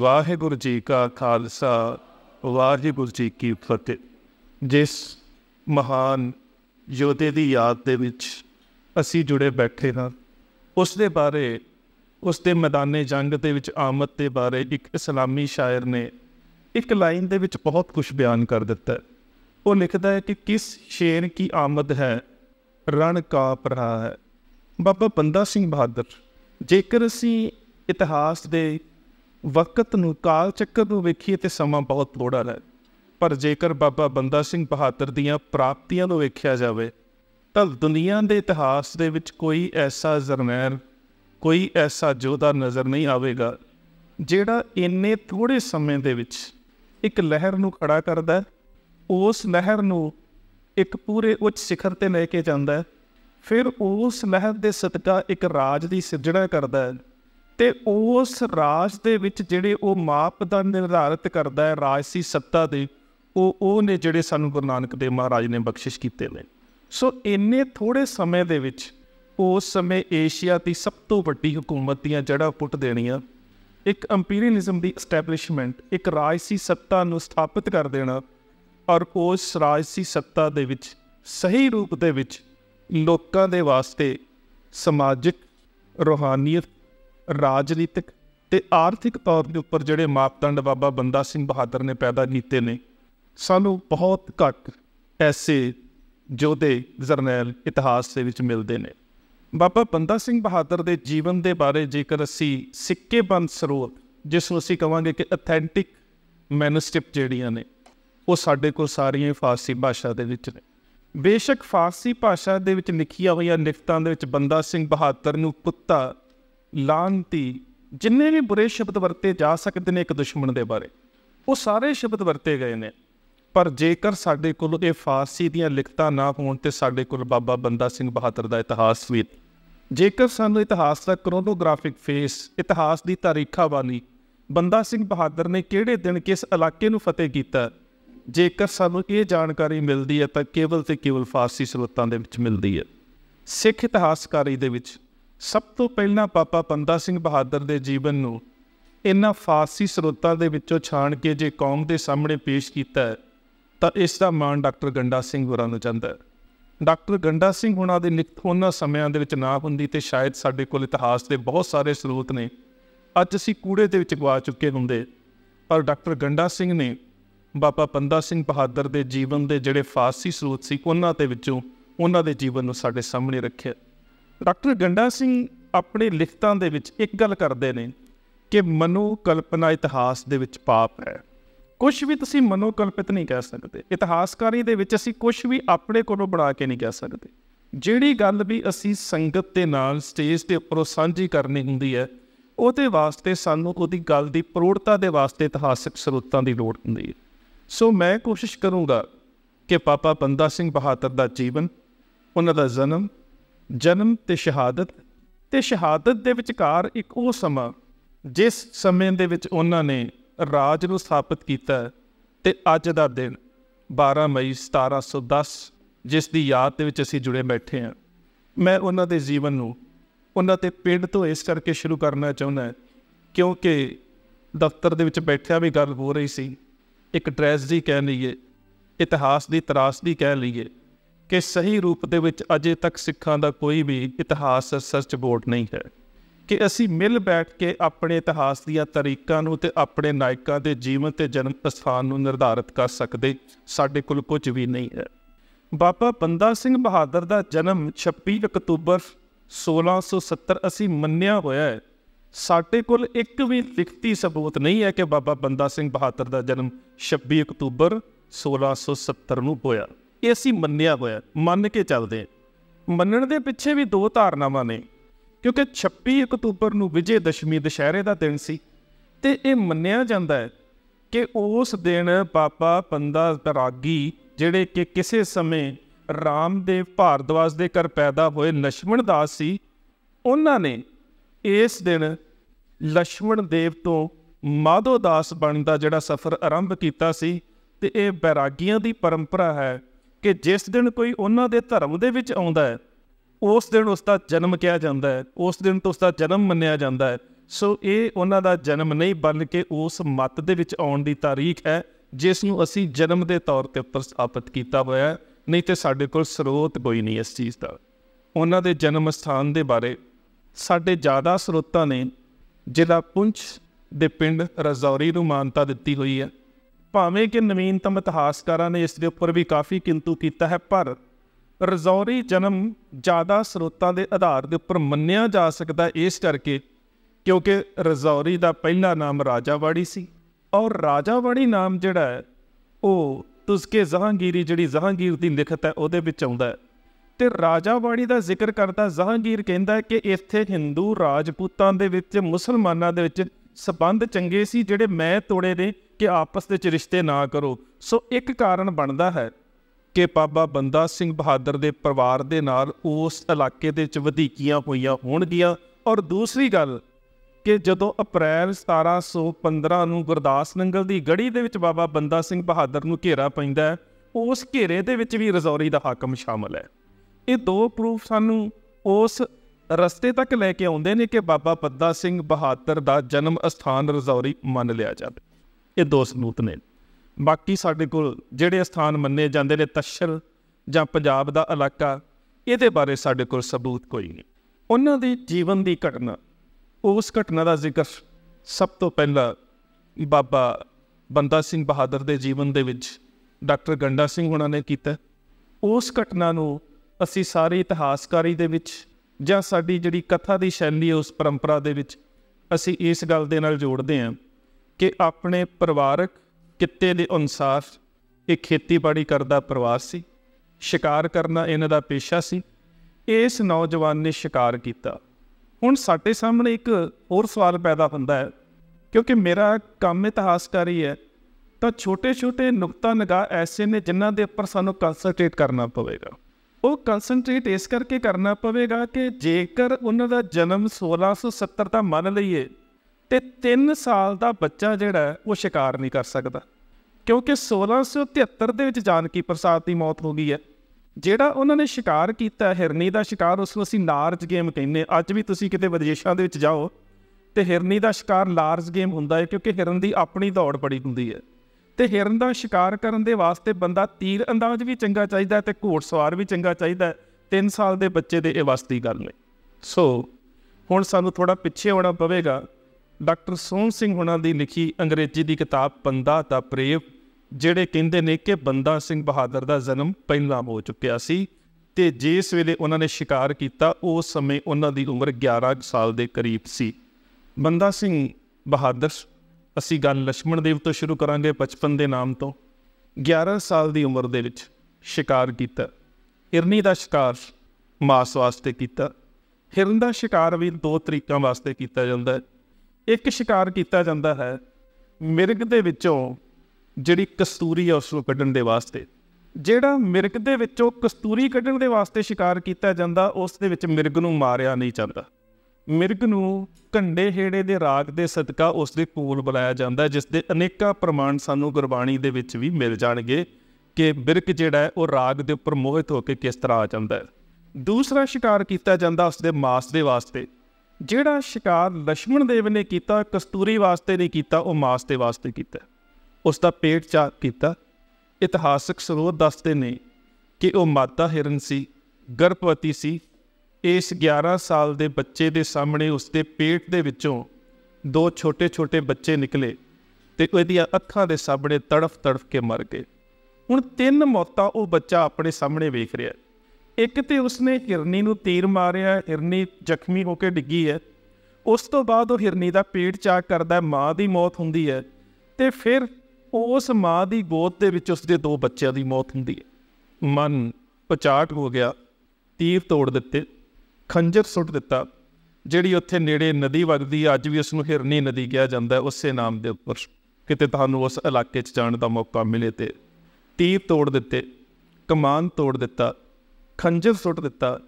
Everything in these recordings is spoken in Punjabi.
ਵਾਹਿਗੁਰੂ ਜੀ ਕਾ ਖਾਲਸਾ ਵਾਹਿਗੁਰੂ ਜੀ ਕੀ ਫਤਿਹ ਜਿਸ ਮਹਾਨ ਯੋਧੇ ਦੀ ਯਾਦ ਦੇ ਵਿੱਚ ਅਸੀਂ ਜੁੜੇ ਬੈਠੇ ਹਾਂ ਉਸ ਦੇ ਬਾਰੇ ਉਸ ਦੇ ਮੈਦਾਨੇ ਜੰਗ ਦੇ ਵਿੱਚ ਆਮਦ ਦੇ ਬਾਰੇ ਇੱਕ ਇਸਲਾਮੀ ਸ਼ਾਇਰ ਨੇ ਇੱਕ ਲਾਈਨ ਦੇ ਵਿੱਚ ਬਹੁਤ ਕੁਝ ਬਿਆਨ ਕਰ ਦਿੱਤਾ ਉਹ ਲਿਖਦਾ ਹੈ ਕਿ ਕਿਸ ਸ਼ੇਰ ਕੀ ਆਮਦ ਹੈ ਰਣ ਕਾਪ ਰਹਾ ਹੈ ਬਾਬਾ ਬੰਦਾ ਸਿੰਘ ਬਹਾਦਰ ਜੇਕਰ ਅਸੀਂ ਇਤਿਹਾਸ ਦੇ ਵਕਤ ਨੂੰ ਕਾਲ ਚੱਕਰ ਨੂੰ ਵੇਖੀਏ ਤੇ ਸਮਾਂ ਬਹੁਤ ਲੋੜਾ ਹੈ ਪਰ ਜੇਕਰ ਬਾਬਾ ਬੰਦਾ ਸਿੰਘ ਬਹਾਦਰ ਦੀਆਂ ਪ੍ਰਾਪਤੀਆਂ ਨੂੰ ਵੇਖਿਆ ਜਾਵੇ ਤਾਂ ਦੁਨੀਆ ਦੇ ਇਤਿਹਾਸ ਦੇ ਵਿੱਚ ਕੋਈ ਐਸਾ ਜ਼ਰਨੈਰ ਕੋਈ ਐਸਾ ਜੋਧਾ ਨਜ਼ਰ ਨਹੀਂ ਆਵੇਗਾ ਜਿਹੜਾ ਇੰਨੇ ਥੋੜੇ ਸਮੇਂ ਦੇ ਵਿੱਚ ਇੱਕ ਲਹਿਰ ਨੂੰ ਖੜਾ ਕਰਦਾ ਉਸ ਲਹਿਰ ਨੂੰ ਇੱਕ ਪੂਰੇ ਉੱਚ ਸਿਖਰ ਤੇ ਲੈ ਕੇ ਜਾਂਦਾ ਫਿਰ ਉਸ ਲਹਿਰ ਦੇ ਸਦਕਾ ਇੱਕ ਰਾਜ ਦੀ ਸਿਰਜਣਾ ਕਰਦਾ ਤੇ ਉਸ ਰਾਜ ਦੇ ਵਿੱਚ ਜਿਹੜੇ ਉਹ ਮਾਪ ਦਾ ਨਿਰਧਾਰਿਤ ਕਰਦਾ ਹੈ ਰਾਜਸੀ ਸੱਤਾ ਦੇ ਉਹ ਉਹ ਨੇ ਜਿਹੜੇ ਸਾਨੂੰ ਗੁਰੂ ਨਾਨਕ ਦੇਵ ਮਹਾਰਾਜ ਨੇ ਬਖਸ਼ਿਸ਼ ਕੀਤੇ ਨੇ ਸੋ ਇੰਨੇ ਥੋੜੇ ਸਮੇਂ ਦੇ ਵਿੱਚ ਉਸ ਸਮੇਂ ਏਸ਼ੀਆ ਦੀ ਸਭ ਤੋਂ ਵੱਡੀ ਹਕੂਮਤ ਦੀਆਂ ਜੜਾਂ ਪੁੱਟ ਦੇਣੀਆਂ ਇੱਕ ਇੰਪੀਰੀਅਲਿਜ਼ਮ ਦੀ ਐਸਟੈਬਲਿਸ਼ਮੈਂਟ ਇੱਕ ਰਾਜਸੀ ਸੱਤਾ ਨੂੰ ਸਥਾਪਿਤ ਕਰ ਦੇਣਾ ਔਰ ਉਸ ਰਾਜਸੀ ਸੱਤਾ ਦੇ ਵਿੱਚ ਸਹੀ ਰੂਪ ਦੇ ਵਿੱਚ ਲੋਕਾਂ ਦੇ ਵਾਸਤੇ ਸਮਾਜਿਕ ਰੋਹਾਨੀਅਤ ਰਾਜਨੀਤਿਕ ਤੇ ਆਰਥਿਕ ਤੌਰ ਦੇ ਉੱਪਰ ਜਿਹੜੇ ਮਾਪਦੰਡ ਬਾਬਾ ਬੰਦਾ ਸਿੰਘ ਬਹਾਦਰ ਨੇ ਪੈਦਾ ਕੀਤੇ ਨੇ ਸਾਨੂੰ ਬਹੁਤ ਘੱਟ ਐਸੇ ਜੋਧੇ ਜਰਨੈਲ ਇਤਿਹਾਸ ਦੇ ਵਿੱਚ ਮਿਲਦੇ ਨੇ ਬਾਬਾ ਬੰਦਾ ਸਿੰਘ ਬਹਾਦਰ ਦੇ ਜੀਵਨ ਦੇ ਬਾਰੇ ਜੇਕਰ ਅਸੀਂ ਸਿੱਕੇਬੰਦ ਸਰੋਤ ਜਿਸ ਨੂੰ ਅਸੀਂ ਕਵਾਂਗੇ ਕਿ ਅਥੈਂਟਿਕ ਮੈਨੂਸਕ੍ਰਿਪਟ ਜਿਹੜੀਆਂ ਨੇ ਉਹ ਸਾਡੇ ਕੋਲ ਸਾਰੀਆਂ ਫਾਰਸੀ ਭਾਸ਼ਾ ਦੇ ਵਿੱਚ ਨੇ ਬੇਸ਼ੱਕ ਫਾਰਸੀ ਭਾਸ਼ਾ ਦੇ ਵਿੱਚ ਲਿਖੀਆਂ ਹੋਈਆਂ ਲਿਖਤਾਂ ਦੇ ਵਿੱਚ ਬੰਦਾ ਸਿੰਘ ਬਹਾਦਰ ਨੂੰ ਪੁੱਤਾ ਲਾਂਤੀ ਜਿੰਨੇ ਵੀ ਬੁਰੇ ਸ਼ਬਦ ਵਰਤੇ ਜਾ ਸਕਦੇ ਨੇ ਇੱਕ ਦੁਸ਼ਮਣ ਦੇ ਬਾਰੇ ਉਹ ਸਾਰੇ ਸ਼ਬਦ ਵਰਤੇ ਗਏ ਨੇ ਪਰ ਜੇਕਰ ਸਾਡੇ ਕੋਲ ਇਹ ਫਾਰਸੀ ਦੀਆਂ ਲਿਖਤਾਂ ਨਾ ਹੋਣ ਤੇ ਸਾਡੇ ਕੋਲ ਬਾਬਾ ਬੰਦਾ ਸਿੰਘ ਬਹਾਦਰ ਦਾ ਇਤਿਹਾਸ ਵੀ ਜੇਕਰ ਸਾਨੂੰ ਇਤਿਹਾਸ ਦਾ ਕ੍ਰੋਨੋਗ੍ਰਾਫਿਕ ਫੇਸ ਇਤਿਹਾਸ ਦੀ ਤਾਰੀਖਾ ਵਾਲੀ ਬੰਦਾ ਸਿੰਘ ਬਹਾਦਰ ਨੇ ਕਿਹੜੇ ਦਿਨ ਕਿਸ ਇਲਾਕੇ ਨੂੰ ਫਤਿਹ ਕੀਤਾ ਜੇਕਰ ਸਾਨੂੰ ਇਹ ਜਾਣਕਾਰੀ ਮਿਲਦੀ ਹੈ ਤਾਂ ਕੇਵਲ ਤੇ ਕੇਵਲ ਫਾਰਸੀ ਸਰੋਤਾਂ ਦੇ ਵਿੱਚ ਮਿਲਦੀ ਹੈ ਸਿੱਖ ਇਤਿਹਾਸਕਾਰੀ ਦੇ ਵਿੱਚ ਸਭ ਤੋਂ ਪਹਿਲਾਂ ਪਾਪਾ ਪੰਦਾ ਸਿੰਘ ਬਹਾਦਰ ਦੇ ਜੀਵਨ ਨੂੰ ਇਹਨਾਂ ਫਾਰਸੀ ਸਰੋਤਾਂ ਦੇ ਵਿੱਚੋਂ ਛਾਣ ਕੇ ਜੇ ਕੌਮ ਦੇ ਸਾਹਮਣੇ ਪੇਸ਼ ਕੀਤਾ ਤਾਂ ਇਸ ਦਾ ਮਾਣ ਡਾਕਟਰ ਗੰਡਾ ਸਿੰਘ ਹੋਰਾਂ ਨੂੰ ਜਾਂਦਾ ਹੈ ਡਾਕਟਰ ਗੰਡਾ ਸਿੰਘ ਹੁਣਾਂ ਦੇ ਲਿਖਤ ਉਹਨਾਂ ਸਮਿਆਂ ਦੇ ਵਿੱਚ ਨਾ ਹੁੰਦੀ ਤੇ ਸ਼ਾਇਦ ਸਾਡੇ ਕੋਲ ਇਤਿਹਾਸ ਦੇ ਬਹੁਤ ਸਾਰੇ ਸਰੋਤ ਨੇ ਅੱਜ ਅਸੀਂ ਕੂੜੇ ਦੇ ਵਿੱਚ ਗਵਾ ਚੁੱਕੇ ਹੁੰਦੇ ਪਰ ਡਾਕਟਰ ਗੰਡਾ ਸਿੰਘ ਨੇ ਬਾਬਾ ਪੰਦਾ ਸਿੰਘ ਬਹਾਦਰ ਦੇ ਜੀਵਨ ਦੇ ਜਿਹੜੇ ਫਾਰਸੀ ਸਰੋਤ ਸੀ ਉਹਨਾਂ ਦੇ ਵਿੱਚੋਂ ਉਹਨਾਂ ਦੇ ਜੀਵਨ ਨੂੰ ਸਾਡੇ ਸਾਹਮਣੇ ਰੱਖਿਆ ਡਾਕਟਰ ਗੰਡਾ ਸਿੰਘ ਆਪਣੇ ਲਿਖਤਾਂ ਦੇ ਵਿੱਚ ਇੱਕ ਗੱਲ ਕਰਦੇ ਨੇ ਕਿ ਮਨੋ ਕਲਪਨਾ ਇਤਿਹਾਸ ਦੇ ਵਿੱਚ ਪਾਪ ਹੈ ਕੁਝ ਵੀ ਤੁਸੀਂ ਮਨੋ ਕਲਪਿਤ ਨਹੀਂ ਕਹਿ ਸਕਦੇ ਇਤਿਹਾਸਕਾਰੀ ਦੇ ਵਿੱਚ ਅਸੀਂ ਕੁਝ ਵੀ ਆਪਣੇ ਕੋਲੋਂ ਬਣਾ ਕੇ ਨਹੀਂ ਕਹਿ ਸਕਦੇ ਜਿਹੜੀ ਗੱਲ ਵੀ ਅਸੀਂ ਸੰਗਤ ਦੇ ਨਾਲ ਸਟੇਜ ਤੇ ਉੱਪਰ ਸਾਂਝੀ ਕਰਨੀ ਹੁੰਦੀ ਹੈ ਉਹਦੇ ਵਾਸਤੇ ਸਾਨੂੰ ਉਹਦੀ ਗੱਲ ਦੀ ਪ੍ਰੋੜਤਾ ਦੇ ਵਾਸਤੇ ਇਤਿਹਾਸਿਕ ਸਰੋਤਾਂ ਦੀ ਲੋੜ ਹੁੰਦੀ ਹੈ ਸੋ ਮੈਂ ਕੋਸ਼ਿਸ਼ ਕਰੂੰਗਾ ਕਿ ਪਾਪਾ ਬੰਦਾ ਸਿੰਘ ਬਹਾਦਰ ਦਾ ਜੀਵਨ ਉਹਨਾਂ ਦਾ ਜਨਮ ਜਨਮ ਤੇ ਸ਼ਹਾਦਤ ਤੇ ਸ਼ਹਾਦਤ ਦੇ ਵਿਚਕਾਰ ਇੱਕ ਉਹ ਸਮਾਂ ਜਿਸ ਸਮੇਂ ਦੇ ਵਿੱਚ ਉਹਨਾਂ ਨੇ ਰਾਜ ਨੂੰ ਸਥਾਪਿਤ ਕੀਤਾ ਤੇ ਅੱਜ ਦਾ ਦਿਨ 12 ਮਈ 1710 ਜਿਸ ਦੀ ਯਾਦ ਦੇ ਵਿੱਚ ਅਸੀਂ ਜੁੜੇ ਬੈਠੇ ਹਾਂ ਮੈਂ ਉਹਨਾਂ ਦੇ ਜੀਵਨ ਨੂੰ ਉਹਨਾਂ ਤੇ ਪਿੰਡ ਤੋਂ ਇਸ ਕਰਕੇ ਸ਼ੁਰੂ ਕਰਨਾ ਚਾਹੁੰਦਾ ਕਿਉਂਕਿ ਦਫ਼ਤਰ ਦੇ ਵਿੱਚ ਬੈਠਿਆ ਵੀ ਗੱਲ ਹੋ ਰਹੀ ਸੀ ਇੱਕ ਟ੍ਰੈਜਡੀ ਕਹਿ ਲਈਏ ਇਤਿਹਾਸ ਦੀ ਤਰਾਸਦੀ ਕਹਿ ਲਈਏ ਕਿ ਸਹੀ ਰੂਪ ਦੇ ਵਿੱਚ ਅਜੇ ਤੱਕ ਸਿੱਖਾਂ ਦਾ ਕੋਈ ਵੀ ਇਤਿਹਾਸ ਸਰਚ ਬੋਰਡ ਨਹੀਂ ਹੈ ਕਿ ਅਸੀਂ ਮਿਲ ਬੈਠ ਕੇ ਆਪਣੇ ਇਤਿਹਾਸ ਦੀਆਂ ਤਰੀਕਾਂ ਨੂੰ ਤੇ ਆਪਣੇ ਨਾਇਕਾਂ ਦੇ ਜੀਵਨ ਤੇ ਜਨਮ ਸਥਾਨ ਨੂੰ ਨਿਰਧਾਰਤ ਕਰ ਸਕਦੇ ਸਾਡੇ ਕੋਲ ਕੁਝ ਵੀ ਨਹੀਂ ਹੈ ਬਾਬਾ ਬੰਦਾ ਸਿੰਘ ਬਹਾਦਰ ਦਾ ਜਨਮ 26 ਅਕਤੂਬਰ 1670 ਅਸੀਂ ਮੰਨਿਆ ਹੋਇਆ ਹੈ ਸਾਡੇ ਕੋਲ ਇੱਕ ਵੀ ਲਿਖਤੀ ਸਬੂਤ ਨਹੀਂ ਹੈ ਕਿ ਬਾਬਾ ਬੰਦਾ ਸਿੰਘ ਬਹਾਦਰ ਦਾ ਜਨਮ 26 ਅਕਤੂਬਰ 1670 ਨੂੰ ਹੋਇਆ ਕਿ ਅਸੀਂ ਮੰਨਿਆ ਹੋਇਆ ਮੰਨ ਕੇ ਚੱਲਦੇ ਮੰਨਣ ਦੇ ਪਿੱਛੇ ਵੀ ਦੋ ਧਾਰਨਾਵਾਂ ਨੇ ਕਿਉਂਕਿ 26 ਅਕਤੂਬਰ ਨੂੰ ਵਿਜੇ ਦਸ਼ਮੀ ਦੁਸ਼ਹਿਰੇ ਦਾ ਦਿਨ ਸੀ ਤੇ ਇਹ ਮੰਨਿਆ ਜਾਂਦਾ ਹੈ ਕਿ ਉਸ ਦਿਨ ਪਾਪਾ ਪੰਦਾ ਰਾਗੀ ਜਿਹੜੇ ਕਿ ਕਿਸੇ ਸਮੇਂ ਰਾਮਦੇਵ ਭਾਰਦਵਾਜ ਦੇ ਘਰ ਪੈਦਾ ਹੋਏ ਲక్ష్మణ ਦਾਸ ਸੀ ਉਹਨਾਂ ਨੇ ਇਸ ਦਿਨ ਲਛਮਣ ਦੇਵ ਤੋਂ ਮਾਧੋ ਦਾਸ ਬਣਨ ਦਾ ਜਿਹੜਾ ਸਫ਼ਰ ਆਰੰਭ ਕੀਤਾ ਸੀ ਤੇ ਇਹ ਬੈਰਾਗੀਆਂ ਦੀ ਪਰੰਪਰਾ ਹੈ ਕਿ ਜਿਸ ਦਿਨ ਕੋਈ ਉਹਨਾਂ ਦੇ ਧਰਮ ਦੇ ਵਿੱਚ ਆਉਂਦਾ ਹੈ ਉਸ ਦਿਨ ਉਸ ਦਾ ਜਨਮ ਕਿਹਾ ਜਾਂਦਾ ਹੈ ਉਸ ਦਿਨ ਤੋਂ ਉਸ ਦਾ ਜਨਮ ਮੰਨਿਆ ਜਾਂਦਾ ਹੈ ਸੋ ਇਹ ਉਹਨਾਂ ਦਾ ਜਨਮ ਨਹੀਂ ਬਣ ਕੇ ਉਸ ਮਤ ਦੇ ਵਿੱਚ ਆਉਣ ਦੀ ਤਾਰੀਖ ਹੈ ਜਿਸ ਨੂੰ ਅਸੀਂ ਜਨਮ ਦੇ ਤੌਰ ਤੇ ਉੱਪਰ ਸਥਾਪਿਤ ਕੀਤਾ ਹੋਇਆ ਨਹੀਂ ਤੇ ਸਾਡੇ ਕੋਲ ਸਰੋਤ ਕੋਈ ਨਹੀਂ ਇਸ ਚੀਜ਼ ਦਾ ਉਹਨਾਂ ਦੇ ਜਨਮ ਸਥਾਨ ਦੇ ਬਾਰੇ ਸਾਡੇ ਜ਼ਿਆਦਾ ਸਰੋਤਾਂ ਨੇ ਜ਼ਿਲ੍ਹਾ ਪੁੰਛ ਦੇ ਪਿੰਡ ਰਜ਼ੌਰੀ ਨੂੰ ਮਾਨਤਾ ਦਿੱਤੀ ਹੋਈ ਹੈ ਭਾਵੇਂ ਕਿ ਨਵੀਨਤਮ ਇਤਿਹਾਸਕਾਰਾਂ ਨੇ ਇਸ ਦੇ ਉੱਪਰ ਵੀ ਕਾਫੀ ਕਿੰਤੂ ਕੀਤਾ ਹੈ ਪਰ ਰਜ਼ੌਰੀ ਜਨਮ ਜ਼ਿਆਦਾ ਸਰੋਤਾਂ ਦੇ ਆਧਾਰ ਦੇ ਉੱਪਰ ਮੰਨਿਆ ਜਾ ਸਕਦਾ ਇਸ ਕਰਕੇ ਕਿਉਂਕਿ ਰਜ਼ੌਰੀ ਦਾ ਪਹਿਲਾ ਨਾਮ ਰਾਜਾਵਾੜੀ ਸੀ ਔਰ ਰਾਜਾਵਾੜੀ ਨਾਮ ਜਿਹੜਾ ਹੈ ਉਹ ਤੁਸਕੇ ਜ਼ਹਾਂਗੀਰੀ ਜਿਹੜੀ ਜ਼ਹਾਂਗੀਰ ਦੀ ਲਿਖਤ ਹੈ ਉਹਦੇ ਵਿੱਚ ਆਉਂਦਾ ਹੈ ਤੇ ਰਾਜਾਵਾੜੀ ਦਾ ਜ਼ਿਕਰ ਕਰਦਾ ਜ਼ਹਾਂਗੀਰ ਕਹਿੰਦਾ ਕਿ ਇੱਥੇ ਹਿੰਦੂ ਰਾਜਪੂਤਾਂ ਦੇ ਵਿੱਚ ਮੁਸਲਮਾਨਾਂ ਦੇ ਵਿੱਚ ਸਬੰਧ ਚੰਗੇ ਸੀ ਜਿਹੜੇ ਮੈਂ ਤੋੜੇ ਦੇ ਕਿ ਆਪਸ ਦੇ ਵਿੱਚ ਰਿਸ਼ਤੇ ਨਾ ਕਰੋ ਸੋ ਇੱਕ ਕਾਰਨ ਬਣਦਾ ਹੈ ਕਿ ਬਾਬਾ ਬੰਦਾ ਸਿੰਘ ਬਹਾਦਰ ਦੇ ਪਰਿਵਾਰ ਦੇ ਨਾਲ ਉਸ ਇਲਾਕੇ ਦੇ ਵਿੱਚ ਵਧੀਕੀਆਂ ਹੋਈਆਂ ਹੋਣਗੀਆਂ ਔਰ ਦੂਸਰੀ ਗੱਲ ਕਿ ਜਦੋਂ ਅਪ੍ਰੈਲ 1715 ਨੂੰ ਗੁਰਦਾਸ ਨੰਗਲ ਦੀ ਗੜੀ ਦੇ ਵਿੱਚ ਬਾਬਾ ਬੰਦਾ ਸਿੰਘ ਬਹਾਦਰ ਨੂੰ ਘੇਰਾ ਪੈਂਦਾ ਉਸ ਘੇਰੇ ਦੇ ਵਿੱਚ ਵੀ ਰਜ਼ੌਰੀ ਦਾ ਹਾਕਮ ਸ਼ਾਮਲ ਹੈ ਇਹ ਦੋ ਪ੍ਰੂਫ ਸਾਨੂੰ ਉਸ ਰਸਤੇ ਤੱਕ ਲੈ ਕੇ ਆਉਂਦੇ ਨੇ ਕਿ ਬਾਬਾ ਬੰਦਾ ਸਿੰਘ ਬਹਾਦਰ ਦਾ ਜਨਮ ਸਥਾਨ ਰਜ਼ੌਰੀ ਮੰਨ ਲਿਆ ਜਾਵੇ ਇਹ ਦੋ ਸਨੂਤ ਨੇ ਬਾਕੀ ਸਾਡੇ ਕੋਲ ਜਿਹੜੇ ਸਥਾਨ ਮੰਨੇ ਜਾਂਦੇ ਨੇ ਤਸ਼ਰ ਜਾਂ ਪੰਜਾਬ ਦਾ ਇਲਾਕਾ ਇਹਦੇ ਬਾਰੇ ਸਾਡੇ ਕੋਲ ਸਬੂਤ ਕੋਈ ਨਹੀਂ ਉਹਨਾਂ ਦੇ ਜੀਵਨ ਦੀ ਘਟਨਾ ਉਸ ਘਟਨਾ ਦਾ ਜ਼ਿਕਰ ਸਭ ਤੋਂ ਪਹਿਲਾਂ ਬਾਬਾ ਬੰਦਾ ਸਿੰਘ ਬਹਾਦਰ ਦੇ ਜੀਵਨ ਦੇ ਵਿੱਚ ਡਾਕਟਰ ਗੰਡਾ ਸਿੰਘ ਹੁਣਾਂ ਨੇ ਕੀਤਾ ਉਸ ਘਟਨਾ ਨੂੰ ਅਸੀਂ ਸਾਰੇ ਇਤਿਹਾਸਕਾਰੀ ਦੇ ਵਿੱਚ ਜਾਂ ਸਾਡੀ ਜਿਹੜੀ ਕਥਾ ਦੀ ਸ਼ੈਲੀ ਉਸ ਪਰੰਪਰਾ ਦੇ ਵਿੱਚ ਅਸੀਂ ਇਸ ਗੱਲ ਦੇ ਨਾਲ ਜੋੜਦੇ ਹਾਂ ਕਿ ਆਪਣੇ ਪਰਿਵਾਰਕ ਕਿੱਤੇ ਦੇ ਅਨੁਸਾਰ ਇਹ ਖੇਤੀਬਾੜੀ ਕਰਦਾ ਪਰਿਵਾਰ ਸੀ ਸ਼ਿਕਾਰ ਕਰਨਾ ਇਹਨਾਂ ਦਾ ਪੇਸ਼ਾ ਸੀ ਇਸ ਨੌਜਵਾਨ ਨੇ ਸ਼ਿਕਾਰ ਕੀਤਾ ਹੁਣ ਸਾਡੇ ਸਾਹਮਣੇ ਇੱਕ ਹੋਰ ਸਵਾਲ ਪੈਦਾ ਹੁੰਦਾ ਹੈ ਕਿਉਂਕਿ ਮੇਰਾ ਕੰਮ ਇਤਿਹਾਸਕਾਰੀ ਹੈ ਤਾਂ ਛੋਟੇ-ਛੋਟੇ ਨੁਕਤਾ ਨਗਾ ਐਸੇ ਨੇ ਜਿਨ੍ਹਾਂ ਦੇ ਉੱਪਰ ਸਾਨੂੰ ਕਨਸੈਂਟਰੇਟ ਕਰਨਾ ਪਵੇਗਾ ਉਹ ਕਨਸੈਂਟਰੇਟ ਇਸ ਕਰਕੇ ਕਰਨਾ ਪਵੇਗਾ ਕਿ ਜੇਕਰ ਉਹਨਾਂ ਦਾ ਜਨਮ 1670 ਦਾ ਮੰਨ ਲਈਏ ਤੇ 3 ਸਾਲ ਦਾ ਬੱਚਾ ਜਿਹੜਾ ਉਹ ਸ਼ਿਕਾਰ ਨਹੀਂ ਕਰ ਸਕਦਾ ਕਿਉਂਕਿ 1673 ਦੇ ਵਿੱਚ ਜਾਨਕੀ ਪ੍ਰਸਾਦ ਦੀ ਮੌਤ ਹੋ ਗਈ ਹੈ ਜਿਹੜਾ ਉਹਨਾਂ ਨੇ ਸ਼ਿਕਾਰ ਕੀਤਾ ਹਿਰਨੀ ਦਾ ਸ਼ਿਕਾਰ ਉਸ ਨੂੰ ਅਸੀਂ ਲਾਰਜ ਗੇਮ ਕਹਿੰਦੇ ਅੱਜ ਵੀ ਤੁਸੀਂ ਕਿਤੇ ਵਿਦੇਸ਼ਾਂ ਦੇ ਵਿੱਚ ਜਾਓ ਤੇ ਹਿਰਨੀ ਦਾ ਸ਼ਿਕਾਰ ਲਾਰਜ ਗੇਮ ਹੁੰਦਾ ਹੈ ਕਿਉਂਕਿ ਹਿਰਨ ਦੀ ਆਪਣੀ ਦੌੜ ਬੜੀ ਹੁੰਦੀ ਹੈ ਤੇ ਹਿਰਨ ਦਾ ਸ਼ਿਕਾਰ ਕਰਨ ਦੇ ਵਾਸਤੇ ਬੰਦਾ ਤੀਰ ਅੰਦਾਜ਼ ਵੀ ਚੰਗਾ ਚਾਹੀਦਾ ਤੇ ਘੋੜਸਵਾਰ ਵੀ ਚੰਗਾ ਚਾਹੀਦਾ 3 ਸਾਲ ਦੇ ਬੱਚੇ ਦੇ ਇਹ ਵਸਤੀ ਗੱਲ ਨੇ ਸੋ ਹੁਣ ਸਾਨੂੰ ਥੋੜਾ ਪਿੱਛੇ ਆਉਣਾ ਪਵੇਗਾ ਡਾਕਟਰ ਸੋਹਣ ਸਿੰਘ ਹੁਣਾਂ ਦੀ ਲਿਖੀ ਅੰਗਰੇਜ਼ੀ ਦੀ ਕਿਤਾਬ ਬੰਦਾ ਦਾ ਪ੍ਰੇਮ ਜਿਹੜੇ ਕਹਿੰਦੇ ਨੇ ਕਿ ਬੰਦਾ ਸਿੰਘ ਬਹਾਦਰ ਦਾ ਜਨਮ ਪਹਿਲਾਂ ਹੋ ਚੁੱਕਿਆ ਸੀ ਤੇ ਜਿਸ ਵੇਲੇ ਉਹਨਾਂ ਨੇ ਸ਼ਿਕਾਰ ਕੀਤਾ ਉਸ ਸਮੇਂ ਉਹਨਾਂ ਦੀ ਉਮਰ 11 ਸਾਲ ਦੇ ਕਰੀਬ ਸੀ ਬੰਦਾ ਸਿੰਘ ਬਹਾਦਰ ਅਸੀਂ ਗੱਲ ਲక్ష్మణ ਦੇਵ ਤੋਂ ਸ਼ੁਰੂ ਕਰਾਂਗੇ ਬਚਪਨ ਦੇ ਨਾਮ ਤੋਂ 11 ਸਾਲ ਦੀ ਉਮਰ ਦੇ ਵਿੱਚ ਸ਼ਿਕਾਰ ਕੀਤਾ ਹਿਰਨੀ ਦਾ ਸ਼ਿਕਾਰ ਮਾਸ ਵਾਸਤੇ ਕੀਤਾ ਹਿਰਨ ਦਾ ਸ਼ਿਕਾਰ ਵੀ ਦੋ ਤਰੀਕਾਂ ਵਾਸਤੇ ਕੀਤਾ ਜਾਂਦਾ ਹੈ ਇੱਕ ਸ਼ਿਕਾਰ ਕੀਤਾ ਜਾਂਦਾ ਹੈ ਮਿਰਗ ਦੇ ਵਿੱਚੋਂ ਜਿਹੜੀ ਕਸਤੂਰੀ ਉਸ ਨੂੰ ਕੱਢਣ ਦੇ ਵਾਸਤੇ ਜਿਹੜਾ ਮਿਰਗ ਦੇ ਵਿੱਚੋਂ ਕਸਤੂਰੀ ਕੱਢਣ ਦੇ ਵਾਸਤੇ ਸ਼ਿਕਾਰ ਕੀਤਾ ਜਾਂਦਾ ਉਸ ਦੇ ਵਿੱਚ ਮਿਰਗ ਨੂੰ ਮਾਰਿਆ ਨਹੀਂ ਜਾਂਦਾ ਮਿਰਗ ਨੂੰ ਕੰਡੇ ਹੇੜੇ ਦੇ ਰਾਗ ਦੇ ਸਦਕਾ ਉਸ ਦੇ ਕੋਲ ਬੁਲਾਇਆ ਜਾਂਦਾ ਜਿਸ ਦੇ ਅਨੇਕਾਂ ਪ੍ਰਮਾਣ ਸਾਨੂੰ ਗੁਰਬਾਣੀ ਦੇ ਵਿੱਚ ਵੀ ਮਿਲ ਜਾਣਗੇ ਕਿ ਮਿਰਗ ਜਿਹੜਾ ਉਹ ਰਾਗ ਦੇ ਉੱਪਰ ਮੋਹਿਤ ਹੋ ਕੇ ਕਿਸ ਤਰ੍ਹਾਂ ਆ ਜਾਂਦਾ ਹੈ ਦੂਸਰਾ ਸ਼ਿਕਾਰ ਕੀਤਾ ਜਾਂਦਾ ਉਸ ਦੇ ਮਾਸ ਦੇ ਵਾਸਤੇ ਜਿਹੜਾ ਸ਼ਿਕਾਰ ਲక్ష్మణ ਦੇਵ ਨੇ ਕੀਤਾ ਕਸਤੂਰੀ ਵਾਸਤੇ ਨਹੀਂ ਕੀਤਾ ਉਹ ਮਾਸ ਦੇ ਵਾਸਤੇ ਕੀਤਾ ਉਸ ਦਾ ਪੇਟ ਚਾਕ ਕੀਤਾ ਇਤਿਹਾਸਕ ਸਰੋਤ ਦੱਸਦੇ ਨੇ ਕਿ ਉਹ ਮਾਤਾ ਹਿਰਨ ਸੀ ਗਰਭਵਤੀ ਸੀ ਇਸ 11 ਸਾਲ ਦੇ ਬੱਚੇ ਦੇ ਸਾਹਮਣੇ ਉਸ ਦੇ ਪੇਟ ਦੇ ਵਿੱਚੋਂ ਦੋ ਛੋਟੇ-ਛੋਟੇ ਬੱਚੇ ਨਿਕਲੇ ਤੇ ਉਹਦੀਆਂ ਅੱਖਾਂ ਦੇ ਸਾਹਮਣੇ ਤੜਫ-ਤੜਫ ਕੇ ਮਰ ਗਏ ਹੁਣ ਤਿੰਨ ਮੌਤਾਂ ਉਹ ਬੱਚਾ ਆਪਣੇ ਸਾਹਮਣੇ ਵੇਖ ਰਿਹਾ ਹੈ ਇੱਕ ਤੇ ਉਸਨੇ ਹਿਰਨੀ ਨੂੰ ਤੀਰ ਮਾਰਿਆ ਹਿਰਨੀ ਜ਼ਖਮੀ ਹੋ ਕੇ ਡਿੱਗੀ ਹੈ ਉਸ ਤੋਂ ਬਾਅਦ ਉਹ ਹਿਰਨੀ ਦਾ ਪੇਟ ਚਾਕ ਕਰਦਾ ਮਾਂ ਦੀ ਮੌਤ ਹੁੰਦੀ ਹੈ ਤੇ ਫਿਰ ਉਸ ਮਾਂ ਦੀ ਗੋਦ ਦੇ ਵਿੱਚ ਉਸਦੇ ਦੋ ਬੱਚਿਆਂ ਦੀ ਮੌਤ ਹੁੰਦੀ ਹੈ ਮਨ ਪਚਾਟ ਹੋ ਗਿਆ ਤੀਰ ਤੋੜ ਦਿੱਤੇ ਖੰਜਰ ਸੁੱਟ ਦਿੱਤਾ ਜਿਹੜੀ ਉੱਥੇ ਨੇੜੇ ਨਦੀ ਵਗਦੀ ਅੱਜ ਵੀ ਉਸ ਨੂੰ ਹਿਰਨੀ ਨਦੀ ਕਿਹਾ ਜਾਂਦਾ ਉਸੇ ਨਾਮ ਦੇ ਉੱਪਰ ਕਿਤੇ ਤੁਹਾਨੂੰ ਉਸ ਇਲਾਕੇ 'ਚ ਜਾਣ ਦਾ ਮੌਕਾ ਮਿਲੇ ਤੇ ਤੀਰ ਤੋੜ ਦਿੱਤੇ ਕਮਾਨ ਤੋੜ ਦਿੱਤਾ ਖੰਜਰ ਸੁੱਟ ਦਿੱਤਾ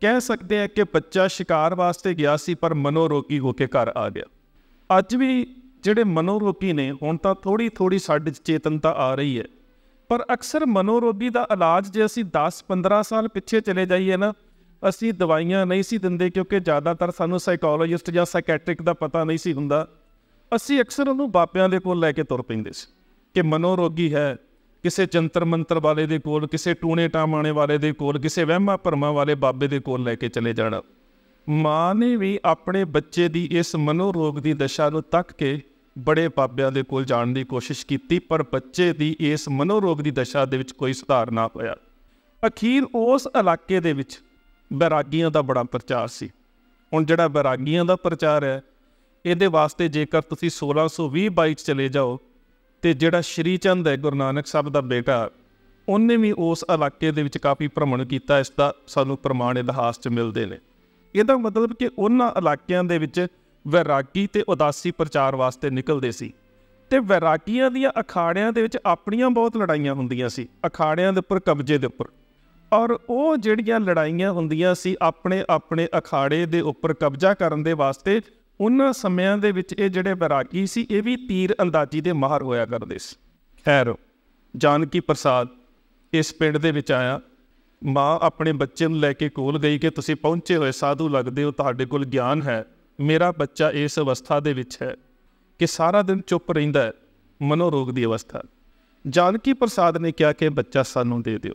ਕਹਿ ਸਕਦੇ ਆ ਕਿ ਬੱਚਾ ਸ਼ਿਕਾਰ ਵਾਸਤੇ ਗਿਆ ਸੀ ਪਰ ਮਨੋਰੋਗੀ ਹੋ ਕੇ ਘਰ ਆ ਗਿਆ ਅੱਜ ਵੀ ਜਿਹੜੇ ਮਨੋਰੋਗੀ ਨੇ ਹੁਣ ਤਾਂ ਥੋੜੀ ਥੋੜੀ ਸਾਡੇ ਚੇਤਨਤਾ ਆ ਰਹੀ ਹੈ ਪਰ ਅਕਸਰ ਮਨੋਰੋਗੀ ਦਾ ਇਲਾਜ ਜੇ ਅਸੀਂ 10-15 ਸਾਲ ਪਿੱਛੇ ਚਲੇ ਜਾਈਏ ਨਾ ਅਸੀਂ ਦਵਾਈਆਂ ਨਹੀਂ ਸੀ ਦਿੰਦੇ ਕਿਉਂਕਿ ਜ਼ਿਆਦਾਤਰ ਸਾਨੂੰ ਸਾਈਕੋਲੋਜਿਸਟ ਜਾਂ ਸਾਈਕੈਟ੍ਰਿਕ ਦਾ ਪਤਾ ਨਹੀਂ ਸੀ ਹੁੰਦਾ ਅਸੀਂ ਅਕਸਰ ਉਹਨੂੰ ਬਾਪਿਆਂ ਦੇ ਕੋਲ ਲੈ ਕੇ ਤੁਰ ਪੈਂਦੇ ਸੀ ਕਿ ਮਨੋਰੋਗੀ ਹੈ ਕਿਸੇ ਜੰਤਰ ਮੰਤਰ ਵਾਲੇ ਦੇ ਕੋਲ ਕਿਸੇ ਟੂਣੇ ਟਾਮਾਣੇ ਵਾਲੇ ਦੇ ਕੋਲ ਕਿਸੇ ਵਹਿਮਾ ਭਰਮਾ ਵਾਲੇ ਬਾਬੇ ਦੇ ਕੋਲ ਲੈ ਕੇ ਚਲੇ ਜਾਣਾ ਮਾਂ ਨੇ ਵੀ ਆਪਣੇ ਬੱਚੇ ਦੀ ਇਸ ਮਨੋਰੋਗ ਦੀ ਦਸ਼ਾ ਨੂੰ ਤੱਕ ਕੇ ਬੜੇ ਬਾਬਿਆਂ ਦੇ ਕੋਲ ਜਾਣ ਦੀ ਕੋਸ਼ਿਸ਼ ਕੀਤੀ ਪਰ ਬੱਚੇ ਦੀ ਇਸ ਮਨੋਰੋਗ ਦੀ ਦਸ਼ਾ ਦੇ ਵਿੱਚ ਕੋਈ ਸੁਧਾਰ ਨਾ ਹੋਇਆ ਅਖੀਰ ਉਸ ਇਲਾਕੇ ਦੇ ਵਿੱਚ ਬੈਰਾਗੀਆਂ ਦਾ ਬੜਾ ਪ੍ਰਚਾਰ ਸੀ ਹੁਣ ਜਿਹੜਾ ਬੈਰਾਗੀਆਂ ਦਾ ਪ੍ਰਚਾਰ ਹੈ ਇਹਦੇ ਵਾਸਤੇ ਜੇਕਰ ਤੁਸੀਂ 1620 ਬਾਈਕ ਚਲੇ ਜਾਓ ਤੇ ਜਿਹੜਾ ਸ਼੍ਰੀ ਚੰਦ ਹੈ ਗੁਰੂ ਨਾਨਕ ਸਾਹਿਬ ਦਾ ਬੇਟਾ ਉਹਨੇ ਵੀ ਉਸ ਇਲਾਕੇ ਦੇ ਵਿੱਚ ਕਾਫੀ ਭ੍ਰਮਣ ਕੀਤਾ ਇਸ ਦਾ ਸਾਨੂੰ ਪ੍ਰਮਾਣ ਇਤਿਹਾਸ 'ਚ ਮਿਲਦੇ ਨੇ ਇਹਦਾ ਮਤਲਬ ਕਿ ਉਹਨਾਂ ਇਲਾਕਿਆਂ ਦੇ ਵਿੱਚ ਵਿਰਾਗੀ ਤੇ ਉਦਾਸੀ ਪ੍ਰਚਾਰ ਵਾਸਤੇ ਨਿਕਲਦੇ ਸੀ ਤੇ ਵਿਰਾਗੀਆਂ ਦੀਆਂ ਅਖਾੜਿਆਂ ਦੇ ਵਿੱਚ ਆਪਣੀਆਂ ਬਹੁਤ ਲੜਾਈਆਂ ਹੁੰਦੀਆਂ ਸੀ ਅਖਾੜਿਆਂ ਦੇ ਉੱਪਰ ਕਬਜ਼ੇ ਦੇ ਉੱਪਰ ਔਰ ਉਹ ਜਿਹੜੀਆਂ ਲੜਾਈਆਂ ਹੁੰਦੀਆਂ ਸੀ ਆਪਣੇ ਆਪਣੇ ਅਖਾੜੇ ਦੇ ਉੱਪਰ ਕਬਜ਼ਾ ਕਰਨ ਦੇ ਵਾਸਤੇ ਉਹਨਾਂ ਸਮਿਆਂ ਦੇ ਵਿੱਚ ਇਹ ਜਿਹੜੇ ਬਰਾਕੀ ਸੀ ਇਹ ਵੀ ਤੀਰ ਅੰਦਾਜ਼ੀ ਦੇ ਮਾਹਰ ਹੋਇਆ ਕਰਦੇ ਸੀ ਖੈਰ ਜਾਨਕੀ ਪ੍ਰਸਾਦ ਇਸ ਪਿੰਡ ਦੇ ਵਿੱਚ ਆਇਆ ਮਾਂ ਆਪਣੇ ਬੱਚੇ ਨੂੰ ਲੈ ਕੇ ਕੋਲ ਗਈ ਕਿ ਤੁਸੀਂ ਪਹੁੰਚੇ ਹੋਏ ਸਾਧੂ ਲੱਗਦੇ ਹੋ ਤੁਹਾਡੇ ਕੋਲ ਗਿਆਨ ਹੈ ਮੇਰਾ ਬੱਚਾ ਇਸ ਅਵਸਥਾ ਦੇ ਵਿੱਚ ਹੈ ਕਿ ਸਾਰਾ ਦਿਨ ਚੁੱਪ ਰਹਿੰਦਾ ਹੈ ਮਨੋਰੋਗ ਦੀ ਅਵਸਥਾ ਜਾਨਕੀ ਪ੍ਰਸਾਦ ਨੇ ਕਿਹਾ ਕਿ ਬੱਚਾ ਸਾਨੂੰ ਦੇ ਦਿਓ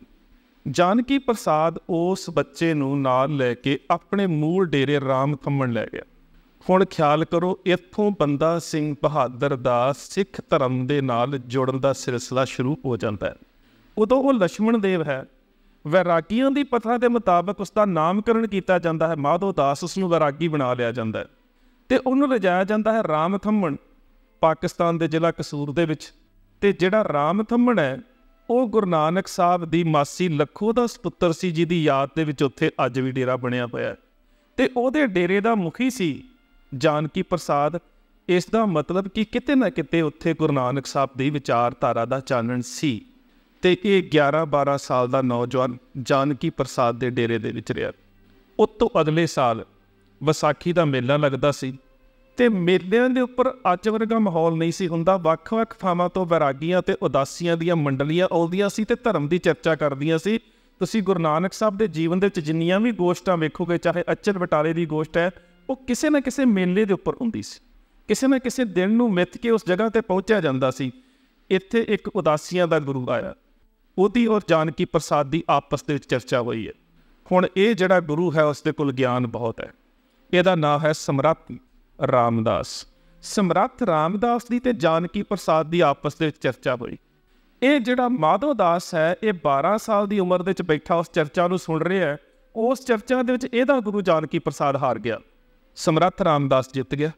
ਜਾਨਕੀ ਪ੍ਰਸਾਦ ਉਸ ਬੱਚੇ ਨੂੰ ਨਾਲ ਲੈ ਕੇ ਆਪਣੇ ਮੂਲ ਡੇਰੇ ਰਾਮ ਖੰਮਣ ਲੈ ਗਿਆ ਹੁਣ ਖਿਆਲ ਕਰੋ ਇੱਥੋਂ ਬੰਦਾ ਸਿੰਘ ਬਹਾਦਰ ਦਾ ਸਿੱਖ ਧਰਮ ਦੇ ਨਾਲ ਜੁੜਨ ਦਾ ਸਿਲਸਿਲਾ ਸ਼ੁਰੂ ਹੋ ਜਾਂਦਾ ਹੈ ਉਦੋਂ ਉਹ ਲక్ష్మణ ਦੇਵ ਹੈ ਵੈਰਾਗੀਆਂ ਦੀ ਪਥਾ ਦੇ ਮੁਤਾਬਕ ਉਸ ਦਾ ਨਾਮਕਰਨ ਕੀਤਾ ਜਾਂਦਾ ਹੈ ਮਾਧੋ ਦਾਸ ਉਸ ਨੂੰ ਵੈਰਾਗੀ ਬਣਾ ਲਿਆ ਜਾਂਦਾ ਹੈ ਤੇ ਉਹਨੂੰ ਰਜਾਇਆ ਜਾਂਦਾ ਹੈ ਰਾਮ ਥੰਮਣ ਪਾਕਿਸਤਾਨ ਦੇ ਜ਼ਿਲ੍ਹਾ ਕਸੂਰ ਦੇ ਵਿੱਚ ਤੇ ਜਿਹੜਾ ਰਾਮ ਥੰਮਣ ਹੈ ਉਹ ਗੁਰੂ ਨਾਨਕ ਸਾਹਿਬ ਦੀ ਮਾਸੀ ਲੱਖੋ ਦਾ ਸੁਪੁੱਤਰ ਸੀ ਜਿਹਦੀ ਯਾਦ ਦੇ ਵਿੱਚ ਉੱਥੇ ਅੱਜ ਵੀ ਡੇਰਾ ਬਣਿਆ ਹੋਇਆ ਹੈ ਤੇ ਉਹਦੇ ਡੇਰੇ ਦਾ ਮੁਖੀ ਸੀ ਜਾਨਕੀ ਪ੍ਰਸਾਦ ਇਸ ਦਾ ਮਤਲਬ ਕਿ ਕਿਤੇ ਨਾ ਕਿਤੇ ਉੱਥੇ ਗੁਰੂ ਨਾਨਕ ਸਾਹਿਬ ਦੀ ਵਿਚਾਰਧਾਰਾ ਦਾ ਚਾਨਣ ਸੀ ਤੇ ਇਹ 11 12 ਸਾਲ ਦਾ ਨੌਜਵਾਨ ਜਾਨਕੀ ਪ੍ਰਸਾਦ ਦੇ ਡੇਰੇ ਦੇ ਵਿੱਚ ਰਿਹਾ ਉਸ ਤੋਂ ਅਗਲੇ ਸਾਲ ਵਿਸਾਖੀ ਦਾ ਮੇਲਾ ਲੱਗਦਾ ਸੀ ਤੇ ਮੇਲਿਆਂ ਦੇ ਉੱਪਰ ਅੱਜ ਵਰਗਾ ਮਾਹੌਲ ਨਹੀਂ ਸੀ ਹੁੰਦਾ ਵੱਖ-ਵੱਖ ਥਾਵਾਂ ਤੋਂ ਵਿਰਾਗੀਆਂ ਤੇ ਉਦਾਸੀਆਂ ਦੀਆਂ ਮੰਡਲੀਆਂ ਆਉਂਦੀਆਂ ਸੀ ਤੇ ਧਰਮ ਦੀ ਚਰਚਾ ਕਰਦੀਆਂ ਸੀ ਤੁਸੀਂ ਗੁਰੂ ਨਾਨਕ ਸਾਹਿਬ ਦੇ ਜੀਵਨ ਦੇ ਵਿੱਚ ਜਿੰਨੀਆਂ ਵੀ ਗੋਸ਼ਟਾਂ ਵੇਖੋਗੇ ਚਾਹੇ ਅਚਰ ਬਟਾਲੇ ਦੀ ਗੋਸ਼ਟ ਹੈ ਉਹ ਕਿਸੇ ਨਾ ਕਿਸੇ ਮੇਲੇ ਦੇ ਉੱਪਰ ਹੁੰਦੀ ਸੀ ਕਿਸੇ ਨਾ ਕਿਸੇ ਦਿਨ ਨੂੰ ਮਿੱਥ ਕੇ ਉਸ ਜਗ੍ਹਾ ਤੇ ਪਹੁੰਚਿਆ ਜਾਂਦਾ ਸੀ ਇੱਥੇ ਇੱਕ ਉਦਾਸੀਆਂ ਦਾ ਗੁਰੂ ਆਇਆ ਉਹਦੀ ਔਰ ਜਾਨਕੀ ਪ੍ਰਸਾਦ ਦੀ ਆਪਸ ਦੇ ਵਿੱਚ ਚਰਚਾ ਹੋਈ ਹੈ ਹੁਣ ਇਹ ਜਿਹੜਾ ਗੁਰੂ ਹੈ ਉਸ ਦੇ ਕੋਲ ਗਿਆਨ ਬਹੁਤ ਹੈ ਇਹਦਾ ਨਾਮ ਹੈ ਸਮਰੱਥ ਰਾਮਦਾਸ ਸਮਰੱਥ ਰਾਮਦਾਸ ਦੀ ਤੇ ਜਾਨਕੀ ਪ੍ਰਸਾਦ ਦੀ ਆਪਸ ਦੇ ਵਿੱਚ ਚਰਚਾ ਹੋਈ ਇਹ ਜਿਹੜਾ ਮਾਧੋਦਾਸ ਹੈ ਇਹ 12 ਸਾਲ ਦੀ ਉਮਰ ਦੇ ਵਿੱਚ ਬੈਠਾ ਉਸ ਚਰਚਾ ਨੂੰ ਸੁਣ ਰਿਹਾ ਹੈ ਉਸ ਚਰਚਾ ਦੇ ਵਿੱਚ ਇਹਦਾ ਗੁਰੂ ਜਾਨਕੀ ਪ੍ਰਸਾਦ ਹਾਰ ਗਿਆ ਸਮਰੱਥ ਰਾਮਦਾਸ ਜਿੱਤ ਗਿਆ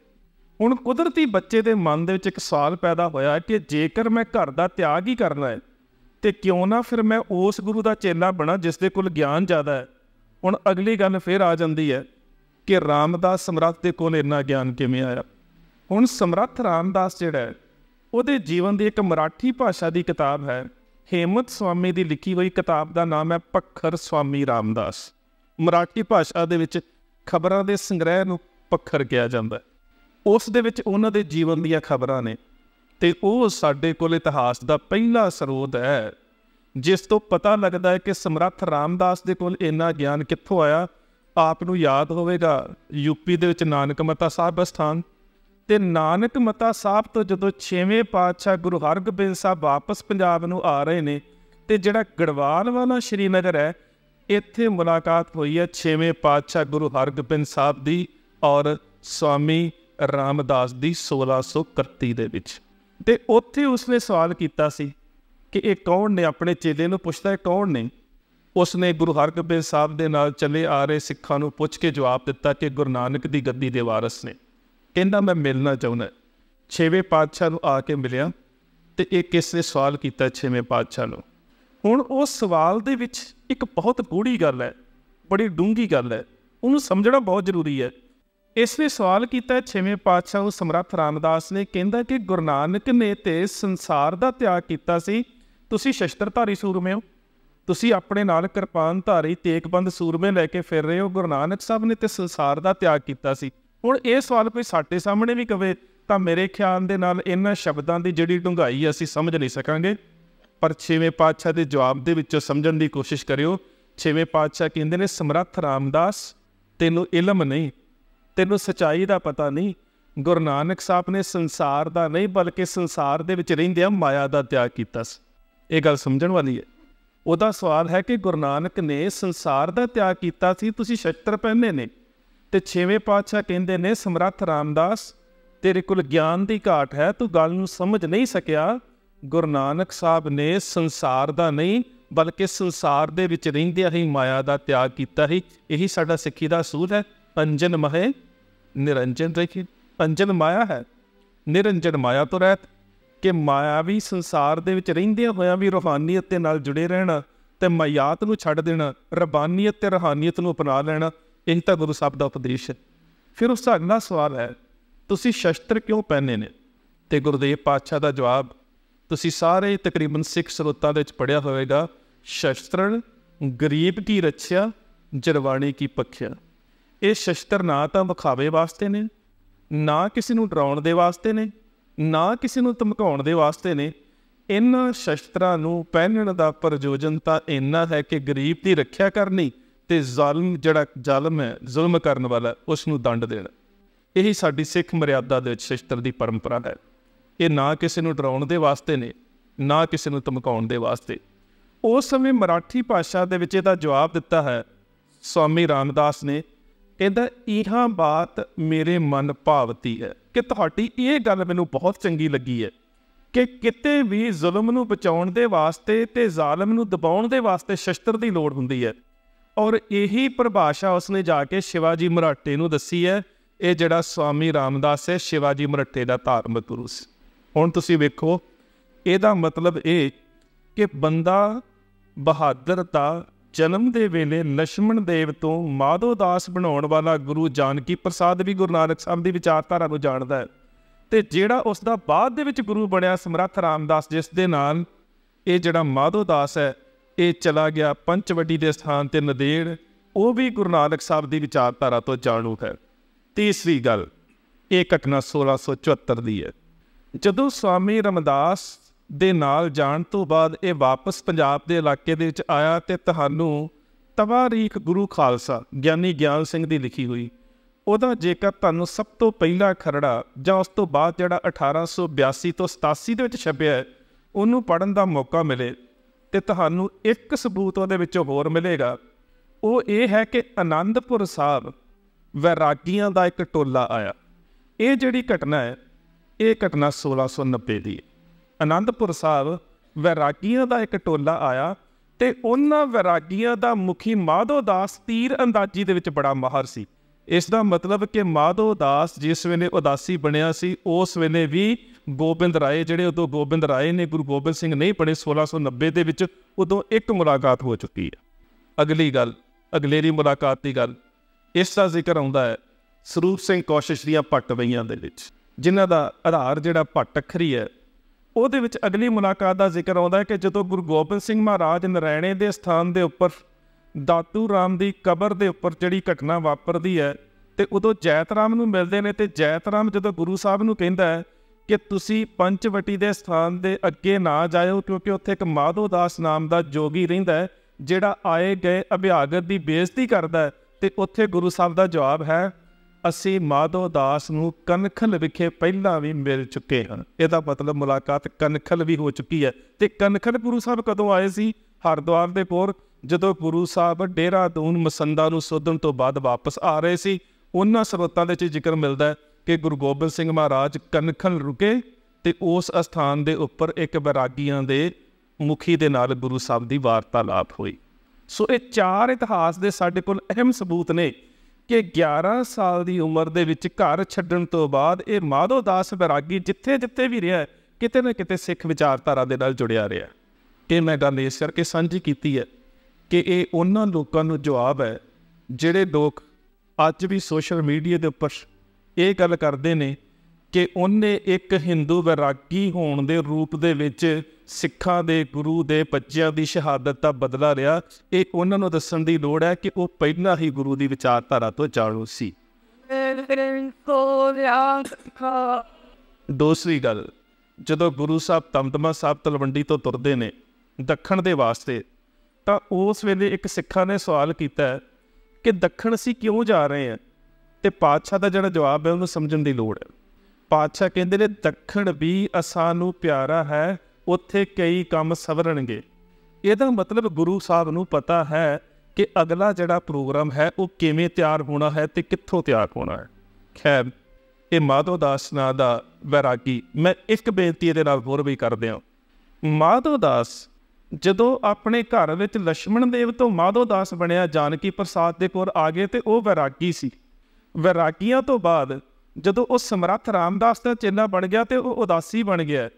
ਹੁਣ ਕੁਦਰਤੀ ਬੱਚੇ ਦੇ ਮਨ ਦੇ ਵਿੱਚ ਇੱਕ ਸਵਾਲ ਪੈਦਾ ਹੋਇਆ ਕਿ ਜੇਕਰ ਮੈਂ ਘਰ ਦਾ ਤਿਆਗ ਹੀ ਕਰਨਾ ਹੈ ਤੇ ਕਿਉਂ ਨਾ ਫਿਰ ਮੈਂ ਉਸ ਗੁਰੂ ਦਾ ਚੇਲਾ ਬਣਾ ਜਿਸ ਦੇ ਕੋਲ ਗਿਆਨ ਜ਼ਿਆਦਾ ਹੈ ਹੁਣ ਅਗਲੀ ਗੱਲ ਫਿਰ ਆ ਜਾਂਦੀ ਹੈ ਕਿ ਰਾਮਦਾਸ ਸਮਰੱਥ ਦੇ ਕੋਲ ਇੰਨਾ ਗਿਆਨ ਕਿਵੇਂ ਆਇਆ ਹੁਣ ਸਮਰੱਥ ਰਾਮਦਾਸ ਜਿਹੜਾ ਉਹਦੇ ਜੀਵਨ ਦੀ ਇੱਕ ਮਰਾਠੀ ਭਾਸ਼ਾ ਦੀ ਕਿਤਾਬ ਹੈ ਹੇਮਤ ਸਵਾਮੀ ਦੀ ਲਿਖੀ ਹੋਈ ਕਿਤਾਬ ਦਾ ਨਾਮ ਹੈ ਪਖਰ ਸਵਾਮੀ ਰਾਮਦਾਸ ਮਰਾਠੀ ਭਾਸ਼ਾ ਦੇ ਵਿੱਚ ਖਬਰਾਂ ਦੇ ਸੰਗ੍ਰਹਿ ਨੂੰ ਪੱਖਰ ਕਿਹਾ ਜਾਂਦਾ ਉਸ ਦੇ ਵਿੱਚ ਉਹਨਾਂ ਦੇ ਜੀਵਨ ਦੀਆਂ ਖਬਰਾਂ ਨੇ ਤੇ ਉਹ ਸਾਡੇ ਕੋਲ ਇਤਿਹਾਸ ਦਾ ਪਹਿਲਾ ਸਰੋਤ ਹੈ ਜਿਸ ਤੋਂ ਪਤਾ ਲੱਗਦਾ ਹੈ ਕਿ ਸਮਰੱਥ ਰਾਮਦਾਸ ਦੇ ਕੋਲ ਇੰਨਾ ਗਿਆਨ ਕਿੱਥੋਂ ਆਇਆ ਆਪ ਨੂੰ ਯਾਦ ਹੋਵੇਗਾ ਯੂਪੀ ਦੇ ਵਿੱਚ ਨਾਨਕ ਮਤਾ ਸਾਹਿਬ ਸਥਾਨ ਤੇ ਨਾਨਕ ਮਤਾ ਸਾਹਿਬ ਤੋਂ ਜਦੋਂ 6ਵੇਂ ਪਾਤਸ਼ਾਹ ਗੁਰੂ ਹਰਗੋਬਿੰਦ ਸਾਹਿਬ ਵਾਪਸ ਪੰਜਾਬ ਨੂੰ ਆ ਰਹੇ ਨੇ ਤੇ ਜਿਹੜਾ ਗੜਵਾਲ ਵਾਲਾ ਸ਼੍ਰੀਨਗਰ ਹੈ ਇੱਥੇ ਮੁਲਾਕਾਤ ਹੋਈ ਹੈ 6ਵੇਂ ਪਾਤਸ਼ਾਹ ਗੁਰੂ ਹਰਗੋਬਿੰਦ ਸਾਹਿਬ ਦੀ ਔਰ ਸਵਾਮੀ ਰਾਮਦਾਸ ਦੀ 1631 ਦੇ ਵਿੱਚ ਤੇ ਉੱਥੇ ਉਸਨੇ ਸਵਾਲ ਕੀਤਾ ਸੀ ਕਿ ਇਹ ਕੌਣ ਨੇ ਆਪਣੇ ਚੇਲੇ ਨੂੰ ਪੁੱਛਦਾ ਹੈ ਕੌਣ ਨੇ ਉਸਨੇ ਗੁਰੂ ਹਰਗੋਬਿੰਦ ਸਾਹਿਬ ਦੇ ਨਾਲ ਚੱਲੇ ਆ ਰਹੇ ਸਿੱਖਾਂ ਨੂੰ ਪੁੱਛ ਕੇ ਜਵਾਬ ਦਿੱਤਾ ਕਿ ਗੁਰੂ ਨਾਨਕ ਦੀ ਗੱਦੀ ਦੇ ਵਾਰਸ ਨੇ ਕਹਿੰਦਾ ਮੈਂ ਮਿਲਣਾ ਚਾਹੁੰਦਾ ਛੇਵੇਂ ਪਾਤਸ਼ਾਹ ਨੂੰ ਆ ਕੇ ਮਿਲਿਆ ਤੇ ਇਹ ਕਿਸ ਨੇ ਸਵਾਲ ਕੀਤਾ ਛੇਵੇਂ ਪਾਤਸ਼ਾਹ ਨੂੰ ਹੁਣ ਉਹ ਸਵਾਲ ਦੇ ਵਿੱਚ ਇੱਕ ਬਹੁਤ ਗੂੜੀ ਗੱਲ ਹੈ ਬੜੀ ਡੂੰਗੀ ਗੱਲ ਹੈ ਉਹਨੂੰ ਸਮਝਣਾ ਬਹੁਤ ਜ਼ਰੂਰੀ ਹੈ ਇਸ ਲਈ ਸਵਾਲ ਕੀਤਾ ਛੇਵੇਂ ਪਾਤਸ਼ਾਹ ਉਹ ਸਮਰੱਥ ਰਾਮਦਾਸ ਨੇ ਕਹਿੰਦਾ ਕਿ ਗੁਰੂ ਨਾਨਕ ਨੇ ਤੇ ਸੰਸਾਰ ਦਾ ਤਿਆਗ ਕੀਤਾ ਸੀ ਤੁਸੀਂ ਸ਼ਸਤਰਧਾਰੀ ਸੂਰਮੇ ਹੋ ਤੁਸੀਂ ਆਪਣੇ ਨਾਲ ਕਿਰਪਾਨ ਧਾਰੀ ਤੇਗਬੰਦ ਸੂਰਮੇ ਲੈ ਕੇ ਫਿਰ ਰਹੇ ਹੋ ਗੁਰੂ ਨਾਨਕ ਸਾਹਿਬ ਨੇ ਤੇ ਸੰਸਾਰ ਦਾ ਤਿਆਗ ਕੀਤਾ ਸੀ ਹੁਣ ਇਹ ਸਵਾਲ ਕੋਈ ਸਾਡੇ ਸਾਹਮਣੇ ਵੀ ਕਵੇ ਤਾਂ ਮੇਰੇ ਖਿਆਲ ਦੇ ਨਾਲ ਇਹਨਾਂ ਸ਼ਬਦਾਂ ਦੀ ਜਿਹੜੀ ਡੂੰਘਾਈ ਅਸੀਂ ਸਮਝ ਨਹੀਂ ਸਕਾਂਗੇ ਪਰ 6ਵੇਂ ਪਾਤਸ਼ਾਹ ਦੇ ਜਵਾਬ ਦੇ ਵਿੱਚੋਂ ਸਮਝਣ ਦੀ ਕੋਸ਼ਿਸ਼ ਕਰਿਓ 6ਵੇਂ ਪਾਤਸ਼ਾਹ ਕਹਿੰਦੇ ਨੇ ਸਮਰੱਥ ਰਾਮਦਾਸ ਤੈਨੂੰ ਇਲਮ ਨਹੀਂ ਤੈਨੂੰ ਸਚਾਈ ਦਾ ਪਤਾ ਨਹੀਂ ਗੁਰੂ ਨਾਨਕ ਸਾਹਿਬ ਨੇ ਸੰਸਾਰ ਦਾ ਨਹੀਂ ਬਲਕਿ ਸੰਸਾਰ ਦੇ ਵਿੱਚ ਰਹਿੰਦਿਆਂ ਮਾਇਆ ਦਾ ਤਿਆਗ ਕੀਤਾ ਸੀ ਇਹ ਗੱਲ ਸਮਝਣ ਵਾਲੀ ਹੈ ਉਹਦਾ ਸਵਾਲ ਹੈ ਕਿ ਗੁਰੂ ਨਾਨਕ ਨੇ ਸੰਸਾਰ ਦਾ ਤਿਆਗ ਕੀਤਾ ਸੀ ਤੁਸੀਂ ਸ਼ਸਤਰ ਪਹਿਨੇ ਨੇ ਤੇ 6ਵੇਂ ਪਾਤਸ਼ਾਹ ਕਹਿੰਦੇ ਨੇ ਸਮਰੱਥ ਰਾਮਦਾਸ ਤੇਰੇ ਕੋਲ ਗਿਆਨ ਦੀ ਘਾਟ ਹੈ ਤੂੰ ਗੱਲ ਨੂੰ ਸਮਝ ਨਹੀਂ ਸਕਿਆ ਗੁਰੂ ਨਾਨਕ ਸਾਹਿਬ ਨੇ ਸੰਸਾਰ ਦਾ ਨਹੀਂ ਬਲਕਿ ਸੰਸਾਰ ਦੇ ਵਿੱਚ ਰਹਿੰਦਿਆਂ ਹੀ ਮਾਇਆ ਦਾ ਤਿਆਗ ਕੀਤਾ ਹੀ ਇਹੀ ਸਾਡਾ ਸਿੱਖੀ ਦਾ ਸੂਲ ਹੈ ਪੰਜਨ ਮਹੇ ਨਿਰੰਜਨ ਰਹੀ ਪੰਜਨ ਮਾਇਆ ਹੈ ਨਿਰੰਜਨ ਮਾਇਆ ਤੋਂ ਰਹਿਤ ਕਿ ਵੀ ਸੰਸਾਰ ਦੇ ਵਿੱਚ ਰਹਿੰਦਿਆਂ ਹੋਇਆਂ ਵੀ ਰੋਹਾਨੀਅਤ ਦੇ ਨਾਲ ਜੁੜੇ ਰਹਿਣਾ ਤੇ ਮਾਇਆਤ ਨੂੰ ਛੱਡ ਦੇਣਾ ਰਬਾਨੀਅਤ ਤੇ ਰੋਹਾਨੀਅਤ ਨੂੰ ਅਪਣਾ ਲੈਣਾ ਇਹ ਤਾਂ ਗੁਰੂ ਸਾਹਿਬ ਦਾ ਉਪਦੇਸ਼ ਹੈ ਫਿਰ ਉਸ ਦਾ ਅਗਲਾ ਸਵਾਲ ਹੈ ਤੁਸੀਂ ਸ਼ਸਤਰ ਕਿਉਂ ਪਹਿਨੇ ਨੇ ਤੇ ਗੁਰਦੇਵ ਪਾਤਸ਼ਾਹ ਦਾ ਜਵਾਬ ਤੁਸੀਂ ਸਾਰੇ ਤਕਰੀਬਨ ਸਿੱਖ ਸਰੋਤਾਂ ਦੇ ਵਿੱਚ ਪੜਿਆ ਹੋਵੇਗਾ ਸ਼ਸਤਰਣ ਗਰੀਬ ਦੀ ਰੱਖਿਆ ਜਰਵਾਣੀ ਕੀ ਪੱਖਿਆ ਇਹ ਸ਼ਸਤਰ ਨਾ ਤਾਂ ਵਿਖਾਵੇ ਵਾਸਤੇ ਨੇ ਨਾ ਕਿਸੇ ਨੂੰ ਡਰਾਉਣ ਦੇ ਵਾਸਤੇ ਨੇ ਨਾ ਕਿਸੇ ਨੂੰ ਧਮਕਾਉਣ ਦੇ ਵਾਸਤੇ ਨੇ ਇਹਨਾਂ ਸ਼ਸਤਰਾਂ ਨੂੰ ਪਹਿਨਣ ਦਾ ਪ੍ਰਯੋਜਨ ਤਾਂ ਇੰਨਾ ਹੈ ਕਿ ਗਰੀਬ ਦੀ ਰੱਖਿਆ ਕਰਨੀ ਤੇ ਜ਼ਾਲਮ ਜਿਹੜਾ ਜ਼ਾਲਮ ਹੈ ਜ਼ੁਲਮ ਕਰਨ ਵਾਲਾ ਉਸ ਨੂੰ ਦੰਡ ਦੇਣਾ ਇਹੀ ਸਾਡੀ ਸਿੱਖ ਮਰਿਆਦਾ ਦੇ ਵਿੱਚ ਸ਼ਸਤਰ ਦੀ ਪਰੰਪਰਾ ਹੈ ਇਹ ਨਾ ਕਿਸੇ ਨੂੰ ਡਰਾਉਣ ਦੇ ਵਾਸਤੇ ਨੇ ਨਾ ਕਿਸੇ ਨੂੰ ਧਮਕਾਉਣ ਦੇ ਵਾਸਤੇ ਉਸ ਸਮੇਂ ਮਰਾਠੀ ਭਾਸ਼ਾ ਦੇ ਵਿੱਚ ਇਹਦਾ ਜਵਾਬ ਦਿੱਤਾ ਹੈ ਸਵਾਮੀ ਰਾਮਦਾਸ ਨੇ ਕਹਿੰਦਾ ਇਹਾਂ ਬਾਤ ਮੇਰੇ ਮਨ ਭਾਵਤੀ ਹੈ ਕਿ ਤੁਹਾਡੀ ਇਹ ਗੱਲ ਮੈਨੂੰ ਬਹੁਤ ਚੰਗੀ ਲੱਗੀ ਹੈ ਕਿ ਕਿਤੇ ਵੀ ਜ਼ੁਲਮ ਨੂੰ ਬਚਾਉਣ ਦੇ ਵਾਸਤੇ ਤੇ ਜ਼ਾਲਮ ਨੂੰ ਦਬਾਉਣ ਦੇ ਵਾਸਤੇ ਸ਼ਸਤਰ ਦੀ ਲੋੜ ਹੁੰਦੀ ਹੈ ਔਰ ਇਹੀ ਪਰਿਭਾਸ਼ਾ ਉਸਨੇ ਜਾ ਕੇ ਸ਼ਿਵਾਜੀ ਮਰਾਠੇ ਨੂੰ ਦੱਸੀ ਹੈ ਇਹ ਜਿਹੜਾ ਸਵਾਮੀ ਰਾਮਦਾਸ ਹੈ ਸ਼ਿਵਾਜੀ ਮਰਾਠੇ ਦਾ ਧਾਰਮਿਕ ਗੁਰੂ ਸੀ ਹੁਣ ਤੁਸੀਂ ਵੇਖੋ ਇਹਦਾ ਮਤਲਬ ਇਹ ਕਿ ਬੰਦਾ ਬਹਾਦਰ ਦਾ ਜਨਮ ਦੇ ਵੇਲੇ ਲక్ష్మణ ਦੇਵ ਤੋਂ ਮਾਧੋ ਦਾਸ ਬਣਾਉਣ ਵਾਲਾ ਗੁਰੂ ਜਾਨਕੀ ਪ੍ਰਸਾਦ ਵੀ ਗੁਰੂ ਨਾਨਕ ਸਾਹਿਬ ਦੀ ਵਿਚਾਰਧਾਰਾ ਨੂੰ ਜਾਣਦਾ ਹੈ ਤੇ ਜਿਹੜਾ ਉਸ ਦਾ ਬਾਅਦ ਦੇ ਵਿੱਚ ਗੁਰੂ ਬਣਿਆ ਸਮਰੱਥ ਰਾਮਦਾਸ ਜਿਸ ਦੇ ਨਾਲ ਇਹ ਜਿਹੜਾ ਮਾਧੋ ਦਾਸ ਹੈ ਇਹ ਚਲਾ ਗਿਆ ਪੰਚਵੱਡੀ ਦੇ ਸਥਾਨ ਤੇ ਨਦੇੜ ਉਹ ਵੀ ਗੁਰੂ ਨਾਨਕ ਸਾਹਿਬ ਦੀ ਵਿਚਾਰਧਾਰਾ ਤੋਂ ਜਾਣੂ ਹੈ ਤੀਸਰੀ ਗੱਲ ਇਹ ਘਟਨਾ 1674 ਦੀ ਹੈ ਜਦੋਂ ਸਵਾਮੀ ਰਮਦਾਸ ਦੇ ਨਾਲ ਜਾਣ ਤੋਂ ਬਾਅਦ ਇਹ ਵਾਪਸ ਪੰਜਾਬ ਦੇ ਇਲਾਕੇ ਦੇ ਵਿੱਚ ਆਇਆ ਤੇ ਤੁਹਾਨੂੰ ਤਵਾਰੀਖ ਗੁਰੂ ਖਾਲਸਾ ਗਿਆਨੀ ਗਿਆਨ ਸਿੰਘ ਦੀ ਲਿਖੀ ਹੋਈ ਉਹਦਾ ਜੇਕਰ ਤੁਹਾਨੂੰ ਸਭ ਤੋਂ ਪਹਿਲਾ ਖਰੜਾ ਜਾਂ ਉਸ ਤੋਂ ਬਾਅਦ ਜਿਹੜਾ 1882 ਤੋਂ 87 ਦੇ ਵਿੱਚ ਛਪਿਆ ਉਹਨੂੰ ਪੜਨ ਦਾ ਮੌਕਾ ਮਿਲੇ ਤੇ ਤੁਹਾਨੂੰ ਇੱਕ ਸਬੂਤ ਉਹਦੇ ਵਿੱਚੋਂ ਹੋਰ ਮਿਲੇਗਾ ਉਹ ਇਹ ਹੈ ਕਿ ਆਨੰਦਪੁਰ ਸਾਹਿਬ ਵੈਰਾਗੀਆਂ ਦਾ ਇੱਕ ਟੋਲਾ ਆਇਆ ਇਹ ਜਿਹੜੀ ਘਟਨਾ ਹੈ ਇਹ ਘਟਨਾ 1690 ਦੀ ਆਨੰਦਪੁਰ ਸਾਹਿਬ ਵੈਰਾਗੀਆਂ ਦਾ ਇੱਕ ਟੋਲਾ ਆਇਆ ਤੇ ਉਹਨਾਂ ਵੈਰਾਗੀਆਂ ਦਾ ਮੁਖੀ ਮਾਧੋ ਦਾਸ ਤੀਰ ਅੰਦਾਜ਼ੀ ਦੇ ਵਿੱਚ ਬੜਾ ਮਾਹਰ ਸੀ ਇਸ ਦਾ ਮਤਲਬ ਕਿ ਮਾਧੋ ਦਾਸ ਜਿਸ ਵੇਲੇ ਉਦਾਸੀ ਬਣਿਆ ਸੀ ਉਸ ਵੇਲੇ ਵੀ ਗੋਬਿੰਦ ਰਾਏ ਜਿਹੜੇ ਉਦੋਂ ਗੋਬਿੰਦ ਰਾਏ ਨੇ ਗੁਰੂ ਗੋਬਿੰਦ ਸਿੰਘ ਨਹੀਂ ਪੜੇ 1690 ਦੇ ਵਿੱਚ ਉਦੋਂ ਇੱਕ ਮੁਲਾਕਾਤ ਹੋ ਚੁੱਕੀ ਹੈ ਅਗਲੀ ਗੱਲ ਅਗਲੇਰੀ ਮੁਲਾਕਾਤ ਦੀ ਗੱਲ ਇਸ ਦਾ ਜ਼ਿਕਰ ਆਉਂਦਾ ਹੈ ਸਰੂਪ ਸਿੰਘ ਕੋਸ਼ਿਸ਼ ਦੀਆਂ ਪੱਟ ਵਈਆਂ ਦੇ ਵਿੱਚ ਜਿਨ੍ਹਾਂ ਦਾ ਆਧਾਰ ਜਿਹੜਾ ਭਟਖਰੀ ਹੈ ਉਹਦੇ ਵਿੱਚ ਅਗਲੀ ਮੁਲਾਕਾਤ ਦਾ ਜ਼ਿਕਰ ਆਉਂਦਾ ਹੈ ਕਿ ਜਦੋਂ ਗੁਰੂ ਗੋਬਿੰਦ ਸਿੰਘ ਮਹਾਰਾਜ ਨਰੈਣੇ ਦੇ ਸਥਾਨ ਦੇ ਉੱਪਰ ਦਾਤੂ ਰਾਮ ਦੀ ਕਬਰ ਦੇ ਉੱਪਰ ਜਿਹੜੀ ਘਟਨਾ ਵਾਪਰਦੀ ਹੈ ਤੇ ਉਦੋਂ ਜੈਤਰਾਮ ਨੂੰ ਮਿਲਦੇ ਨੇ ਤੇ ਜੈਤਰਾਮ ਜਦੋਂ ਗੁਰੂ ਸਾਹਿਬ ਨੂੰ ਕਹਿੰਦਾ ਹੈ ਕਿ ਤੁਸੀਂ ਪੰਚਵਟੀ ਦੇ ਸਥਾਨ ਦੇ ਅੱਗੇ ਨਾ ਜਾਇਓ ਕਿਉਂਕਿ ਉੱਥੇ ਇੱਕ ਮਾਧੋ ਦਾਸ ਨਾਮ ਦਾ ਜੋਗੀ ਰਹਿੰਦਾ ਹੈ ਜਿਹੜਾ ਆਏ ਗਏ ਅਭਿਆਗਤ ਦੀ ਬੇਇੱਜ਼ਤੀ ਕਰਦਾ ਹੈ ਤੇ ਉੱਥੇ ਗੁਰੂ ਸਾਹਿਬ ਦਾ ਜਵਾਬ ਹੈ ਅਸੀਂ ਮਾਧੋ ਦਾਸ ਨੂੰ ਕਨਖਲ ਵਿਖੇ ਪਹਿਲਾਂ ਵੀ ਮਿਲ ਚੁੱਕੇ ਹਨ ਇਹਦਾ ਮਤਲਬ ਮੁਲਾਕਾਤ ਕਨਖਲ ਵੀ ਹੋ ਚੁੱਕੀ ਹੈ ਤੇ ਕਨਖਲ ਗੁਰੂ ਸਾਹਿਬ ਕਦੋਂ ਆਏ ਸੀ ਹਰਦੁਆਰ ਦੇ ਕੋਲ ਜਦੋਂ ਗੁਰੂ ਸਾਹਿਬ ਡੇਰਾ ਦੂਨ ਮਸੰਦਾ ਨੂੰ ਸੋਧਣ ਤੋਂ ਬਾਅਦ ਵਾਪਸ ਆ ਰਹੇ ਸੀ ਉਹਨਾਂ ਸਰੋਤਾਂ ਦੇ ਵਿੱਚ ਜ਼ਿਕਰ ਮਿਲਦਾ ਹੈ ਕਿ ਗੁਰੂ ਗੋਬਿੰਦ ਸਿੰਘ ਮਹਾਰਾਜ ਕਨਖਲ ਰੁਕੇ ਤੇ ਉਸ ਅਸਥਾਨ ਦੇ ਉੱਪਰ ਇੱਕ ਬਰਾਗੀਆਂ ਦੇ ਮੁਖੀ ਦੇ ਨਾਲ ਗੁਰੂ ਸਾਹਿਬ ਦੀ ਵਾਰਤਾਲਾਪ ਹੋਈ ਸੋ ਇਹ ਚਾਰ ਇਤਿਹਾਸ ਦੇ ਸਾਡੇ ਕੋਲ ਅਹਿਮ ਸਬੂਤ ਨੇ ਕਿ 11 ਸਾਲ ਦੀ ਉਮਰ ਦੇ ਵਿੱਚ ਘਰ ਛੱਡਣ ਤੋਂ ਬਾਅਦ ਇਹ ਮਾਧੋ ਦਾਸ ਜਿੱਥੇ-ਜਿੱਥੇ ਵੀ ਰਿਹਾ ਕਿਤੇ ਨਾ ਕਿਤੇ ਸਿੱਖ ਵਿਚਾਰਧਾਰਾ ਦੇ ਨਾਲ ਜੁੜਿਆ ਰਿਹਾ ਇਹ ਮੈਂ ਗੱਲ ਇਸ ਕਰਕੇ ਸਾਂਝੀ ਕੀਤੀ ਹੈ ਕਿ ਇਹ ਉਹਨਾਂ ਲੋਕਾਂ ਨੂੰ ਜਵਾਬ ਹੈ ਜਿਹੜੇ ਲੋਕ ਅੱਜ ਵੀ ਸੋਸ਼ਲ ਮੀਡੀਆ ਦੇ ਉੱਪਰ ਇਹ ਗੱਲ ਕਰਦੇ ਨੇ ਕਿ ਉਹਨੇ ਇੱਕ ਹਿੰਦੂ ਵਿਰਾਗੀ ਹੋਣ ਦੇ ਰੂਪ ਦੇ ਵਿੱਚ ਸਿੱਖਾਂ ਦੇ ਗੁਰੂ ਦੇ ਬੱਚਿਆਂ ਦੀ ਸ਼ਹਾਦਤ ਦਾ ਬਦਲਾ ਲਿਆ ਇਹ ਉਹਨਾਂ ਨੂੰ ਦੱਸਣ ਦੀ ਲੋੜ ਹੈ ਕਿ ਉਹ ਪਹਿਲਾਂ ਹੀ ਗੁਰੂ ਦੀ ਵਿਚਾਰਧਾਰਾ ਤੋਂ ਜਾਣੂ ਸੀ ਦੂਸਰੀ ਗੱਲ ਜਦੋਂ ਗੁਰੂ ਸਾਹਿਬ ਤਮਤਮਾ ਸਾਹਿਬ ਤਲਵੰਡੀ ਤੋਂ ਤੁਰਦੇ ਨੇ ਦੱਖਣ ਦੇ ਵਾਸਤੇ ਤਾਂ ਉਸ ਵੇਲੇ ਇੱਕ ਸਿੱਖਾਂ ਨੇ ਸਵਾਲ ਕੀਤਾ ਕਿ ਦੱਖਣ ਸੀ ਕਿਉਂ ਜਾ ਰਹੇ ਆ ਤੇ ਪਾਤਸ਼ਾਹ ਦਾ ਜਿਹੜਾ ਜਵਾਬ ਹੈ ਉਹਨੂੰ ਸਮਝਣ ਦੀ ਲੋੜ ਹੈ ਪਾਤਸ਼ਾਹ ਕਹਿੰਦੇ ਨੇ ਦੱਖਣ ਵੀ ਅਸਾਂ ਨੂੰ ਪਿਆਰਾ ਹੈ ਉੱਥੇ ਕਈ ਕੰਮ ਸਵਰਣਗੇ ਇਹਦਾ ਮਤਲਬ ਗੁਰੂ ਸਾਹਿਬ ਨੂੰ ਪਤਾ ਹੈ ਕਿ ਅਗਲਾ ਜਿਹੜਾ ਪ੍ਰੋਗਰਾਮ ਹੈ ਉਹ ਕਿਵੇਂ ਤਿਆਰ ਹੋਣਾ ਹੈ ਤੇ ਕਿੱਥੋਂ ਤਿਆਰ ਹੋਣਾ ਹੈ ਖੈਰ ਇਹ ਮਾਧੋ ਦਾਸ ਨਾਂ ਦਾ ਵੈਰਾਗੀ ਮੈਂ ਇੱਕ ਬੇਨਤੀ ਇਹਦੇ ਨਾਲ ਹੋਰ ਵੀ ਕਰਦੇ ਹਾਂ ਮਾਧੋ ਦਾਸ ਜਦੋਂ ਆਪਣੇ ਘਰ ਵਿੱਚ ਲక్ష్మణ ਦੇਵ ਤੋਂ ਮਾਧੋ ਦਾਸ ਬਣਿਆ ਜਾਨਕੀ ਪ੍ਰਸਾਦ ਦੇ ਕੋਲ ਆ ਗਏ ਤੇ ਉਹ ਵੈਰਾਗੀ ਸੀ ਵੈਰਾਗੀਆਂ ਤੋਂ ਬਾਅਦ ਜਦੋਂ ਉਹ ਸਮਰੱਥ ਰਾਮਦਾਸ ਦਾ ਚੇਲਾ ਬਣ ਗਿਆ ਤੇ ਉਹ ਉਦਾਸੀ ਬਣ ਗਿਆ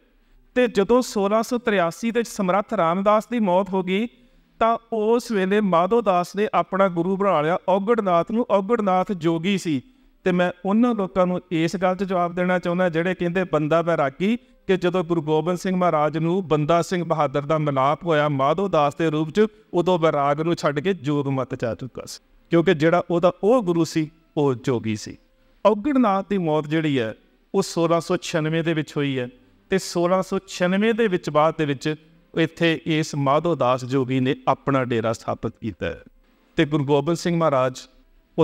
ਤੇ ਜਦੋਂ 1683 ਦੇ ਸਮਰੱਥ ਰਾਮਦਾਸ ਦੀ ਮੌਤ ਹੋ ਗਈ ਤਾਂ ਉਸ ਵੇਲੇ ਮਾਧੋਦਾਸ ਨੇ ਆਪਣਾ ਗੁਰੂ ਬਣਾ ਲਿਆ ਔਗੜਨਾਥ ਨੂੰ ਔਗੜਨਾਥ ਜੋਗੀ ਸੀ ਤੇ ਮੈਂ ਉਹਨਾਂ ਲੋਕਾਂ ਨੂੰ ਇਸ ਗੱਲ 'ਚ ਜਵਾਬ ਦੇਣਾ ਚਾਹੁੰਦਾ ਜਿਹੜੇ ਕਹਿੰਦੇ ਬੰਦਾ ਬੈਰਾਗੀ ਕਿ ਜਦੋਂ ਗੁਰੂ ਗੋਬਿੰਦ ਸਿੰਘ ਮਹਾਰਾਜ ਨੂੰ ਬੰਦਾ ਸਿੰਘ ਬਹਾਦਰ ਦਾ ਮਨਾਪ ਹੋਇਆ ਮਾਧੋਦਾਸ ਦੇ ਰੂਪ 'ਚ ਉਦੋਂ ਬੈਰਾਗ ਨੂੰ ਛੱਡ ਕੇ ਜੋਗ ਮਤ ਚਾ ਚੁੱਕਾ ਸੀ ਕਿਉਂਕਿ ਜਿਹੜਾ ਉਹਦਾ ਉਹ ਗੁਰੂ ਸੀ ਉਹ ਜੋਗੀ ਸੀ ਔਗਣਨਾਥ ਦੀ ਮੌਤ ਜਿਹੜੀ ਹੈ ਉਹ 1696 ਦੇ ਵਿੱਚ ਹੋਈ ਹੈ ਤੇ 1696 ਦੇ ਵਿੱਚ ਬਾਅਦ ਦੇ ਵਿੱਚ ਇੱਥੇ ਇਸ ਮਾਧੋ ਦਾਸ ਜੋਗੀ ਨੇ ਆਪਣਾ ਡੇਰਾ ਸਥਾਪਿਤ ਕੀਤਾ ਤੇ ਗੁਰੂ ਗੋਬਿੰਦ ਸਿੰਘ ਮਹਾਰਾਜ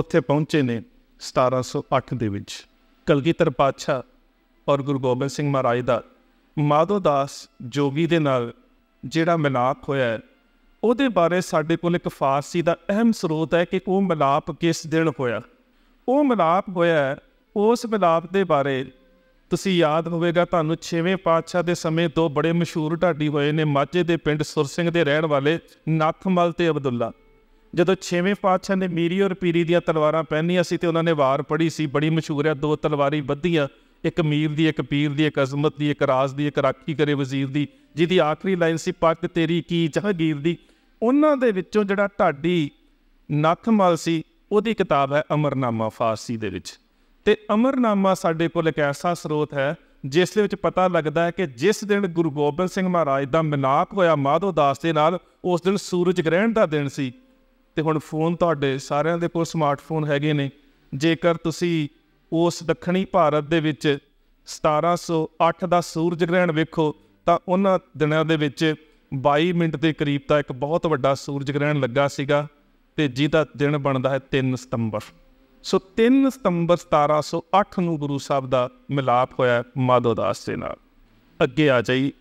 ਉੱਥੇ ਪਹੁੰਚੇ ਨੇ 1708 ਦੇ ਵਿੱਚ ਕਲਗੀਧਰ ਪਾਤਸ਼ਾਹ ਔਰ ਗੁਰੂ ਗੋਬਿੰਦ ਸਿੰਘ ਮਹਾਰਾਜ ਦਾ ਮਾਧੋ ਦਾਸ ਜੋਗੀ ਦੇ ਨਾਲ ਜਿਹੜਾ ਮਿਲਾਪ ਹੋਇਆ ਉਹਦੇ ਬਾਰੇ ਸਾਡੇ ਕੋਲ ਇੱਕ ਫਾਰਸੀ ਦਾ ਅਹਿਮ ਸਰੋਤ ਹੈ ਕਿ ਉਹ ਮਿਲਾਪ ਕਿਸ ਦਿਨ ਹੋਇਆ ਉਹ ਮਿਲਾਪ ਹੋਇਆ ਉਸ ਮਿਲਾਪ ਦੇ ਬਾਰੇ ਤੁਸੀਂ ਯਾਦ ਹੋਵੇਗਾ ਤੁਹਾਨੂੰ 6ਵੇਂ ਪਾਤਸ਼ਾਹ ਦੇ ਸਮੇਂ ਦੋ ਬੜੇ ਮਸ਼ਹੂਰ ਢਾਡੀ ਹੋਏ ਨੇ ਮਾਝੇ ਦੇ ਪਿੰਡ ਸੁਰ ਸਿੰਘ ਦੇ ਰਹਿਣ ਵਾਲੇ ਨਾਥਮਲ ਤੇ ਅਬਦੁੱਲਾ ਜਦੋਂ 6ਵੇਂ ਪਾਤਸ਼ਾਹ ਨੇ ਮੀਰੀ ਔਰ ਪੀਰੀ ਦੀਆਂ ਤਲਵਾਰਾਂ ਪਹਿਨੀਆਂ ਸੀ ਤੇ ਉਹਨਾਂ ਨੇ ਵਾਰ ਪੜੀ ਸੀ ਬੜੀ ਮਸ਼ਹੂਰ ਹੈ ਦੋ ਤਲਵਾਰੀ ਵੱਧੀਆਂ ਇੱਕ ਮੀਰ ਦੀ ਇੱਕ ਪੀਰ ਦੀ ਇੱਕ ਅਜ਼ਮਤ ਦੀ ਇੱਕ ਰਾਜ਼ ਦੀ ਇੱਕ ਰਾਖੀ ਕਰੇ ਵਜ਼ੀਰ ਦੀ ਜਿਹਦੀ ਆਖਰੀ ਲਾਈਨ ਸੀ ਪੱਗ ਤੇਰੀ ਕੀ ਜਹਾਂਗੀਰ ਦੀ ਉਹਨਾਂ ਦੇ ਵਿੱਚੋਂ ਜਿਹੜਾ ਢਾਡੀ ਨਖਮਲ ਸੀ ਉਹਦੀ ਕਿਤਾਬ ਹੈ ਅਮਰਨਾਮਾ ਫਾਰਸੀ ਦੇ ਵਿੱਚ ਤੇ ਅਮਰਨਾਮਾ ਸਾਡੇ ਕੋਲ ਇੱਕ ਐਸਾ ਸਰੋਤ ਹੈ ਜਿਸ ਦੇ ਵਿੱਚ ਪਤਾ ਲੱਗਦਾ ਹੈ ਕਿ ਜਿਸ ਦਿਨ ਗੁਰੂ ਗੋਬਿੰਦ ਸਿੰਘ ਮਹਾਰਾਜ ਦਾ ਮਿਲਾਪ ਹੋਇਆ ਮਾਧੋ ਦਾਸ ਦੇ ਨਾਲ ਉਸ ਦਿਨ ਸੂਰਜ ਗ੍ਰਹਿਣ ਦਾ ਦਿਨ ਸੀ ਤੇ ਹੁਣ ਫੋਨ ਤੁਹਾਡੇ ਸਾਰਿਆਂ ਦੇ ਕੋਲ ਸਮਾਰਟਫੋਨ ਹੈਗੇ ਨੇ ਜੇਕਰ ਤੁਸੀਂ ਉਸ ਦੱਖਣੀ ਭਾਰਤ ਦੇ ਵਿੱਚ 1708 ਦਾ ਸੂਰਜ ਗ੍ਰਹਿਣ ਵੇਖੋ ਤਾਂ ਉਹਨਾਂ ਦਿਨਾਂ ਦੇ ਵਿੱਚ 22 ਮਿੰਟ ਦੇ ਕਰੀਬ ਤਾਂ ਇੱਕ ਬਹੁਤ ਵੱਡਾ ਸੂਰਜ ਗ੍ਰਹਿਣ ਲੱਗਾ ਸੀਗਾ ਤੇ ਜਿਹਦਾ ਦਿਨ ਬਣਦਾ ਹੈ 3 ਸਤੰਬਰ ਸੋ 3 ਸਤੰਬਰ 1708 ਨੂੰ ਗੁਰੂ ਸਾਹਿਬ ਦਾ ਮਿਲਾਪ ਹੋਇਆ ਮਾਧੋਦਾਸ ਦੇ ਨਾਲ ਅੱਗੇ ਆ ਜਾਈ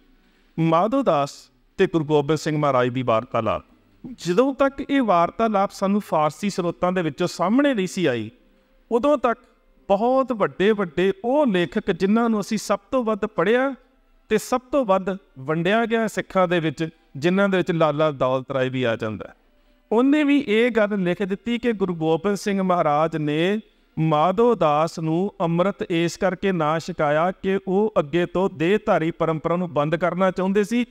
ਮਾਧੋਦਾਸ ਤੇ ਗੁਰੂ ਗੋਬਿੰਦ ਸਿੰਘ ਮਹਾਰਾਜ ਦੀ ਵਾਰਤਾਲਾਪ ਜਦੋਂ ਤੱਕ ਇਹ ਵਾਰਤਾਲਾਪ ਸਾਨੂੰ ਫਾਰਸੀ ਸਰੋਤਾਂ ਦੇ ਵਿੱਚੋਂ ਸਾਹਮਣੇ ਨਹੀਂ ਸੀ ਆਈ ਉਦੋਂ ਤੱਕ ਬਹੁਤ ਵੱਡੇ ਵੱਡੇ ਉਹ ਲੇਖਕ ਜਿਨ੍ਹਾਂ ਨੂੰ ਅਸੀਂ ਸਭ ਤੋਂ ਵੱਧ ਪੜਿਆ ਤੇ ਸਭ ਤੋਂ ਵੱਧ ਵੰਡਿਆ ਗਿਆ ਸਿੱਖਾਂ ਦੇ ਵਿੱਚ ਜਿਨ੍ਹਾਂ ਦੇ ਵਿੱਚ ਲਾਲਾ ਦੌਲਤ ਰਾਏ ਵੀ ਆ ਜਾਂਦਾ ਹੈ ਉਹਨੇ ਵੀ ਇਹ ਗੱਲ ਲਿਖ ਦਿੱਤੀ ਕਿ ਗੁਰੂ ਗੋਬਿੰਦ ਸਿੰਘ ਮਹਾਰਾਜ ਨੇ ਮਾਧੋ ਦਾਸ ਨੂੰ ਅੰਮ੍ਰਿਤ ਇਸ ਕਰਕੇ ਨਾ ਛਕਾਇਆ ਕਿ ਉਹ ਅੱਗੇ ਤੋਂ ਦੇਹਧਾਰੀ ਪਰੰਪਰਾ ਨੂੰ ਬੰਦ ਕਰਨਾ ਚਾਹੁੰਦੇ ਸੀ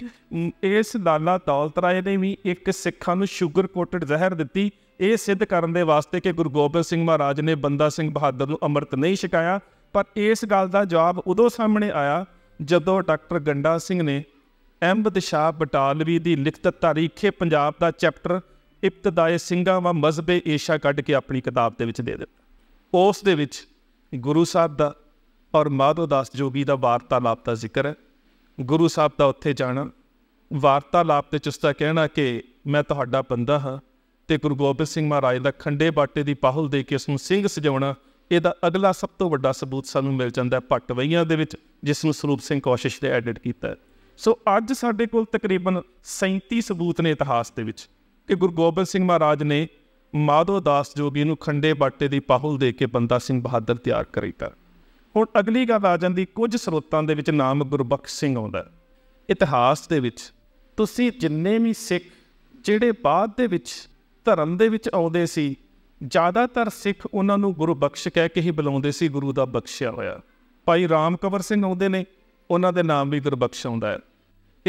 ਇਸ ਲਾਲਾ ਦੌਲਤ ਰਾਏ ਨੇ ਵੀ ਇੱਕ ਸਿੱਖਾਂ ਨੂੰ ਸ਼ੂਗਰ ਕੋਟਡ ਜ਼ਹਿਰ ਦਿੱਤੀ ਇਹ ਸਿੱਧ ਕਰਨ ਦੇ ਵਾਸਤੇ ਕਿ ਗੁਰੂ ਗੋਬਿੰਦ ਸਿੰਘ ਮਹਾਰਾਜ ਨੇ ਬੰਦਾ ਸਿੰਘ ਬਹਾਦਰ ਨੂੰ ਅੰਮ੍ਰਿਤ ਨਹੀਂ ਛਕਾਇਆ ਪਰ ਇਸ ਗੱਲ ਦਾ ਜਵਾਬ ਉਦੋਂ ਸਾਹਮਣੇ ਆਇਆ ਜਦੋਂ ਡਾਕਟਰ ਗੰਡਾ ਸਿੰਘ ਨੇ ਅਹਿਮਦ ਸ਼ਾਹ ਬਟਾਲਵੀ ਦੀ ਲਿਖਤ ਤਾਰੀਖੇ ਪੰਜਾਬ ਦਾ ਚੈਪਟਰ ਇਬਤਦਾਏ ਸਿੰਘਾਂ ਵਾ ਮਜ਼ਬੇ ਏਸ਼ਾ ਕੱਢ ਕੇ ਆਪਣੀ ਕਿਤਾਬ ਦੇ ਵਿੱਚ ਦੇ ਦਿੱਤਾ ਉਸ ਦੇ ਵਿੱਚ ਗੁਰੂ ਸਾਹਿਬ ਦਾ ਔਰ ਮਾਧੋ ਦਾਸ ਜੋਗੀ ਦਾ ਵਾਰਤਾਲਾਪ ਦਾ ਜ਼ਿਕਰ ਹੈ ਗੁਰੂ ਸਾਹਿਬ ਦਾ ਉੱਥੇ ਜਾਣਾ ਵਾਰਤਾਲਾਪ ਤੇ ਚਸਤਾ ਕਹਿਣਾ ਕਿ ਮੈਂ ਤੁਹਾਡਾ ਬੰਦਾ ਹਾਂ ਤੇ ਗੁਰੂ ਗੋਬਿੰਦ ਸਿੰਘ ਮਹਾਰਾਜ ਦਾ ਖੰਡੇ ਬਾਟੇ ਦੀ ਪਾਹਲ ਦੇ ਕੇ ਉਸ ਨੂੰ ਸਿੰਘ ਸਜਾਉਣਾ ਇਹਦਾ ਅਗਲਾ ਸਭ ਤੋਂ ਵੱਡਾ ਸਬੂਤ ਸਾਨੂੰ ਮਿਲ ਜਾਂਦਾ ਹੈ ਪਟਵਈਆਂ ਦੇ ਵਿੱਚ ਜਿਸ ਨੂੰ ਸਰੂਪ ਸਿੰਘ ਕੋਸ਼ਿਸ਼ ਨੇ ਐਡਿਟ ਕੀਤਾ ਸੋ ਅੱਜ ਸਾਡੇ ਕੋਲ ਤਕਰੀਬਨ 37 ਸਬੂਤ ਨੇ ਇਤਿਹਾਸ ਦੇ ਵਿੱਚ ਕਿ ਗੁਰੂ ਗੋਬਿੰਦ ਸਿੰਘ ਮਹਾਰਾਜ ਨੇ ਮਾਧੋ ਦਾਸ ਜੋਗੀ ਨੂੰ ਖੰਡੇ ਬਾਟੇ ਦੀ ਪਾਹੁਲ ਦੇ ਕੇ ਬੰਦਾ ਸਿੰਘ ਬਹਾਦਰ ਤਿਆਰ ਕਰੀਤਾ ਹੁਣ ਅਗਲੀ ਗੱਲ ਆ ਜਾਂਦੀ ਕੁਝ ਸਰੋਤਾਂ ਦੇ ਵਿੱਚ ਨਾਮ ਗੁਰਬਖਸ਼ ਸਿੰਘ ਆਉਂਦਾ ਇਤਿਹਾਸ ਦੇ ਵਿੱਚ ਤੁਸੀਂ ਜਿੰਨੇ ਵੀ ਸਿੱਖ ਜਿਹੜੇ ਬਾਅਦ ਦੇ ਵਿੱਚ ਧਰਮ ਦੇ ਵਿੱਚ ਆਉਂਦੇ ਸੀ ਜ਼ਿਆਦਾਤਰ ਸਿੱਖ ਉਹਨਾਂ ਨੂੰ ਗੁਰਬਖਸ਼ ਕਹਿ ਕੇ ਹੀ ਬੁਲਾਉਂਦੇ ਸੀ ਗੁਰੂ ਦਾ ਬਖਸ਼ਿਆ ਹੋਇਆ ਭਾਈ ਰਾਮ ਸਿੰਘ ਆਉਂਦੇ ਨੇ ਉਹਨਾਂ ਦੇ ਨਾਮ ਵੀ ਗੁਰਬਖਸ਼ ਆਉਂਦਾ ਹੈ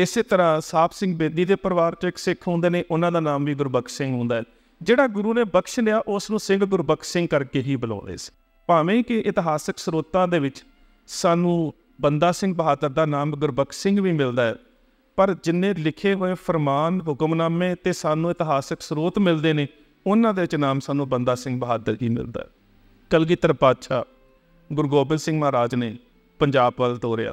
ਇਸੇ ਤਰ੍ਹਾਂ ਸਾਪ ਸਿੰਘ ਬੇਦੀ ਦੇ ਪਰਿਵਾਰ 'ਚ ਇੱਕ ਸਿੱਖ ਹੁੰਦੇ ਨੇ ਉਹਨਾਂ ਦਾ ਨਾਮ ਵੀ ਗੁਰਬਖਸ਼ ਸਿੰਘ ਹੁੰਦਾ ਹੈ ਜਿਹੜਾ ਗੁਰੂ ਨੇ ਬਖਸ਼ ਲਿਆ ਉਸ ਨੂੰ ਸਿੰਘ ਗੁਰਬਖਸ਼ ਸਿੰਘ ਕਰਕੇ ਹੀ ਬੁਲਾਉਂਦੇ ਸੀ ਭਾਵੇਂ ਕਿ ਇਤਿਹਾਸਿਕ ਸਰੋਤਾਂ ਦੇ ਵਿੱਚ ਸਾਨੂੰ ਬੰਦਾ ਸਿੰਘ ਬਹਾਦਰ ਦਾ ਨਾਮ ਗੁਰਬਖਸ਼ ਸਿੰਘ ਵੀ ਮਿਲਦਾ ਹੈ ਪਰ ਜਿੰਨੇ ਲਿਖੇ ਹੋਏ ਫਰਮਾਨ ਹੁਕਮਨਾਮੇ ਤੇ ਸਾਨੂੰ ਇਤਿਹਾਸਿਕ ਸਰੋਤ ਮਿਲਦੇ ਨੇ ਉਹਨਾਂ ਦੇ ਵਿੱਚ ਨਾਮ ਸਾਨੂੰ ਬੰਦਾ ਸਿੰਘ ਬਹਾਦਰ ਹੀ ਮਿਲਦਾ ਹੈ ਕਲਗੀਧਰ ਪਾਤਸ਼ਾਹ ਗੁਰਗੋਬਿੰਦ ਸਿੰਘ ਮਹਾਰਾਜ ਨੇ ਪੰਜਾਬ ਵੱਲ ਤੋਰਿਆ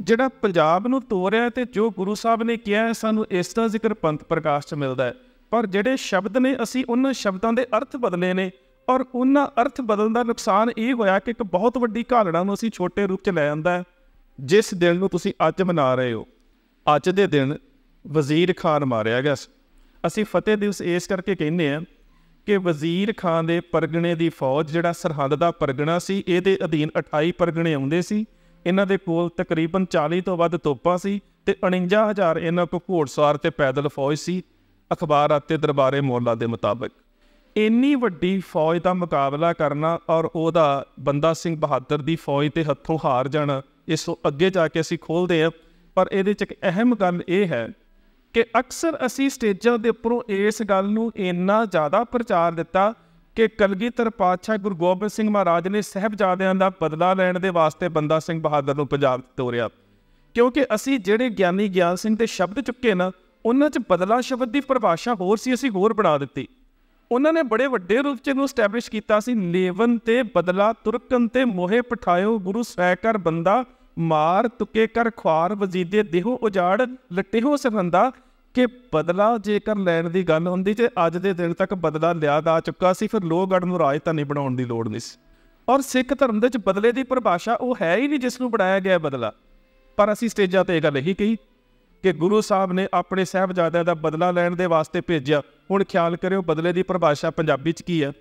ਜਿਹੜਾ ਪੰਜਾਬ ਨੂੰ ਤੋਰਿਆ ਤੇ ਜੋ ਗੁਰੂ ਸਾਹਿਬ ਨੇ ਕਿਹਾ ਸਾਨੂੰ ਇਸ ਦਾ ਜ਼ਿਕਰ ਪੰਥ ਪ੍ਰਕਾਸ਼ 'ਚ ਮਿਲਦਾ ਹੈ ਪਰ ਜਿਹੜੇ ਸ਼ਬਦ ਨੇ ਅਸੀਂ ਉਹਨਾਂ ਸ਼ਬਦਾਂ ਦੇ ਅਰਥ ਬਦਲੇ ਨੇ ਔਰ ਉਹਨਾਂ ਅਰਥ ਬਦਲਣ ਦਾ ਨੁਕਸਾਨ ਇਹ ਹੋਇਆ ਕਿ ਇੱਕ ਬਹੁਤ ਵੱਡੀ ਘਾਲਣਾ ਨੂੰ ਅਸੀਂ ਛੋਟੇ ਰੂਪ 'ਚ ਲੈ ਜਾਂਦਾ ਜਿਸ ਦਿਨ ਨੂੰ ਤੁਸੀਂ ਅੱਜ ਮਨਾ ਰਹੇ ਹੋ ਅੱਜ ਦੇ ਦਿਨ ਵਜ਼ੀਰ ਖਾਨ ਮਾਰਿਆ ਗਿਆ ਅਸੀਂ ਫਤਿਹ ਦਿਵਸ ਇਸ ਕਰਕੇ ਕਹਿੰਦੇ ਆ ਕਿ ਵਜ਼ੀਰ ਖਾਨ ਦੇ ਪਰਗਣੇ ਦੀ ਫੌਜ ਜਿਹੜਾ ਸਰਹੰਦ ਦਾ ਪਰਗਣਾ ਸੀ ਇਹਦੇ ਅਧੀਨ 28 ਪਰਗਣੇ ਆਉਂਦੇ ਸੀ ਇਹਨਾਂ ਦੇ ਕੋਲ ਤਕਰੀਬਨ 40 ਤੋਂ ਵੱਧ ਤੋਪਾਂ ਸੀ ਤੇ 49000 ਇਹਨਾਂ ਕੋਲ ਘੋੜਸਵਾਰ ਤੇ ਪੈਦਲ ਫੌਜ ਸੀ ਅਖਬਾਰ ਅਤੇ ਦਰਬਾਰੇ ਮੌਲਾ ਦੇ ਮੁਤਾਬਕ ਇੰਨੀ ਵੱਡੀ ਫੌਜ ਦਾ ਮੁਕਾਬਲਾ ਕਰਨਾ ਔਰ ਉਹਦਾ ਬੰਦਾ ਸਿੰਘ ਬਹਾਦਰ ਦੀ ਫੌਜ ਤੇ ਹੱਥੋਂ ਹਾਰ ਜਾਣਾ ਇਸ ਤੋਂ ਅੱਗੇ ਜਾ ਕੇ ਅਸੀਂ ਖੋਲਦੇ ਹਾਂ ਪਰ ਇਹਦੇ ਚ ਇੱਕ ਅਹਿਮ ਗੱਲ ਇਹ ਹੈ ਕਿ ਅਕਸਰ ਅਸੀਂ ਸਟੇਜਾਂ ਦੇ ਉੱਪਰੋਂ ਇਸ ਗੱਲ ਨੂੰ ਇੰਨਾ ਜ਼ਿਆਦਾ ਪ੍ਰਚਾਰ ਦਿੱਤਾ ਕਿ ਕਲਗੀਧਰ ਪਾਤਸ਼ਾਹ ਗੁਰੂ ਗੋਬਿੰਦ ਸਿੰਘ ਮਹਾਰਾਜ ਨੇ ਸਹਿਬਜ਼ਾਦਿਆਂ ਦਾ ਬਦਲਾ ਲੈਣ ਦੇ ਵਾਸਤੇ ਬੰਦਾ ਸਿੰਘ ਬਹਾਦਰ ਨੂੰ ਪੰਜਾਬ ਤੋਰਿਆ ਕਿਉਂਕਿ ਅਸੀਂ ਜਿਹੜੇ ਗਿਆਨੀ ਗਿਆਨ ਸਿੰਘ ਦੇ ਸ਼ਬਦ ਚੁੱਕੇ ਨਾ ਉਹਨਾਂ 'ਚ ਬਦਲਾ ਸ਼ਬਦ ਦੀ ਪਰਿਭਾਸ਼ਾ ਹੋਰ ਸੀ ਅਸੀਂ ਹੋਰ ਬਣਾ ਦਿੱਤੀ ਉਹਨਾਂ ਨੇ ਬੜੇ ਵੱਡੇ ਰੂਪ 'ਚ ਨੂੰ ਸਟੈਬਲਿਸ਼ ਕੀਤਾ ਸੀ ਲੇਵਨ ਤੇ ਬਦਲਾ ਤੁਰਕਨ ਤੇ ਮੋਹੇ ਪਠਾਇਓ ਗੁਰੂ ਸੈਕਰ ਬੰਦਾ ਮਾਰ ਤੁਕੇ ਕਰ ਖਵਾਰ ਵਜ਼ੀਦੇ ਦੇਹੋ ਉਜਾੜ ਲਟੇ ਹੋ ਸਰਹੰਦਾ ਕਿ ਬਦਲਾ ਜੇਕਰ ਲੈਣ ਦੀ ਗੱਲ ਹੁੰਦੀ ਤੇ ਅੱਜ ਦੇ ਦਿਨ ਤੱਕ ਬਦਲਾ ਲਿਆ ਦਾ ਚੁੱਕਾ ਸੀ ਫਿਰ ਲੋਹਗੜ ਨੂੰ ਰਾਜਧਾਨੀ ਬਣਾਉਣ ਦੀ ਲੋੜ ਨਹੀਂ ਸੀ ਔਰ ਸਿੱਖ ਧਰਮ ਦੇ ਵਿੱਚ ਬਦਲੇ ਦੀ ਪਰਿਭਾਸ਼ਾ ਉਹ ਹੈ ਹੀ ਨਹੀਂ ਜਿਸ ਨੂੰ ਬਣਾਇਆ ਗਿਆ ਬਦਲਾ ਪਰ ਅਸੀਂ ਸਟੇਜਾਂ ਤੇ ਇਹ ਗੱਲ ਹੀ ਕਹੀ ਕਿ ਗੁਰੂ ਸਾਹਿਬ ਨੇ ਆਪਣੇ ਸਹਿਬਜ਼ਾਦਿਆਂ ਦਾ ਬਦਲਾ ਲੈਣ ਦੇ ਵਾਸਤੇ ਭੇਜਿਆ ਹੁਣ ਖਿਆਲ ਕਰਿਓ ਬਦਲੇ ਦੀ ਪਰਿਭਾਸ਼ਾ ਪੰਜਾਬੀ 'ਚ ਕੀ ਹੈ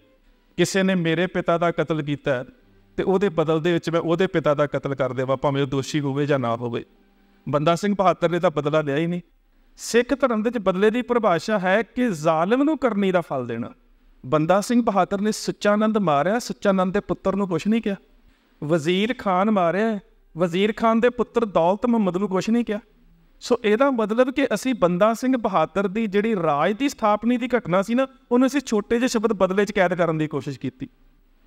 ਕਿਸੇ ਨੇ ਮੇਰੇ ਪਿਤਾ ਦਾ ਕਤਲ ਕੀਤਾ ਤੇ ਉਹਦੇ ਬਦਲ ਦੇ ਵਿੱਚ ਮੈਂ ਉਹਦੇ ਪਿਤਾ ਦਾ ਕਤਲ ਕਰ ਦੇਵਾਂ ਭਾਵੇਂ ਉਹ ਦੋਸ਼ੀ ਹੋਵੇ ਜਾਂ ਨਾ ਹੋਵੇ ਬੰਦਾ ਸਿੰਘ ਬਹਾਦਰ ਨੇ ਤਾਂ ਬਦਲਾ ਲਿਆ ਹੀ ਨਹੀਂ ਸਿੱਖ ਧਰਮ ਦੇ ਵਿੱਚ ਬਦਲੇ ਦੀ ਪਰਿਭਾਸ਼ਾ ਹੈ ਕਿ ਜ਼ਾਲਮ ਨੂੰ ਕਰਨੀ ਦਾ ਫਲ ਦੇਣਾ ਬੰਦਾ ਸਿੰਘ ਬਹਾਦਰ ਨੇ ਸੱਚਾਨੰਦ ਮਾਰਿਆ ਸੱਚਾਨੰਦ ਦੇ ਪੁੱਤਰ ਨੂੰ ਕੁਛ ਨਹੀਂ ਕਿਹਾ ਵਜ਼ੀਰ ਖਾਨ ਮਾਰਿਆ ਵਜ਼ੀਰ ਖਾਨ ਦੇ ਪੁੱਤਰ ਦੌਲਤ ਮੁਹੰਮਦ ਨੂੰ ਕੁਛ ਨਹੀਂ ਕਿਹਾ ਸੋ ਇਹਦਾ ਮਤਲਬ ਕਿ ਅਸੀਂ ਬੰਦਾ ਸਿੰਘ ਬਹਾਦਰ ਦੀ ਜਿਹੜੀ ਰਾਜ ਦੀ ਸਥਾਪਨੀ ਦੀ ਘਟਨਾ ਸੀ ਨਾ ਉਹਨੂੰ ਅਸੀਂ ਛੋਟੇ ਜਿਹੇ ਸ਼ਬਦ ਬਦਲੇ 'ਚ ਕੈਦ ਕਰਨ ਦੀ ਕੋਸ਼ਿਸ਼ ਕੀਤੀ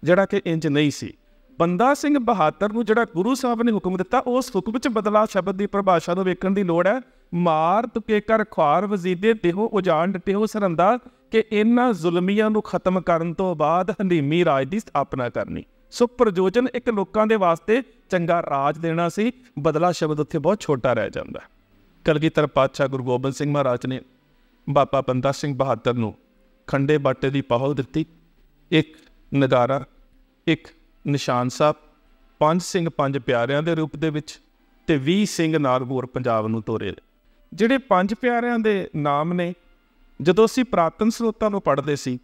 ਜਿਹੜਾ ਕਿ ਇੰਜ ਨਹੀਂ ਸੀ ਬੰਦਾ ਸਿੰਘ ਬਹਾਦਰ ਨੂੰ ਜਿਹੜਾ ਗੁਰੂ ਸਾਹਿਬ ਨੇ ਹੁਕਮ ਦਿੱਤਾ ਉਸ ਹੁਕਮ 'ਚ ਬਦਲਾ ਸ਼ਬਦ ਦੀ ਪਰਿਭਾਸ਼ਾ ਨੂੰ ਵੇਖਣ ਦੀ ਲੋੜ ਹੈ ਮਾਰ ਤੁਕੇ ਕਰ ਖਾਰ ਵਜ਼ੀਦੇ ਦੇਹੋ ਉਜਾਂਡ ਹੋ ਸਰੰਦਾ ਕਿ ਇਹਨਾਂ ਜ਼ੁਲਮੀਆਂ ਨੂੰ ਖਤਮ ਕਰਨ ਤੋਂ ਬਾਅਦ ਹੰਦੀਮੀ ਰਾਜ ਦੀ ਸਥਾਪਨਾ ਕਰਨੀ ਸੋ ਪ੍ਰਯੋਜਨ ਇੱਕ ਲੋਕਾਂ ਦੇ ਵਾਸਤੇ ਚੰਗਾ ਰਾਜ ਦੇਣਾ ਸੀ ਬਦਲਾ ਸ਼ਬਦ ਉੱਥੇ ਬਹੁਤ ਛੋਟਾ ਰਹਿ ਜਾਂਦਾ ਕਲਗੀਧਰ ਪਾਤਸ਼ਾਹ ਗੁਰੂ ਗੋਬਿੰਦ ਸਿੰਘ ਮਹਾਰਾਜ ਨੇ ਬਾਬਾ ਬੰਦਾ ਸਿੰਘ ਬਹਾਦਰ ਨੂੰ ਖੰਡੇ ਬਾਟੇ ਦੀ ਪਹੁਲ ਦਿੱਤੀ ਇੱਕ ਨਗਾਰਾ ਇੱਕ ਨਿਸ਼ਾਨ ਸਾਹਿਬ ਪੰਜ ਸਿੰਘ ਪੰਜ ਪਿਆਰਿਆਂ ਦੇ ਰੂਪ ਦੇ ਵਿੱਚ ਤੇ 20 ਸਿੰਘ ਨਾਲ ਹੋਰ ਪੰਜਾਬ ਨੂੰ ਤੋਰੇ ਜਿਹੜੇ ਪੰਜ ਪਿਆਰਿਆਂ ਦੇ ਨਾਮ ਨੇ ਜਦੋਂ ਅਸੀਂ ਪ੍ਰਾਤਨ ਸਰੋਤਾਂ ਨੂੰ ਪੜ੍ਹਦੇ ਸੀ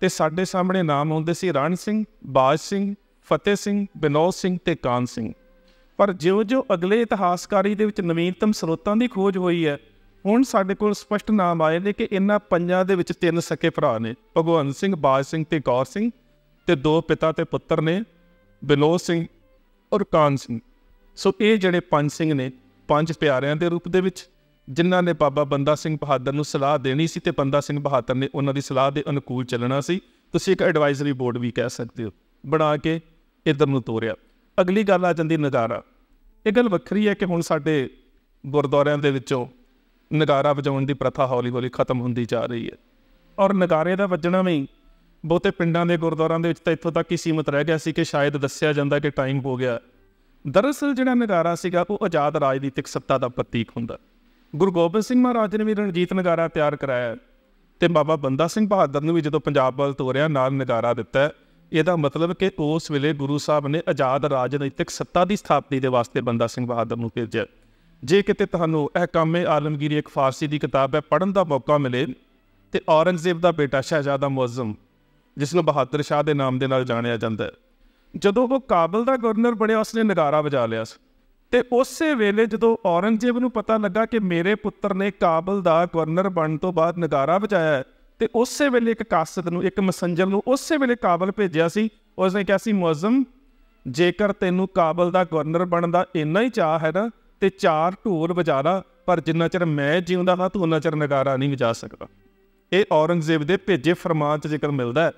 ਤੇ ਸਾਡੇ ਸਾਹਮਣੇ ਨਾਮ ਆਉਂਦੇ ਸੀ ਰਣ ਸਿੰਘ ਬਾਜ ਸਿੰਘ ਫਤਿਹ ਸਿੰਘ ਬਿਨੋਦ ਸਿੰਘ ਤੇ ਕਾਨ ਸਿੰਘ ਪਰ ਜਿਉਂ-ਜਿਉਂ ਅਗਲੇ ਇਤਿਹਾਸਕਾਰੀ ਦੇ ਵਿੱਚ ਨਵੀਨਤਮ ਸਰੋਤਾਂ ਦੀ ਖੋਜ ਹੋਈ ਹੈ ਹੁਣ ਸਾਡੇ ਕੋਲ ਸਪਸ਼ਟ ਨਾਮ ਆਏ ਨੇ ਕਿ ਇਹਨਾਂ ਪੰਜਾਂ ਦੇ ਵਿੱਚ ਤਿੰਨ ਸਕੇ ਭਰਾ ਨੇ ਭਗਵੰਤ ਸਿੰਘ ਬਾਜ ਸਿੰਘ ਤੇ ਕੌਰ ਸਿੰਘ ਤੇ ਦੋ ਪਿਤਾ ਤੇ ਪੁੱਤਰ ਨੇ ਬਿਨੋਦ ਸਿੰਘ ਔਰ ਕਾਨ ਸਿੰਘ ਸੋ ਇਹ ਜਿਹੜੇ ਪੰਜ ਸਿੰਘ ਨੇ ਪੰਜ ਪਿਆਰਿਆਂ ਦੇ ਰੂਪ ਦੇ ਵਿੱਚ ਜਿਨ੍ਹਾਂ ਨੇ ਬਾਬਾ ਬੰਦਾ ਸਿੰਘ ਬਹਾਦਰ ਨੂੰ ਸਲਾਹ ਦੇਣੀ ਸੀ ਤੇ ਬੰਦਾ ਸਿੰਘ ਬਹਾਦਰ ਨੇ ਉਹਨਾਂ ਦੀ ਸਲਾਹ ਦੇ ਅਨੁਕੂਲ ਚੱਲਣਾ ਸੀ ਤੁਸੀਂ ਇੱਕ ਐਡਵਾਈਜ਼ਰੀ ਬੋਰਡ ਵੀ ਕਹਿ ਸਕਦੇ ਹੋ ਬਣਾ ਕੇ ਇਧਰ ਨੂੰ ਤੋਰਿਆ ਅਗਲੀ ਗੱਲ ਆ ਜਾਂਦੀ ਨਗਾਰਾ ਇਹ ਗੱਲ ਵੱਖਰੀ ਹੈ ਕਿ ਹੁਣ ਸਾਡੇ ਗੁਰਦੁਆਰਿਆਂ ਦੇ ਵਿੱਚੋਂ ਨਗਾਰਾ ਵਜਾਉਣ ਦੀ ਪ੍ਰਥਾ ਹੌਲੀ-ਹੌਲੀ ਖਤਮ ਹੁੰਦੀ ਜਾ ਰਹੀ ਹੈ ਔਰ ਨਗਾਰੇ ਦਾ ਵੱਜਣਾ ਵੀ ਬਹੁਤੇ ਪਿੰਡਾਂ ਦੇ ਗੁਰਦੁਆਰਿਆਂ ਦੇ ਵਿੱਚ ਤਾਂ ਇੱਥੋਂ ਤੱਕ ਹੀ ਸੀਮਤ ਰਹਿ ਗਿਆ ਸੀ ਕਿ ਸ਼ਾਇਦ ਦੱਸਿਆ ਜਾਂਦਾ ਕਿ ਟਾਈਮ ਹੋ ਗਿਆ ਦਰਅਸਲ ਜਿਹੜਾ ਨਗਾਰਾ ਸੀਗਾ ਉਹ ਆਜ਼ਾਦ ਰਾਜਨੀਤਿਕ ਸੱਤਾ ਦਾ ਪ੍ਰਤੀਕ ਹੁੰਦਾ ਗੁਰੂ ਗੋਬਿੰਦ ਸਿੰਘ ਮਹਾਰਾਜ ਨੇ ਵੀ ਰਣਜੀਤ ਨਗਾਰਾ ਤਿਆਰ ਕਰਾਇਆ ਤੇ ਬਾਬਾ ਬੰਦਾ ਸਿੰਘ ਬਹਾਦਰ ਨੂੰ ਵੀ ਜਦੋਂ ਪੰਜਾਬ ਵੱਲ ਤੋਰਿਆ ਨਾਲ ਨਗਾਰਾ ਦਿੱਤਾ ਇਹਦਾ ਮਤਲਬ ਕਿ ਉਸ ਵੇਲੇ ਗੁਰੂ ਸਾਹਿਬ ਨੇ ਆਜ਼ਾਦ ਰਾਜਨੀਤਿਕ ਸੱਤਾ ਦੀ ਸਥਾਪਨਾ ਦੇ ਵਾਸਤੇ ਬੰਦਾ ਸਿੰਘ ਬਹਾਦਰ ਨੂੰ ਭੇਜਿਆ ਜੇ ਕਿਤੇ ਤੁਹਾਨੂੰ ਇਹ ਕਾਮੇ ਆਲਮਗੀਰੀ ਇੱਕ ਫਾਰਸੀ ਦੀ ਕਿਤਾਬ ਹੈ ਪੜਨ ਦਾ ਮੌਕਾ ਮਿਲੇ ਤੇ ਔਰੰਗਜ਼ੇਬ ਦਾ ਬੇਟਾ ਸ਼ਹਿਜ਼ਾਦਾ ਮੁਅਜ਼ਮ ਜਿਸ ਨੂੰ ਬਹਾਦਰ ਸ਼ਾਹ ਦੇ ਨਾਮ ਦੇ ਨਾਲ ਜਾਣਿਆ ਜਾਂਦਾ ਜਦੋਂ ਉਹ ਕਾਬਲ ਦਾ ਗਵਰਨਰ ਬਣਿਆ ਉਸਨੇ ਨਗਾਰਾ ਵਜਾ ਲਿਆ ਸੀ ਤੇ ਉਸੇ ਵੇਲੇ ਜਦੋਂ ਔਰੰਗਜ਼ੇਬ ਨੂੰ ਪਤਾ ਲੱਗਾ ਕਿ ਮੇਰੇ ਪੁੱਤਰ ਨੇ ਕਾਬਲ ਦਾ ਗਵਰਨਰ ਬਣਨ ਤੋਂ ਬਾਅਦ ਨਗਾਰਾ ਵਜਾਇਆ ਤੇ ਉਸੇ ਵੇਲੇ ਇੱਕ ਕਾਸਤ ਨੂੰ ਇੱਕ ਮਸੰਜਰ ਨੂੰ ਉਸੇ ਵੇਲੇ ਕਾਬਲ ਭੇਜਿਆ ਸੀ ਉਸ ਨੇ ਕਿਹਾ ਸੀ ਮੁਅਜ਼ਮ ਜੇਕਰ ਤੈਨੂੰ ਕਾਬਲ ਦਾ ਗਵਰਨਰ ਬਣਨ ਦਾ ਇੰਨਾ ਹੀ ਚਾਹ ਹੈ ਨਾ ਤੇ ਚਾਰ ਢੋਲ ਵਜਾਣਾ ਪਰ ਜਿੰਨਾ ਚਿਰ ਮੈਂ ਜਿਉਂਦਾ ਹਾਂ ਤੂੰ ਉਹਨਾਂ ਚਿਰ ਨਗਾਰਾ ਨਹੀਂ ਵਜਾ ਸਕਦਾ ਇਹ ਔਰੰਗਜ਼ੇਬ ਦੇ ਭੇਜੇ ਫਰਮਾਨ 'ਚ ਜ਼ਿਕਰ ਮਿਲਦਾ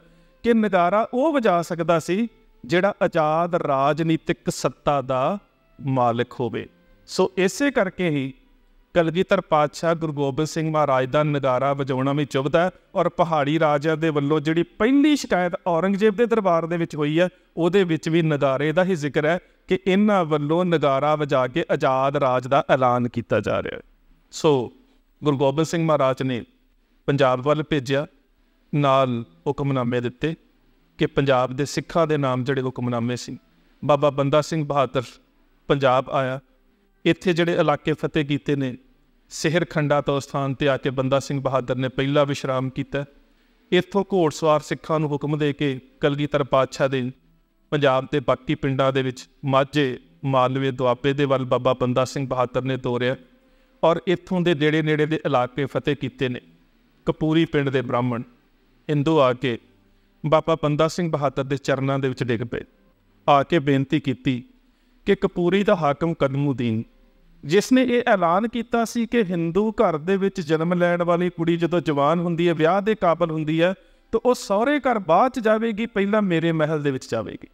ਕਿ ਨਗਾਰਾ ਉਹ ਵਜਾ ਸਕਦਾ ਸੀ ਜਿਹੜਾ ਆਜ਼ਾਦ ਰਾਜਨੀਤਿਕ ਸੱਤਾ ਦਾ ਮਾਲਕ ਹੋਵੇ ਸੋ ਇਸੇ ਕਰਕੇ ਹੀ ਕਲਗੀਧਰ ਪਾਤਸ਼ਾਹ ਗੁਰੂ ਗੋਬਿੰਦ ਸਿੰਘ ਮਹਾਰਾਜ ਦਾ ਨਗਾਰਾ ਵਜਾਉਣਾ ਵੀ ਚੁਬਦਾ ਔਰ ਪਹਾੜੀ ਰਾਜਿਆਂ ਦੇ ਵੱਲੋਂ ਜਿਹੜੀ ਪਹਿਲੀ ਸ਼ਿਕਾਇਤ ਔਰੰਗਜ਼ੇਬ ਦੇ ਦਰਬਾਰ ਦੇ ਵਿੱਚ ਹੋਈ ਹੈ ਉਹਦੇ ਵਿੱਚ ਵੀ ਨਗਾਰੇ ਦਾ ਹੀ ਜ਼ਿਕਰ ਹੈ ਕਿ ਇਹਨਾਂ ਵੱਲੋਂ ਨਗਾਰਾ ਵਜਾ ਕੇ ਆਜ਼ਾਦ ਰਾਜ ਦਾ ਐਲਾਨ ਕੀਤਾ ਜਾ ਰਿਹਾ ਹੈ ਸੋ ਗੁਰੂ ਗੋਬਿੰਦ ਸਿੰਘ ਮਹਾਰਾਜ ਨੇ ਪੰਜਾਬ ਵੱਲ ਭੇਜਿਆ ਨਾਲ ਹੁਕਮਨਾਮੇ ਦਿੱਤੇ ਕਿ ਪੰਜਾਬ ਦੇ ਸਿੱਖਾਂ ਦੇ ਨਾਮ ਜਿਹੜੇ ਹੁਕਮਨਾਮੇ ਸੀ ਬਾਬਾ ਬੰਦਾ ਸਿੰਘ ਬਹਾਦਰ ਪੰਜਾਬ ਆਇਆ ਇੱਥੇ ਜਿਹੜੇ ਇਲਾਕੇ ਫਤਿਹ ਕੀਤੇ ਨੇ ਸਿਹਰਖੰਡਾ ਤੋਂ ਸਥਾਨ ਤੇ ਆ ਕੇ ਬੰਦਾ ਸਿੰਘ ਬਹਾਦਰ ਨੇ ਪਹਿਲਾ ਵਿਸ਼ਰਾਮ ਕੀਤਾ ਇੱਥੋਂ ਘੋੜਸਵਾਰ ਸਿੱਖਾਂ ਨੂੰ ਹੁਕਮ ਦੇ ਕੇ ਕਲਗੀਧਰ ਪਾਤਸ਼ਾਹ ਦੇ ਪੰਜਾਬ ਤੇ ਬਾਕੀ ਪਿੰਡਾਂ ਦੇ ਵਿੱਚ ਮਾਝੇ ਮਾਲਵੇ ਦੁਆਬੇ ਦੇ ਵੱਲ ਬਾਬਾ ਬੰਦਾ ਸਿੰਘ ਬਹਾਦਰ ਨੇ ਤੋਰਿਆ ਔਰ ਇੱਥੋਂ ਦੇ ਜਿਹੜੇ ਨੇੜੇ ਦੇ ਇਲਾਕੇ ਫਤਿਹ ਕੀਤੇ ਨੇ ਕਪੂਰੀ ਪਿੰਡ ਦੇ ਬ੍ਰਾਹਮਣ ਹਿੰਦੂ ਆ ਕੇ ਬਾਬਾ ਬੰਦਾ ਸਿੰਘ ਬਹਾਦਰ ਦੇ ਚਰਨਾਂ ਦੇ ਵਿੱਚ ਡਿੱਗ ਪਏ ਆ ਕੇ ਬੇਨਤੀ ਕੀਤੀ ਕਿ ਕਪੂਰੀ ਦਾ ਹਾਕਮ ਕਦਮੂਦੀਨ ਜਿਸ ਨੇ ਇਹ ਐਲਾਨ ਕੀਤਾ ਸੀ ਕਿ Hindu ਘਰ ਦੇ ਵਿੱਚ ਜਨਮ ਲੈਣ ਵਾਲੀ ਕੁੜੀ ਜਦੋਂ ਜਵਾਨ ਹੁੰਦੀ ਹੈ ਵਿਆਹ ਦੇ ਕਾਬਲ ਹੁੰਦੀ ਹੈ ਤਾਂ ਉਹ ਸਹੁਰੇ ਘਰ ਬਾਅਦ ਚ ਜਾਵੇਗੀ ਪਹਿਲਾਂ ਮੇਰੇ ਮਹਿਲ ਦੇ ਵਿੱਚ ਜਾਵੇਗੀ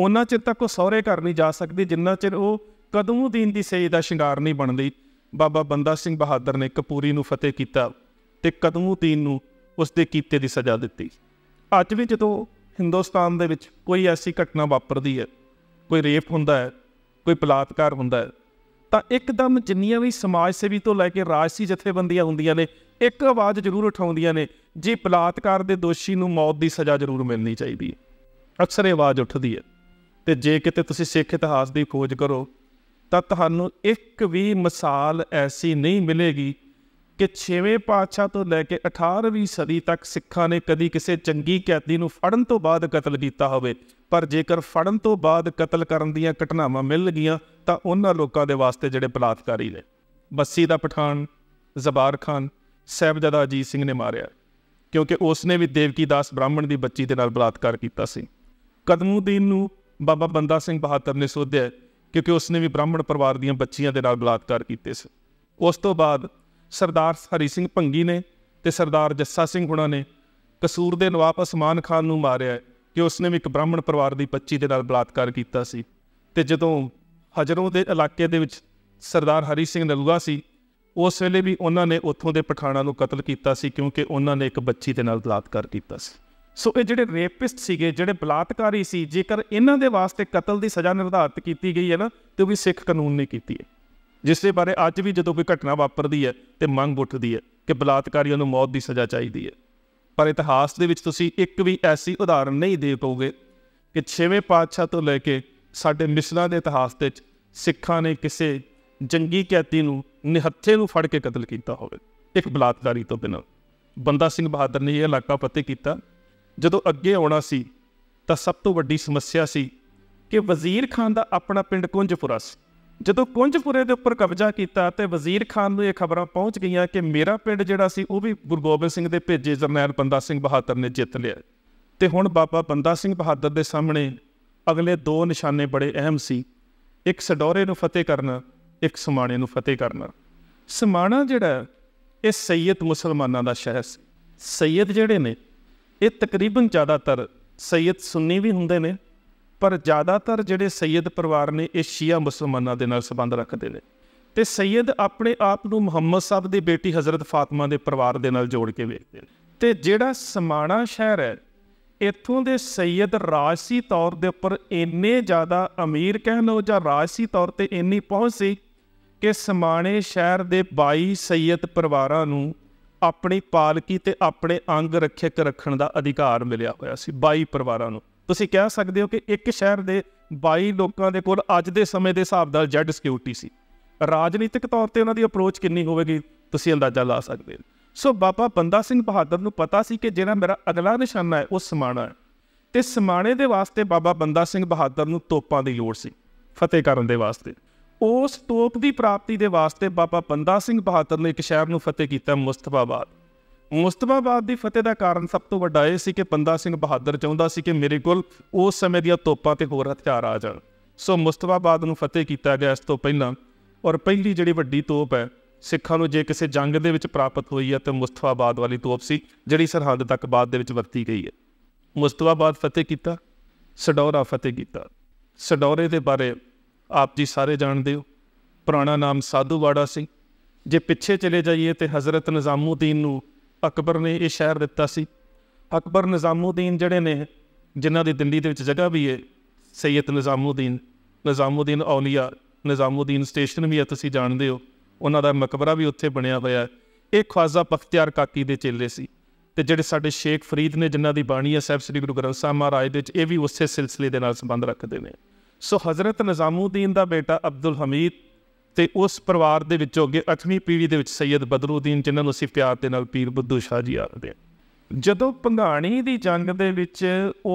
ਉਹਨਾਂ ਚਿਰ ਤੱਕ ਉਹ ਸਹੁਰੇ ਘਰ ਨਹੀਂ ਜਾ ਸਕਦੀ ਜਿੰਨਾ ਚਿਰ ਉਹ ਕਦਮੂਦੀਨ ਦੀ ਸੇਜ ਦਾ ਸ਼ਿੰਗਾਰ ਨਹੀਂ ਬਣਦੀ ਬਾਬਾ ਬੰਦਾ ਸਿੰਘ ਬਹਾਦਰ ਨੇ ਕਪੂਰੀ ਨੂੰ ਫਤਿਹ ਕੀਤਾ ਤੇ ਕਦਮੂਦੀਨ ਨੂੰ ਉਸ ਦੇ ਕੀਤੇ ਦੀ ਸਜ਼ਾ ਦਿੱਤੀ ਅੱਜ ਵੀ ਜਦੋਂ ਹਿੰਦੁਸਤਾਨ ਦੇ ਵਿੱਚ ਕੋਈ ਐਸੀ ਘਟਨਾ ਵਾਪਰਦੀ ਹੈ ਕੋਈ ਰੇਪ ਹੁੰਦਾ ਹੈ ਕੋਈ ਬਲਾਤਕਾਰ ਹੁੰਦਾ ਤਾਂ ਇੱਕਦਮ ਜਿੰਨੀਆਂ ਵੀ ਸਮਾਜ ਸੇਵੀ ਤੋਂ ਲੈ ਕੇ ਰਾਜਸੀ ਜਥੇਬੰਦੀਆਂ ਹੁੰਦੀਆਂ ਨੇ ਇੱਕ ਆਵਾਜ਼ ਜ਼ਰੂਰ ਉਠਾਉਂਦੀਆਂ ਨੇ ਜੀ ਬਲਾਤਕਾਰ ਦੇ ਦੋਸ਼ੀ ਨੂੰ ਮੌਤ ਦੀ ਸਜ਼ਾ ਜ਼ਰੂਰ ਮਿਲਣੀ ਚਾਹੀਦੀ ਹੈ ਅਕਸਰ ਇਹ ਆਵਾਜ਼ ਉੱਠਦੀ ਹੈ ਤੇ ਜੇ ਕਿਤੇ ਤੁਸੀਂ ਸਿੱਖ ਇਤਿਹਾਸ ਦੀ ਖੋਜ ਕਰੋ ਤਾਂ ਤੁਹਾਨੂੰ ਇੱਕ ਵੀ ਮਿਸਾਲ ਐਸੀ ਨਹੀਂ ਮਿਲੇਗੀ ਕਿ 6ਵੇਂ ਪਾਤਸ਼ਾਹ ਤੋਂ ਲੈ ਕੇ 18ਵੀਂ ਸਦੀ ਤੱਕ ਸਿੱਖਾਂ ਨੇ ਕਦੀ ਕਿਸੇ ਚੰਗੀ ਕੈਦੀ ਨੂੰ ਫੜਨ ਤੋਂ ਬਾਅਦ ਕਤਲ ਕੀਤਾ ਹੋਵੇ ਪਰ ਜੇਕਰ ਫੜਨ ਤੋਂ ਬਾਅਦ ਕਤਲ ਕਰਨ ਦੀਆਂ ਘਟਨਾਵਾਂ ਮਿਲ ਗਈਆਂ ਤਾਂ ਉਹਨਾਂ ਲੋਕਾਂ ਦੇ ਵਾਸਤੇ ਜਿਹੜੇ ਬਲਾਤਕਾਰੀ ਨੇ ਬੱਸੀ ਦਾ ਪਠਾਨ ਜ਼ਬਾਰ ਖਾਨ ਸਹਿਬਜ਼ਾਦਾ ਅਜੀਤ ਸਿੰਘ ਨੇ ਮਾਰਿਆ ਕਿਉਂਕਿ ਉਸ ਨੇ ਵੀ ਦੇਵਕੀ ਦਾਸ ਬ੍ਰਾਹਮਣ ਦੀ ਬੱਚੀ ਦੇ ਨਾਲ ਬਲਾਤਕਾਰ ਕੀਤਾ ਸੀ ਕਦਮੂਦੀਨ ਨੂੰ ਬਾਬਾ ਬੰਦਾ ਸਿੰਘ ਬਹਾਦਰ ਨੇ ਸੋਧਿਆ ਕਿਉਂਕਿ ਉਸ ਨੇ ਵੀ ਬ੍ਰਾਹਮਣ ਪਰਿਵਾਰ ਦੀਆਂ ਬੱਚੀਆਂ ਦੇ ਨਾਲ ਬਲਾਤਕਾਰ ਕੀਤੇ ਸੀ ਉਸ ਤੋਂ ਬਾਅਦ ਸਰਦਾਰ ਹਰੀ ਸਿੰਘ ਭੰਗੀ ਨੇ ਤੇ ਸਰਦਾਰ ਜੱਸਾ ਸਿੰਘ ਹੁਣਾ ਨੇ ਕਸੂਰ ਦੇ ਨਵਾਬ ਅਸਮਾਨ ਖਾਨ ਨੂੰ ਮਾਰਿਆ ਕਿ ਉਸਨੇ ਵੀ ਇੱਕ ਬ੍ਰਾਹਮਣ ਪਰਿਵਾਰ ਦੀ ਬੱਚੀ ਦੇ ਨਾਲ ਬਲਾਤਕਾਰ ਕੀਤਾ ਸੀ ਤੇ ਜਦੋਂ ਹਜਰੋਂ ਦੇ ਇਲਾਕੇ ਦੇ ਵਿੱਚ ਸਰਦਾਰ ਹਰੀ ਸਿੰਘ ਨਲੂਆ ਸੀ ਉਸ ਵੇਲੇ ਵੀ ਉਹਨਾਂ ਨੇ ਉੱਥੋਂ ਦੇ ਪਠਾਣਾ ਨੂੰ ਕਤਲ ਕੀਤਾ ਸੀ ਕਿਉਂਕਿ ਉਹਨਾਂ ਨੇ ਇੱਕ ਬੱਚੀ ਦੇ ਨਾਲ ਬਲਾਤਕਾਰ ਕੀਤਾ ਸੀ ਸੋ ਇਹ ਜਿਹੜੇ ਰੇਪਿਸਟ ਸੀਗੇ ਜਿਹੜੇ ਬਲਾਤਕਾਰੀ ਸੀ ਜੇਕਰ ਇਹਨਾਂ ਦੇ ਵਾਸਤੇ ਕਤਲ ਦੀ ਸਜ਼ਾ ਨਿਰਧਾਰਤ ਕੀਤੀ ਗਈ ਹੈ ਨਾ ਤੇ ਉਹ ਵੀ ਸਿੱਖ ਕਾਨੂੰਨ ਨੇ ਕੀਤੀ ਹੈ ਜਿਸ ਦੇ ਬਾਰੇ ਅੱਜ ਵੀ ਜਦੋਂ ਕੋਈ ਘਟਨਾ ਵਾਪਰਦੀ ਹੈ ਤੇ ਮੰਗ ਉੱਠਦੀ ਹੈ ਕਿ ਬਲਾਤਕਾਰੀਆਂ ਨੂੰ ਮੌਤ ਦੀ ਸਜ਼ਾ ਚਾਹੀਦੀ ਹੈ ਪਰ ਇਤਿਹਾਸ ਦੇ ਵਿੱਚ ਤੁਸੀਂ ਇੱਕ ਵੀ ਐਸੀ ਉਦਾਹਰਣ ਨਹੀਂ ਦੇ ਪਾਓਗੇ ਕਿ 6ਵੇਂ ਪਾਤਸ਼ਾਹ ਤੋਂ ਲੈ ਕੇ ਸਾਡੇ ਮਿਸਲਾਂ ਦੇ ਇਤਿਹਾਸ ਤੇ ਸਿੱਖਾਂ ਨੇ ਕਿਸੇ ਜੰਗੀ ਕੈਦੀ ਨੂੰ ਨਿਹੱਥੇ ਨੂੰ ਫੜ ਕੇ ਕਤਲ ਕੀਤਾ ਹੋਵੇ ਇੱਕ ਬਲਾਤਕਾਰੀ ਤੋਂ ਬਿਨਾਂ ਬੰਦਾ ਸਿੰਘ ਬਹਾਦਰ ਨੇ ਇਹ ਇਲਾਕਾ ਫਤਿਹ ਕੀਤਾ ਜਦੋਂ ਅੱਗੇ ਆਉਣਾ ਸੀ ਤਾਂ ਸਭ ਤੋਂ ਵੱਡੀ ਸਮੱਸਿਆ ਸੀ ਕਿ ਵਜ਼ੀਰ ਖਾਨ ਦਾ ਆਪਣਾ ਪਿੰਡ ਕੁੰਜਪੁਰਾ ਸੀ ਜਦੋਂ ਕੁੰਜਪੁਰੇ ਦੇ ਉੱਪਰ ਕਬਜ਼ਾ ਕੀਤਾ ਤੇ ਵਜ਼ੀਰ ਖਾਨ ਨੂੰ ਇਹ ਖਬਰਾਂ ਪਹੁੰਚ ਗਈਆਂ ਕਿ ਮੇਰਾ ਪਿੰਡ ਜਿਹੜਾ ਸੀ ਉਹ ਵੀ ਗੁਰੂ ਗੋਬਿੰਦ ਸਿੰਘ ਦੇ ਭੇਜੇ ਜਰਨੈਲ ਬੰਦਾ ਸਿੰਘ ਬਹਾਦਰ ਨੇ ਜਿੱਤ ਲਿਆ ਤੇ ਹੁਣ ਬਾਬਾ ਬੰਦਾ ਸਿੰਘ ਬਹਾਦਰ ਦੇ ਸਾਹਮਣੇ ਅਗਲੇ ਦੋ ਨਿਸ਼ਾਨੇ ਬੜੇ ਅਹਿਮ ਸੀ ਇੱਕ ਸਡੋਰੇ ਨੂੰ ਫਤਿਹ ਕਰਨਾ ਇੱਕ ਸਮਾਣੇ ਨੂੰ ਫਤਿਹ ਕਰਨਾ ਸਮਾਣਾ ਜਿਹੜਾ ਇਹ ਸੈਯਦ ਮੁਸਲਮਾਨਾਂ ਦਾ ਸ਼ਹਿਰ ਸੀ ਸੈਯਦ ਜਿਹੜੇ ਨੇ ਇਹ ਤਕਰੀਬਨ ਜ਼ਿਆਦਾਤਰ ਸੈਯਦ ਸੁੰਨੀ ਵੀ ਹੁੰਦੇ ਨੇ ਪਰ ਜ਼ਿਆਦਾਤਰ ਜਿਹੜੇ ਸੈਦ ਪਰਿਵਾਰ ਨੇ ਇਹ ਸ਼ੀਆ ਮੁਸਲਮਾਨਾਂ ਦੇ ਨਾਲ ਸੰਬੰਧ ਰੱਖਦੇ ਨੇ ਤੇ ਸੈਦ ਆਪਣੇ ਆਪ ਨੂੰ ਮੁਹੰਮਦ ਸਾਹਿਬ ਦੀ ਬੇਟੀ ਹਜ਼ਰਤ ਫਾਤਿਮਾ ਦੇ ਪਰਿਵਾਰ ਦੇ ਨਾਲ ਜੋੜ ਕੇ ਵੇਖਦੇ ਨੇ ਤੇ ਜਿਹੜਾ ਸਮਾਣਾ ਸ਼ਹਿਰ ਹੈ ਇੱਥੋਂ ਦੇ ਸੈਦ ਰਾਜਸੀ ਤੌਰ ਦੇ ਉੱਪਰ ਇੰਨੇ ਜ਼ਿਆਦਾ ਅਮੀਰ ਕਹਿ ਲਓ ਜਾਂ ਰਾਜਸੀ ਤੌਰ ਤੇ ਇੰਨੀ ਪਹੁੰਚ ਸੀ ਕਿ ਸਮਾਣੇ ਸ਼ਹਿਰ ਦੇ 22 ਸੈਦ ਪਰਿਵਾਰਾਂ ਨੂੰ ਆਪਣੀ ਪਾਲਕੀ ਤੇ ਆਪਣੇ ਅੰਗ ਰੱਖਿਅਕ ਰੱਖਣ ਦਾ ਅਧਿਕਾਰ ਮਿਲਿਆ ਹੋਇਆ ਸੀ 22 ਪਰਿਵਾਰਾਂ ਨੂੰ ਤੁਸੀਂ ਕਹਿ ਸਕਦੇ ਹੋ ਕਿ ਇੱਕ ਸ਼ਹਿਰ ਦੇ 22 ਲੋਕਾਂ ਦੇ ਕੋਲ ਅੱਜ ਦੇ ਸਮੇਂ ਦੇ ਹਿਸਾਬ ਨਾਲ ਜੈਡ ਸਿਕਿਉਰਿਟੀ ਸੀ ਰਾਜਨੀਤਿਕ ਤੌਰ ਤੇ ਉਹਨਾਂ ਦੀ ਅਪਰੋਚ ਕਿੰਨੀ ਹੋਵੇਗੀ ਤੁਸੀਂ ਅੰਦਾਜ਼ਾ ਲਾ ਸਕਦੇ ਹੋ ਸੋ ਬਾਬਾ ਬੰਦਾ ਸਿੰਘ ਬਹਾਦਰ ਨੂੰ ਪਤਾ ਸੀ ਕਿ ਜਿਹੜਾ ਮੇਰਾ ਅਗਲਾ ਨਿਸ਼ਾਨਾ ਹੈ ਉਹ ਸਮਾਣਾ ਹੈ ਤੇ ਸਮਾਣੇ ਦੇ ਵਾਸਤੇ ਬਾਬਾ ਬੰਦਾ ਸਿੰਘ ਬਹਾਦਰ ਨੂੰ ਤੋਪਾਂ ਦੀ ਲੋੜ ਸੀ ਫਤਿਹ ਕਰਨ ਦੇ ਵਾਸਤੇ ਉਸ ਤੋਪ ਦੀ ਪ੍ਰਾਪਤੀ ਦੇ ਵਾਸਤੇ ਬਾਬਾ ਬੰਦਾ ਸਿੰਘ ਬਹਾਦਰ ਨੇ ਇੱਕ ਸ਼ਹਿਰ ਨੂੰ ਫਤਿਹ ਕੀਤਾ ਮੁਸਤਫਾਬਾਦ ਮੁਸਤਫਾਬਾਦ ਦੀ ਫਤਿਹ ਦਾ ਕਾਰਨ ਸਭ ਤੋਂ ਵੱਡਾ ਇਹ ਸੀ ਕਿ ਬੰਦਾ ਸਿੰਘ ਬਹਾਦਰ ਚਾਹੁੰਦਾ ਸੀ ਕਿ ਮੇਰੇ ਕੋਲ ਉਸ ਸਮੇਂ ਦੀਆਂ ਤੋਪਾਂ ਤੇ ਹੋਰ ਹਥਿਆਰ ਆ ਜਾਣ ਸੋ ਮੁਸਤਫਾਬਾਦ ਨੂੰ ਫਤਿਹ ਕੀਤਾ ਗਿਆ ਇਸ ਤੋਂ ਪਹਿਲਾਂ ਔਰ ਪਹਿਲੀ ਜਿਹੜੀ ਵੱਡੀ ਤੋਪ ਹੈ ਸਿੱਖਾਂ ਨੂੰ ਜੇ ਕਿਸੇ ਜੰਗ ਦੇ ਵਿੱਚ ਪ੍ਰਾਪਤ ਹੋਈ ਹੈ ਤਾਂ ਮੁਸਤਫਾਬਾਦ ਵਾਲੀ ਤੋਪ ਸੀ ਜਿਹੜੀ ਸਰਹੰਦ ਤੱਕ ਬਾਅਦ ਦੇ ਵਿੱਚ ਵਰਤੀ ਗਈ ਹੈ ਮੁਸਤਫਾਬਾਦ ਫਤਿਹ ਕੀਤਾ ਸਡੌਰਾ ਫਤਿਹ ਕੀਤਾ ਸਡੌਰੇ ਦੇ ਬਾਰੇ ਆਪ ਜੀ ਸਾਰੇ ਜਾਣਦੇ ਹੋ ਪੁਰਾਣਾ ਨਾਮ ਸਾਧੂਵਾੜਾ ਸੀ ਜੇ ਪਿੱਛੇ ਚਲੇ ਜਾਈਏ ਤੇ ਹਜ਼ਰਤ ਨਿਜ਼ਾਮੂਦੀਨ ਨੂੰ ਅਕਬਰ ਨੇ ਇਹ ਸ਼ਹਿਰ ਦਿੱਤਾ ਸੀ ਅਕਬਰ ਨਿਜ਼ਾਮੂਦੀਨ ਜਿਹੜੇ ਨੇ ਜਿਨ੍ਹਾਂ ਦੀ ਦਿੱਲੀ ਦੇ ਵਿੱਚ ਜਗ੍ਹਾ ਵੀ ਹੈ ਸੈਯਦ ਨਿਜ਼ਾਮੂਦੀਨ ਨਿਜ਼ਾਮੂਦੀਨ ਔਲੀਆ ਨਿਜ਼ਾਮੂਦੀਨ ਸਟੇਸ਼ਨ ਵੀ ਹੈ ਤੁਸੀਂ ਜਾਣਦੇ ਹੋ ਉਹਨਾਂ ਦਾ ਮਕਬਰਾ ਵੀ ਉੱਥੇ ਬਣਿਆ ਹੋਇਆ ਹੈ ਇਹ ਖਵਾਜ਼ਾ ਪਖਤਿਆਰ ਕਾਕੀ ਦੇ ਚੇਲੇ ਸੀ ਤੇ ਜਿਹੜੇ ਸਾਡੇ ਸ਼ੇਖ ਫਰੀਦ ਨੇ ਜਿਨ੍ਹਾਂ ਦੀ ਬਾਣੀ ਹੈ ਸਹਿਬ ਸ੍ਰੀ ਗੁਰੂ ਗ੍ਰੰਥ ਸਾਹਿਬ ਮਹਾਰਾਜ ਦੇ ਵਿੱਚ ਇਹ ਵੀ ਉਸੇ ਸਿਲਸਿਲੇ ਦੇ ਨਾਲ ਸੰਬੰਧ ਰੱਖਦੇ ਨੇ ਸੋ ਹਜ਼ਰਤ ਨਿਜ਼ਾਮੂਦੀਨ ਦਾ ਬੇਟਾ ਅਬਦੁਲ ਹਮੀਦ ਤੇ ਉਸ ਪਰਿਵਾਰ ਦੇ ਵਿੱਚੋਂ ਅੱਗੇ 8ਵੀਂ ਪੀੜ੍ਹੀ ਦੇ ਵਿੱਚ ਸੈਦ ਬਦਰੂਦੀਨ ਜਿਨ੍ਹਾਂ ਨੂੰ ਅਸੀਂ ਪਿਆਰ ਦੇ ਨਾਲ ਪੀਰ ਬੁੱਧੂ ਸ਼ਾਹ ਜੀ ਆਖਦੇ ਹਾਂ ਜਦੋਂ ਪੰਗਾਣੀ ਦੀ ਜੰਗ ਦੇ ਵਿੱਚ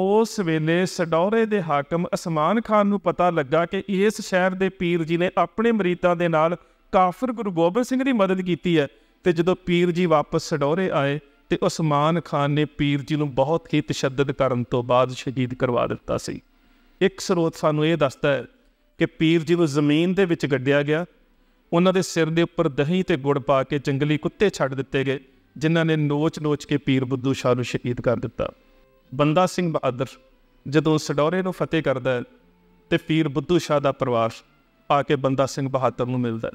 ਉਸ ਵੇਲੇ ਸਡੌਰੇ ਦੇ ਹਾਕਮ ਅਸਮਾਨ ਖਾਨ ਨੂੰ ਪਤਾ ਲੱਗਾ ਕਿ ਇਸ ਸ਼ਹਿਰ ਦੇ ਪੀਰ ਜੀ ਨੇ ਆਪਣੇ ਮਰੀਤਾ ਦੇ ਨਾਲ ਕਾਫਰ ਗੁਰੂ ਗੋਬਿੰਦ ਸਿੰਘ ਦੀ ਮਦਦ ਕੀਤੀ ਹੈ ਤੇ ਜਦੋਂ ਪੀਰ ਜੀ ਵਾਪਸ ਸਡੌਰੇ ਆਏ ਤੇ ਉਸਮਾਨ ਖਾਨ ਨੇ ਪੀਰ ਜੀ ਨੂੰ ਬਹੁਤ ਹੀ ਤਸ਼ੱਦਦ ਕਰਨ ਤੋਂ ਬਾਅਦ ਸ਼ਹੀਦ ਕਰਵਾ ਦਿੱਤਾ ਸੀ ਇੱਕ ਸਰੋਤ ਸਾਨੂੰ ਇਹ ਦੱਸਦਾ ਹੈ ਕਿ ਪੀਰ ਜੀ ਨੂੰ ਜ਼ਮੀਨ ਦੇ ਵਿੱਚ ਗੱਡਿਆ ਗਿਆ ਉਹਨਾਂ ਦੇ ਸਿਰ ਦੇ ਉੱਪਰ ਦਹੀਂ ਤੇ ਗੁੜ ਪਾ ਕੇ ਜੰਗਲੀ ਕੁੱਤੇ ਛੱਡ ਦਿੱਤੇ ਗਏ ਜਿਨ੍ਹਾਂ ਨੇ ਨੋਚ-ਨੋਚ ਕੇ ਪੀਰ ਬੁੱਧੂ ਸ਼ਾਹ ਨੂੰ ਸ਼ਹੀਦ ਕਰ ਦਿੱਤਾ ਬੰਦਾ ਸਿੰਘ ਬਹਾਦਰ ਜਦੋਂ ਸਡੋਰੇ ਨੂੰ ਫਤਿਹ ਕਰਦਾ ਹੈ ਤੇ ਪੀਰ ਬੁੱਧੂ ਸ਼ਾਹ ਦਾ ਪਰਿਵਾਰ ਆ ਕੇ ਬੰਦਾ ਸਿੰਘ ਬਹਾਦਰ ਨੂੰ ਮਿਲਦਾ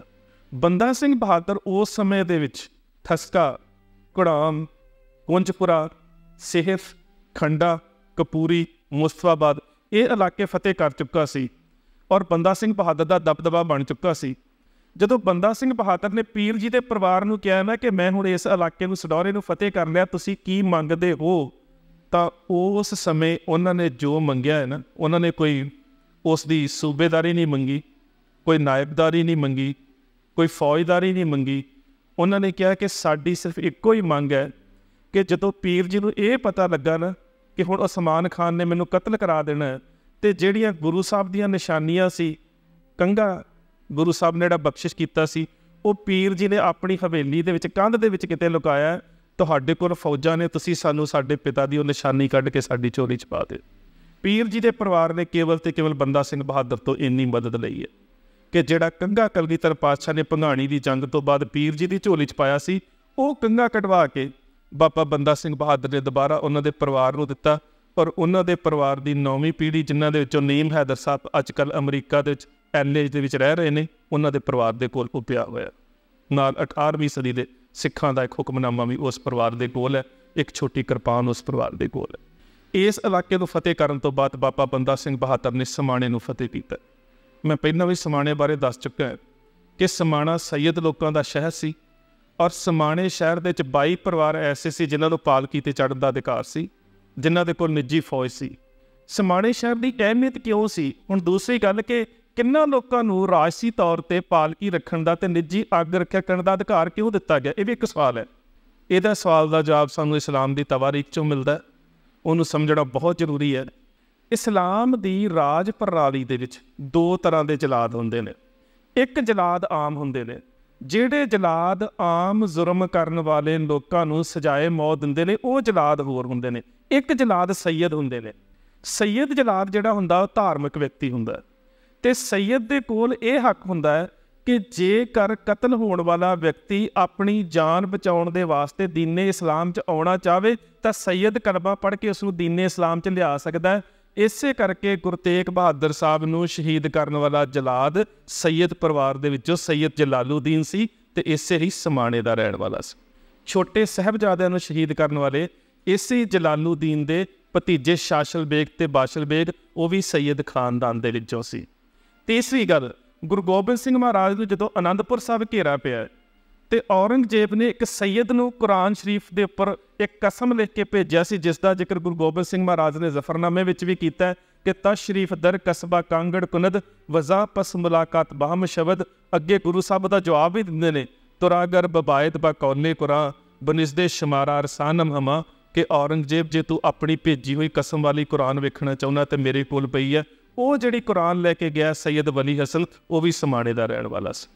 ਬੰਦਾ ਸਿੰਘ ਬਹਾਦਰ ਉਸ ਸਮੇਂ ਦੇ ਵਿੱਚ ਥਸਕਾ ਕੁੜਾਮ ਗੁੰਜਪੁਰਾ ਸਿਹਫ ਖੰਡਾ ਕਪੂਰੀ ਮੁਸਤਫਾਬਾਦ ਇਹ ਇਲਾਕੇ ਫਤਿਹ ਕਰ ਚੁੱਕਾ ਸੀ ਔਰ ਬੰਦਾ ਸਿੰਘ ਬਹਾਦਰ ਦਾ ਦਬਦਬਾ ਬਣ ਚੁੱਕਾ ਸੀ ਜਦੋਂ ਬੰਦਾ ਸਿੰਘ ਬਹਾਦਰ ਨੇ ਪੀਰ ਜੀ ਦੇ ਪਰਿਵਾਰ ਨੂੰ ਕਿਹਾ ਮੈਂ ਕਿ ਮੈਂ ਹੁਣ ਇਸ ਇਲਾਕੇ ਨੂੰ ਸਡੋਰੇ ਨੂੰ ਫਤਿਹ ਕਰ ਲਿਆ ਤੁਸੀਂ ਕੀ ਮੰਗਦੇ ਹੋ ਤਾਂ ਉਸ ਸਮੇਂ ਉਹਨਾਂ ਨੇ ਜੋ ਮੰਗਿਆ ਹੈ ਨਾ ਉਹਨਾਂ ਨੇ ਕੋਈ ਉਸ ਦੀ ਸੂਬੇਦਾਰੀ ਨਹੀਂ ਮੰਗੀ ਕੋਈ ਨਾਇਬਦਾਰੀ ਨਹੀਂ ਮੰਗੀ ਕੋਈ ਫੌਜਦਾਰੀ ਨਹੀਂ ਮੰਗੀ ਉਹਨਾਂ ਨੇ ਕਿਹਾ ਕਿ ਸਾਡੀ ਸਿਰਫ ਇੱਕੋ ਹੀ ਮੰਗ ਹੈ ਕਿ ਜਦੋਂ ਪੀਰ ਜੀ ਨੂੰ ਇਹ ਪਤਾ ਲੱਗਾ ਨਾ ਕਿ ਹੁਣ ਉਸਮਾਨ ਖਾਨ ਨੇ ਮੈਨੂੰ ਕਤਲ ਕਰਾ ਦੇਣਾ ਹੈ ਤੇ ਜਿਹੜੀਆਂ ਗੁਰੂ ਸਾਹਿਬ ਦੀਆਂ ਨਿਸ਼ਾਨੀਆਂ ਸੀ ਕੰਗਾ ਗੁਰੂ ਸਾਹਿਬ ਨੇ ਜਿਹੜਾ ਬਖਸ਼ਿਸ਼ ਕੀਤਾ ਸੀ ਉਹ ਪੀਰ ਜੀ ਨੇ ਆਪਣੀ ਹਵੇਲੀ ਦੇ ਵਿੱਚ ਕੰਧ ਦੇ ਵਿੱਚ ਕਿਤੇ ਲੁਕਾਇਆ ਤੁਹਾਡੇ ਕੋਲ ਫੌਜਾਂ ਨੇ ਤੁਸੀਂ ਸਾਨੂੰ ਸਾਡੇ ਪਿਤਾ ਦੀ ਉਹ ਨਿਸ਼ਾਨੀ ਕੱਢ ਕੇ ਸਾਡੀ ਚੋਰੀ 'ਚ ਪਾ ਦੇ ਪੀਰ ਜੀ ਦੇ ਪਰਿਵਾਰ ਨੇ ਕੇਵਲ ਤੇ ਕੇਵਲ ਬੰਦਾ ਸਿੰਘ ਬਹਾਦਰ ਤੋਂ ਇੰਨੀ ਮਦਦ ਲਈ ਹੈ ਕਿ ਜਿਹੜਾ ਕੰਗਾ ਕਲਗੀਧਰ ਪਾਤਸ਼ਾਹ ਨੇ ਭੰਗਾਣੀ ਦੀ ਜੰਗ ਤੋਂ ਬਾਅਦ ਪੀਰ ਜੀ ਦੀ ਝੋਲੀ 'ਚ ਪਾਇਆ ਸੀ ਉਹ ਕੰਗਾ ਕਟਵਾ ਕੇ ਬਾਬਾ ਬੰਦਾ ਸਿੰਘ ਬਹਾਦਰ ਨੇ ਦੁਬਾਰਾ ਉਹਨਾਂ ਦੇ ਪਰਿਵਾਰ ਨੂੰ ਦਿੱਤਾ ਪਰ ਉਹਨਾਂ ਦੇ ਪਰਿਵਾਰ ਦੀ ਨੌਵੀਂ ਪੀੜ੍ਹੀ ਜਿਨ੍ਹਾਂ ਦੇ ਵਿੱਚੋਂ ਨੀਮ ਹੈਦਰ ਸਾਹਿਬ ਅੱਜਕੱਲ ਅਮਰੀਕਾ ਦੇ ਵਿੱਚ ਐਨਏਜ ਦੇ ਵਿੱਚ ਰਹਿ ਰਹੇ ਨੇ ਉਹਨਾਂ ਦੇ ਪਰਿਵਾਰ ਦੇ ਕੋਲ ਉਹ ਪਿਆ ਹੋਇਆ ਨਾਲ 18ਵੀਂ ਸਦੀ ਦੇ ਸਿੱਖਾਂ ਦਾ ਇੱਕ ਹੁਕਮਨਾਮਾ ਵੀ ਉਸ ਪਰਿਵਾਰ ਦੇ ਕੋਲ ਹੈ ਇੱਕ ਛੋਟੀ ਕਿਰਪਾਨ ਉਸ ਪਰਿਵਾਰ ਦੇ ਕੋਲ ਹੈ ਇਸ ਇਲਾਕੇ ਨੂੰ ਫਤਿਹ ਕਰਨ ਤੋਂ ਬਾਅਦ ਬਾਬਾ ਬੰਦਾ ਸਿੰਘ ਬਹਾਦਰ ਨੇ ਸਮਾਣੇ ਨੂੰ ਫਤਿਹ ਕੀਤਾ ਮੈਂ ਪਹਿਲਾਂ ਵੀ ਸਮਾਣੇ ਬਾਰੇ ਦੱਸ ਚੁੱਕਾ ਹਾਂ ਕਿ ਸਮਾਣਾ ਸੈਯਦ ਲੋਕਾਂ ਦਾ ਸ਼ਹਿਰ ਸੀ ਔਰ ਸਮਾਣੇ ਸ਼ਹਿਰ ਦੇ ਵਿੱਚ 22 ਪਰਿਵਾਰ ਐਸੇ ਸੀ ਜਿਨ੍ਹਾਂ ਨੂੰ ਪਾਲਕੀ ਤੇ ਚੜ੍ਹਨ ਦਾ ਅਧਿਕਾਰ ਸੀ ਜਿਨ੍ਹਾਂ ਦੇ ਕੋਲ ਨਿੱਜੀ ਫੌਜ ਸੀ ਸਮਾਣੇ ਸ਼ਹਿਰ ਦੀ ਅਹਿਮੀਅਤ ਕਿਉਂ ਸੀ ਹੁਣ ਦੂਸਰੀ ਗੱਲ ਕਿ ਕਿੰਨਾ ਲੋਕਾਂ ਨੂੰ ਰਾਜਸੀ ਤੌਰ ਤੇ ਪਾਲਕੀ ਰੱਖਣ ਦਾ ਤੇ ਨਿੱਜੀ ਆਗ ਰੱਖਿਆ ਕਰਨ ਦਾ ਅਧਿਕਾਰ ਕਿਉਂ ਦਿੱਤਾ ਗਿਆ ਇਹ ਵੀ ਇੱਕ ਸਵਾਲ ਹੈ ਇਹਦਾ ਸਵਾਲ ਦਾ ਜਵਾਬ ਸਾਨੂੰ ਇਸਲਾਮ ਦੀ ਤਵਾਰੀਖ ਚੋਂ ਮਿਲਦਾ ਉਹਨੂੰ ਸਮਝਣਾ ਬਹੁਤ ਜ਼ਰੂਰੀ ਹੈ ਇਸਲਾਮ ਦੀ ਰਾਜ ਪ੍ਰਣਾਲੀ ਦੇ ਵਿੱਚ ਦੋ ਤਰ੍ਹਾਂ ਦੇ ਜਲਾਦ ਹੁੰਦੇ ਨੇ ਇੱਕ ਜਲਾਦ ਆਮ ਹੁੰਦੇ ਨੇ ਜਿਹੜੇ ਜਲਾਦ ਆਮ ਜ਼ੁਰਮ ਕਰਨ ਵਾਲੇ ਲੋਕਾਂ ਨੂੰ ਸਜ਼ਾਏ ਮੌਤ ਦਿੰਦੇ ਨੇ ਉਹ ਜਲਾਦ ਹੋਰ ਹੁੰਦੇ ਨੇ ਇੱਕ ਜਲਾਦ ਸੈਦ ਹੁੰਦੇ ਨੇ ਸੈਦ ਜਲਾਦ ਜਿਹੜਾ ਹੁੰਦਾ ਉਹ ਧਾਰਮਿਕ ਵਿਅਕਤੀ ਹੁੰਦਾ ਤੇ ਸੈਦ ਦੇ ਕੋਲ ਇਹ ਹੱਕ ਹੁੰਦਾ ਹੈ ਕਿ ਜੇਕਰ ਕਤਲ ਹੋਣ ਵਾਲਾ ਵਿਅਕਤੀ ਆਪਣੀ ਜਾਨ ਬਚਾਉਣ ਦੇ ਵਾਸਤੇ ਦੀਨੇ ਇਸਲਾਮ 'ਚ ਆਉਣਾ ਚਾਹਵੇ ਤਾਂ ਸੈਦ ਕਲਮਾ ਪੜ੍ਹ ਕੇ ਉਸ ਨੂੰ ਦੀਨੇ ਇਸਲਾਮ 'ਚ ਲਿਆ ਸਕਦਾ ਹੈ ਇਸੇ ਕਰਕੇ ਗੁਰਤੇਗ ਬਹਾਦਰ ਸਾਹਿਬ ਨੂੰ ਸ਼ਹੀਦ ਕਰਨ ਵਾਲਾ ਜਲਾਦ ਸੈਦ ਪਰਿਵਾਰ ਦੇ ਵਿੱਚੋਂ ਸੈਦ ਜਲਾਲੂਦੀਨ ਸੀ ਤੇ ਇਸੇ ਹੀ ਸਮਾਣੇ ਦਾ ਰਹਿਣ ਵਾਲਾ ਸੀ ਛੋਟੇ ਸਹਬਜ਼ਾਦਿਆਂ ਨੂੰ ਸ਼ਹੀਦ ਕਰਨ ਵਾਲੇ ਇਸੇ ਜਲਾਲਉਦੀਨ ਦੇ ਭਤੀਜੇ ਸ਼ਾਸ਼ਲ ਬੇਗ ਤੇ ਬਾਸ਼ਲ ਬੇਗ ਉਹ ਵੀ ਸੈਦ ਖਾਨਦਾਨ ਦੇ ਵਿੱਚੋਂ ਸੀ ਤੀਸਰੀ ਗੱਲ ਗੁਰੂ ਗੋਬਿੰਦ ਸਿੰਘ ਮਹਾਰਾਜ ਨੂੰ ਜਦੋਂ ਆਨੰਦਪੁਰ ਸਾਹਿਬ ਘੇਰਾ ਪਿਆ ਤੇ ਔਰੰਗਜ਼ੇਬ ਨੇ ਇੱਕ ਸੈਦ ਨੂੰ ਕੁਰਾਨ ਸ਼ਰੀਫ ਦੇ ਉੱਪਰ ਇੱਕ ਕਸਮ ਲਿਖ ਕੇ ਭੇਜਿਆ ਸੀ ਜਿਸ ਦਾ ਜ਼ਿਕਰ ਗੁਰੂ ਗੋਬਿੰਦ ਸਿੰਘ ਮਹਾਰਾਜ ਨੇ ਜ਼ਫਰਨਾਮੇ ਵਿੱਚ ਵੀ ਕੀਤਾ ਕਿ ਤਸ਼ਰੀਫ ਦਰ ਕਸਬਾ ਕਾਂਗੜ ਕੁਨਦ ਵਜ਼ਾ ਪਸ ਮੁਲਾਕਾਤ ਬਾਹਮ ਸ਼ਬਦ ਅੱਗੇ ਗੁਰੂ ਸਾਹਿਬ ਦਾ ਜਵਾਬ ਵੀ ਦਿੰਦੇ ਨੇ ਤੁਰਾਗਰ ਬਬਾਇਤ ਬਕੌਨੇ ਕੁਰਾ ਬਨਿਸਦੇ ਸ਼ਮਾਰਾ ਅਰਸਾਨਮ ਹਮਾ ਕਿ ਔਰੰਗਜ਼ੇਬ ਜੇ ਤੂੰ ਆਪਣੀ ਭੇਜੀ ਹੋਈ ਕਸਮ ਵਾਲੀ ਕੁਰਾਨ ਵੇਖਣਾ ਚਾਹੁੰਦਾ ਤੇ ਮੇਰੇ ਕੋਲ ਪਈ ਹੈ ਉਹ ਜਿਹੜੀ ਕੁਰਾਨ ਲੈ ਕੇ ਗਿਆ ਸੈਦ ਵਲੀ ਹਸਨ ਉਹ ਵੀ ਸਮਾਣੇ ਦਾ ਰਹਿਣ ਵਾਲਾ ਸੀ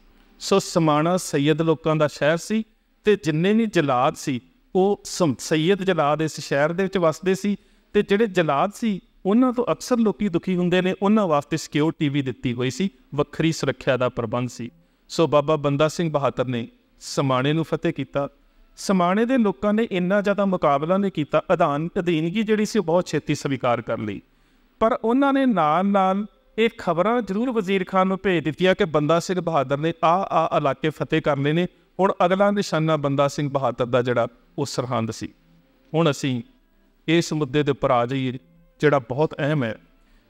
ਸੋ ਸਮਾਣਾ ਸੈਦ ਲੋਕਾਂ ਦਾ ਸ਼ਹਿਰ ਸੀ ਤੇ ਜਿੰਨੇ ਵੀ ਜਲਾਦ ਸੀ ਉਹ ਸੈਦ ਜਲਾਦ ਇਸ ਸ਼ਹਿਰ ਦੇ ਵਿੱਚ ਵਸਦੇ ਸੀ ਤੇ ਜਿਹੜੇ ਜਲਾਦ ਸੀ ਉਹਨਾਂ ਤੋਂ ਅਕਸਰ ਲੋਕੀ ਦੁਖੀ ਹੁੰਦੇ ਨੇ ਉਹਨਾਂ ਵਾਸਤੇ ਸਿਕਿਉਰਟੀ ਵੀ ਦਿੱਤੀ ਹੋਈ ਸੀ ਵੱਖਰੀ ਸੁਰੱਖਿਆ ਦਾ ਪ੍ਰਬੰਧ ਸੀ ਸੋ ਬਾਬਾ ਬੰਦਾ ਸਿੰਘ ਬਹਾਦਰ ਨੇ ਸਮਾਣੇ ਨੂੰ ਫਤਿਹ ਕੀਤਾ ਸਮਾਣੇ ਦੇ ਲੋਕਾਂ ਨੇ ਇੰਨਾ ਜ਼ਿਆਦਾ ਮੁਕਾਬਲਾ ਨਹੀਂ ਕੀਤਾ ਅਧਾਨ ਅਧੀਨਗੀ ਜਿਹੜੀ ਸੀ ਉਹ ਬਹੁਤ ਛੇਤੀ ਸਵੀਕਾਰ ਕਰ ਲਈ ਪਰ ਉਹਨਾਂ ਨੇ ਨਾਲ-ਨਾਲ ਇਹ ਖਬਰਾਂ ਜ਼ਰੂਰ ਵਜ਼ੀਰ ਖਾਨ ਨੂੰ ਭੇਜ ਦਿੱਤੀਆਂ ਕਿ ਬੰਦਾ ਸਿੰਘ ਬਹਾਦਰ ਨੇ ਆ ਆ ਇਲਾਕੇ ਫਤਿਹ ਕਰ ਲਏ ਨੇ ਹੁਣ ਅਗਲਾ ਨਿਸ਼ਾਨਾ ਬੰਦਾ ਸਿੰਘ ਬਹਾਦਰ ਦਾ ਜਿਹੜਾ ਉਹ ਸਰਹੰਦ ਸੀ ਹੁਣ ਅਸੀਂ ਇਸ ਮੁੱਦੇ ਦੇ ਉੱਪਰ ਆ ਜਾਈਏ ਜਿਹੜਾ ਬਹੁਤ ਅਹਿਮ ਹੈ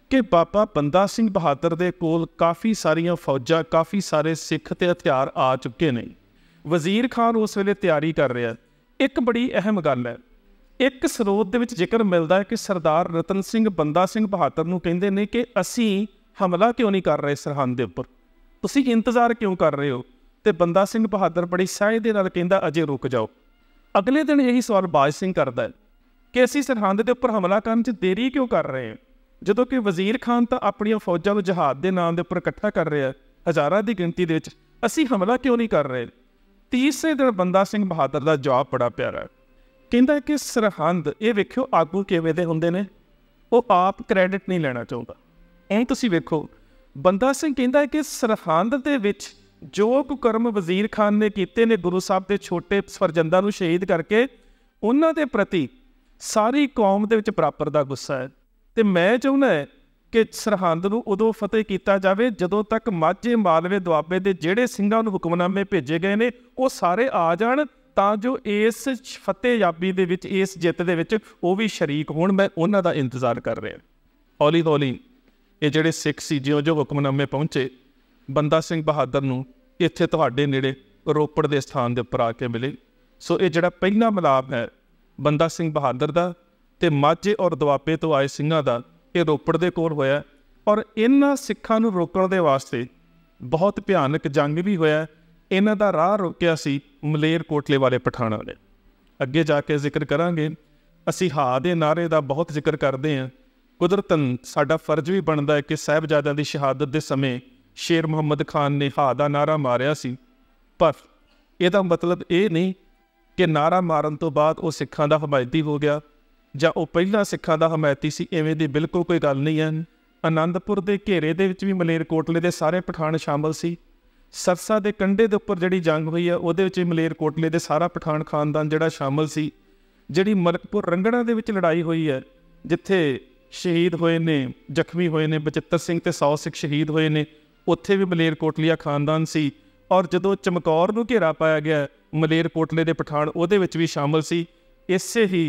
ਕਿ ਬਾਬਾ ਬੰਦਾ ਸਿੰਘ ਬਹਾਦਰ ਦੇ ਕੋਲ ਕਾਫੀ ਸਾਰੀਆਂ ਫੌਜਾਂ ਕਾਫੀ ਸਾਰੇ ਸਿੱਖ ਤੇ ਹਥਿਆਰ ਆ ਚੁੱਕੇ ਨੇ ਵਜ਼ੀਰ ਖਾਨ ਉਸ ਵੇਲੇ ਤਿਆਰੀ ਕਰ ਰਿਹਾ ਇੱਕ ਬੜੀ ਅਹਿਮ ਗੱਲ ਹੈ ਇੱਕ ਸਰੋਤ ਦੇ ਵਿੱਚ ਜ਼ਿਕਰ ਮਿਲਦਾ ਹੈ ਕਿ ਸਰਦਾਰ ਰਤਨ ਸਿੰਘ ਬੰਦਾ ਸਿੰਘ ਬਹਾਦਰ ਨੂੰ ਕਹਿੰਦੇ ਨੇ ਕਿ ਅਸੀਂ ਹਮਲਾ ਕਿਉਂ ਨਹੀਂ ਕਰ ਰਹੇ ਸਰਹੰਦ ਦੇ ਉੱਪਰ ਤੁਸੀਂ ਇੰਤਜ਼ਾਰ ਕਿਉਂ ਕਰ ਰਹੇ ਹੋ ਤੇ ਬੰਦਾ ਸਿੰਘ ਬਹਾਦਰ ਬੜੀ ਸਹਿਜ ਦੇ ਨਾਲ ਕਹਿੰਦਾ ਅਜੇ ਰੁਕ ਜਾਓ ਅਗਲੇ ਦਿਨ ਇਹੀ ਸਵਾਲ ਬਾਜ ਸਿੰਘ ਕਰਦਾ ਹੈ ਕਿ ਅਸੀਂ ਸਰਹੰਦ ਦੇ ਉੱਪਰ ਹਮਲਾ ਕਰਨ 'ਚ ਦੇਰੀ ਕਿਉਂ ਕਰ ਰਹੇ ਹਾਂ ਜਦੋਂ ਕਿ ਵਜ਼ੀਰ ਖਾਨ ਤਾਂ ਆਪਣੀਆਂ ਫੌਜਾਂ ਨੂੰ ਜਹਾਦ ਦੇ ਨਾਮ ਦੇ ਉੱਪਰ ਇਕੱਠਾ ਕਰ ਰਿਹਾ ਹੈ ਹਜ਼ਾਰਾਂ ਦੀ ਗਿਣਤੀ ਦੇ ਵਿੱਚ ਅਸੀਂ ਹਮਲਾ ਕਿਉਂ ਨਹੀਂ ਕਰ ਰਹੇ ਤੀਸਰੇ ਦਿਨ ਬੰਦਾ ਸਿੰਘ ਬਹਾਦਰ ਦਾ ਜਵਾਬ ਬੜਾ ਪਿਆਰਾ ਕਹਿੰਦਾ ਕਿ ਸਰਹੰਦ ਇਹ ਵੇਖਿਓ ਆਗੂ ਕਿਵੇਂ ਦੇ ਹੁੰਦੇ ਨੇ ਉਹ ਆਪ ਕ੍ਰੈਡਿਟ ਨਹੀਂ ਲੈਣਾ ਚਾਹੁੰਦਾ ਐਂ ਤੁਸੀਂ ਵੇਖੋ ਬੰਦਾ ਸਿੰਘ ਕਹਿੰਦਾ ਕਿ ਸਰਹੰਦ ਦੇ ਵਿੱਚ ਜੋ ਕੁਕਰਮ ਵਜ਼ੀਰ ਖਾਨ ਨੇ ਕੀਤੇ ਨੇ ਗੁਰੂ ਸਾਹਿਬ ਦੇ ਛੋਟੇ ਸਰਜੰਦਾ ਨੂੰ ਸ਼ਹੀਦ ਕਰਕੇ ਉਹਨਾਂ ਦੇ ਪ੍ਰਤੀ ਸਾਰੀ ਕੌਮ ਦੇ ਵਿੱਚ ਬਰਾਬਰ ਦਾ ਗੁੱਸਾ ਹੈ ਤੇ ਮੈਂ ਚਾਹੁੰਦਾ ਕਿ ਸਰਹੰਦ ਨੂੰ ਉਦੋਂ ਫਤਿਹ ਕੀਤਾ ਜਾਵੇ ਜਦੋਂ ਤੱਕ ਮਾਝੇ ਮਾਲਵੇ ਦੁਆਬੇ ਦੇ ਜਿਹੜੇ ਸਿੰਘਾਂ ਨੂੰ ਹੁਕਮਨਾਮੇ ਭੇਜੇ ਗਏ ਨੇ ਉਹ ਸਾਰੇ ਆ ਜਾਣ ਤਾਂ ਜੋ ਇਸ ਫਤਿਹਯਾਬੀ ਦੇ ਵਿੱਚ ਇਸ ਜਿੱਤ ਦੇ ਵਿੱਚ ਉਹ ਵੀ ਸ਼ਰੀਕ ਹੋਣ ਮੈਂ ਉਹਨਾਂ ਦਾ ਇੰਤਜ਼ਾਰ ਕਰ ਰਿਹਾ ਹੌਲੀ ਹੌਲੀ ਇਹ ਜਿਹੜੇ ਸਿੱਖ ਸੀ ਜਿਉਂ ਜੋ ਹੁਕਮਨਾਮੇ ਪਹੁੰਚੇ ਬੰਦਾ ਸਿੰਘ ਬਹਾਦਰ ਨੂੰ ਇੱਥੇ ਤੁਹਾਡੇ ਨੇੜੇ ਰੋਪੜ ਦੇ ਸਥਾਨ ਦੇ ਉੱਪਰ ਆ ਕੇ ਮਿਲੇ ਸੋ ਇਹ ਜਿਹੜਾ ਪਹਿਲਾ ਮਲਾਪ ਹੈ ਬੰਦਾ ਸਿੰਘ ਬਹਾਦਰ ਦਾ ਤੇ ਮਾਝੇ ਔਰ ਦੁਆਬੇ ਤੋਂ ਆਏ ਸਿੰਘਾਂ ਦਾ ਇਹ ਰੋਪੜ ਦੇ ਕੋਲ ਹੋਇਆ ਔਰ ਇਹਨਾਂ ਸਿੱਖਾਂ ਨੂੰ ਰੋਕਣ ਦੇ ਵਾਸਤੇ ਬਹੁਤ ਭਿਆਨਕ ਜੰਗ ਵੀ ਹੋਇਆ ਇਹਨਾਂ ਦਾ ਰਾਹ ਰੋਕਿਆ ਸੀ ਮਲੇਰ ਕੋਟਲੇ ਵਾਲੇ ਪਠਾਣਾ ਨੇ ਅੱਗੇ ਜਾ ਕੇ ਜ਼ਿਕਰ ਕਰਾਂਗੇ ਅਸੀਂ ਹਾ ਦੇ ਨਾਰੇ ਦਾ ਬਹੁਤ ਜ਼ਿਕਰ ਕਰਦੇ ਹਾਂ ਕੁਦਰਤਨ ਸਾਡਾ ਫਰਜ਼ ਵੀ ਬਣਦਾ ਹੈ ਕਿ ਸਹਿਬਜ਼ਾਦਿਆਂ ਦੀ ਸ਼ਹਾਦਤ ਦੇ ਸਮੇਂ ਸ਼ੇਰ ਮੁਹੰਮਦ ਖਾਨ ਨੇ ਹਾ ਦਾ ਨਾਰਾ ਮਾਰਿਆ ਸੀ ਪਰ ਇਹਦਾ ਮਤਲਬ ਇਹ ਨਹੀਂ ਕਿ ਨਾਰਾ ਮਾਰਨ ਤੋਂ ਬਾਅਦ ਉਹ ਸਿੱਖਾਂ ਦਾ ਹਮਾਇਤੀ ਹੋ ਗਿਆ ਜਾਂ ਉਹ ਪਹਿਲਾਂ ਸਿੱਖਾਂ ਦਾ ਹਮਾਇਤੀ ਸੀ ਐਵੇਂ ਦੀ ਬਿਲਕੁਲ ਕੋਈ ਗੱਲ ਨਹੀਂ ਹੈ ਆਨੰਦਪੁਰ ਦੇ ਘੇਰੇ ਦੇ ਵਿੱਚ ਵੀ ਮਲੇਰਕੋਟਲੇ ਦੇ ਸਾਰੇ ਪਠਾਨ ਸ਼ਾਮਲ ਸੀ ਸਰਸਾ ਦੇ ਕੰਡੇ ਦੇ ਉੱਪਰ ਜਿਹੜੀ ਜੰਗ ਹੋਈ ਹੈ ਉਹਦੇ ਵਿੱਚ ਮਲੇਰਕੋਟਲੇ ਦੇ ਸਾਰਾ ਪਠਾਨ ਖਾਨਦਾਨ ਜਿਹੜਾ ਸ਼ਾਮਲ ਸੀ ਜਿਹੜੀ ਮਲਕਪੁਰ ਰੰਗਣਾ ਦੇ ਵਿੱਚ ਲੜਾਈ ਹੋਈ ਹੈ ਜਿੱਥੇ ਸ਼ਹੀਦ ਹੋਏ ਨੇ ਜ਼ਖਮੀ ਹੋਏ ਨੇ ਬਚਿੱਤਰ ਸਿੰਘ ਤੇ 100 ਸਿੱਖ ਸ਼ਹੀਦ ਹੋਏ ਨੇ ਉੱਥੇ ਵੀ ਮਲੇਰਕੋਟਲੀਆ ਖਾਨਦਾਨ ਸੀ ਔਰ ਜਦੋਂ ਚਮਕੌਰ ਨੂੰ ਘੇਰਾ ਪਾਇਆ ਗਿਆ ਮਲੇਰਕੋਟਲੇ ਦੇ ਪਠਾਨ ਉਹਦੇ ਵਿੱਚ ਵੀ ਸ਼ਾਮਲ ਸੀ ਇਸੇ ਹੀ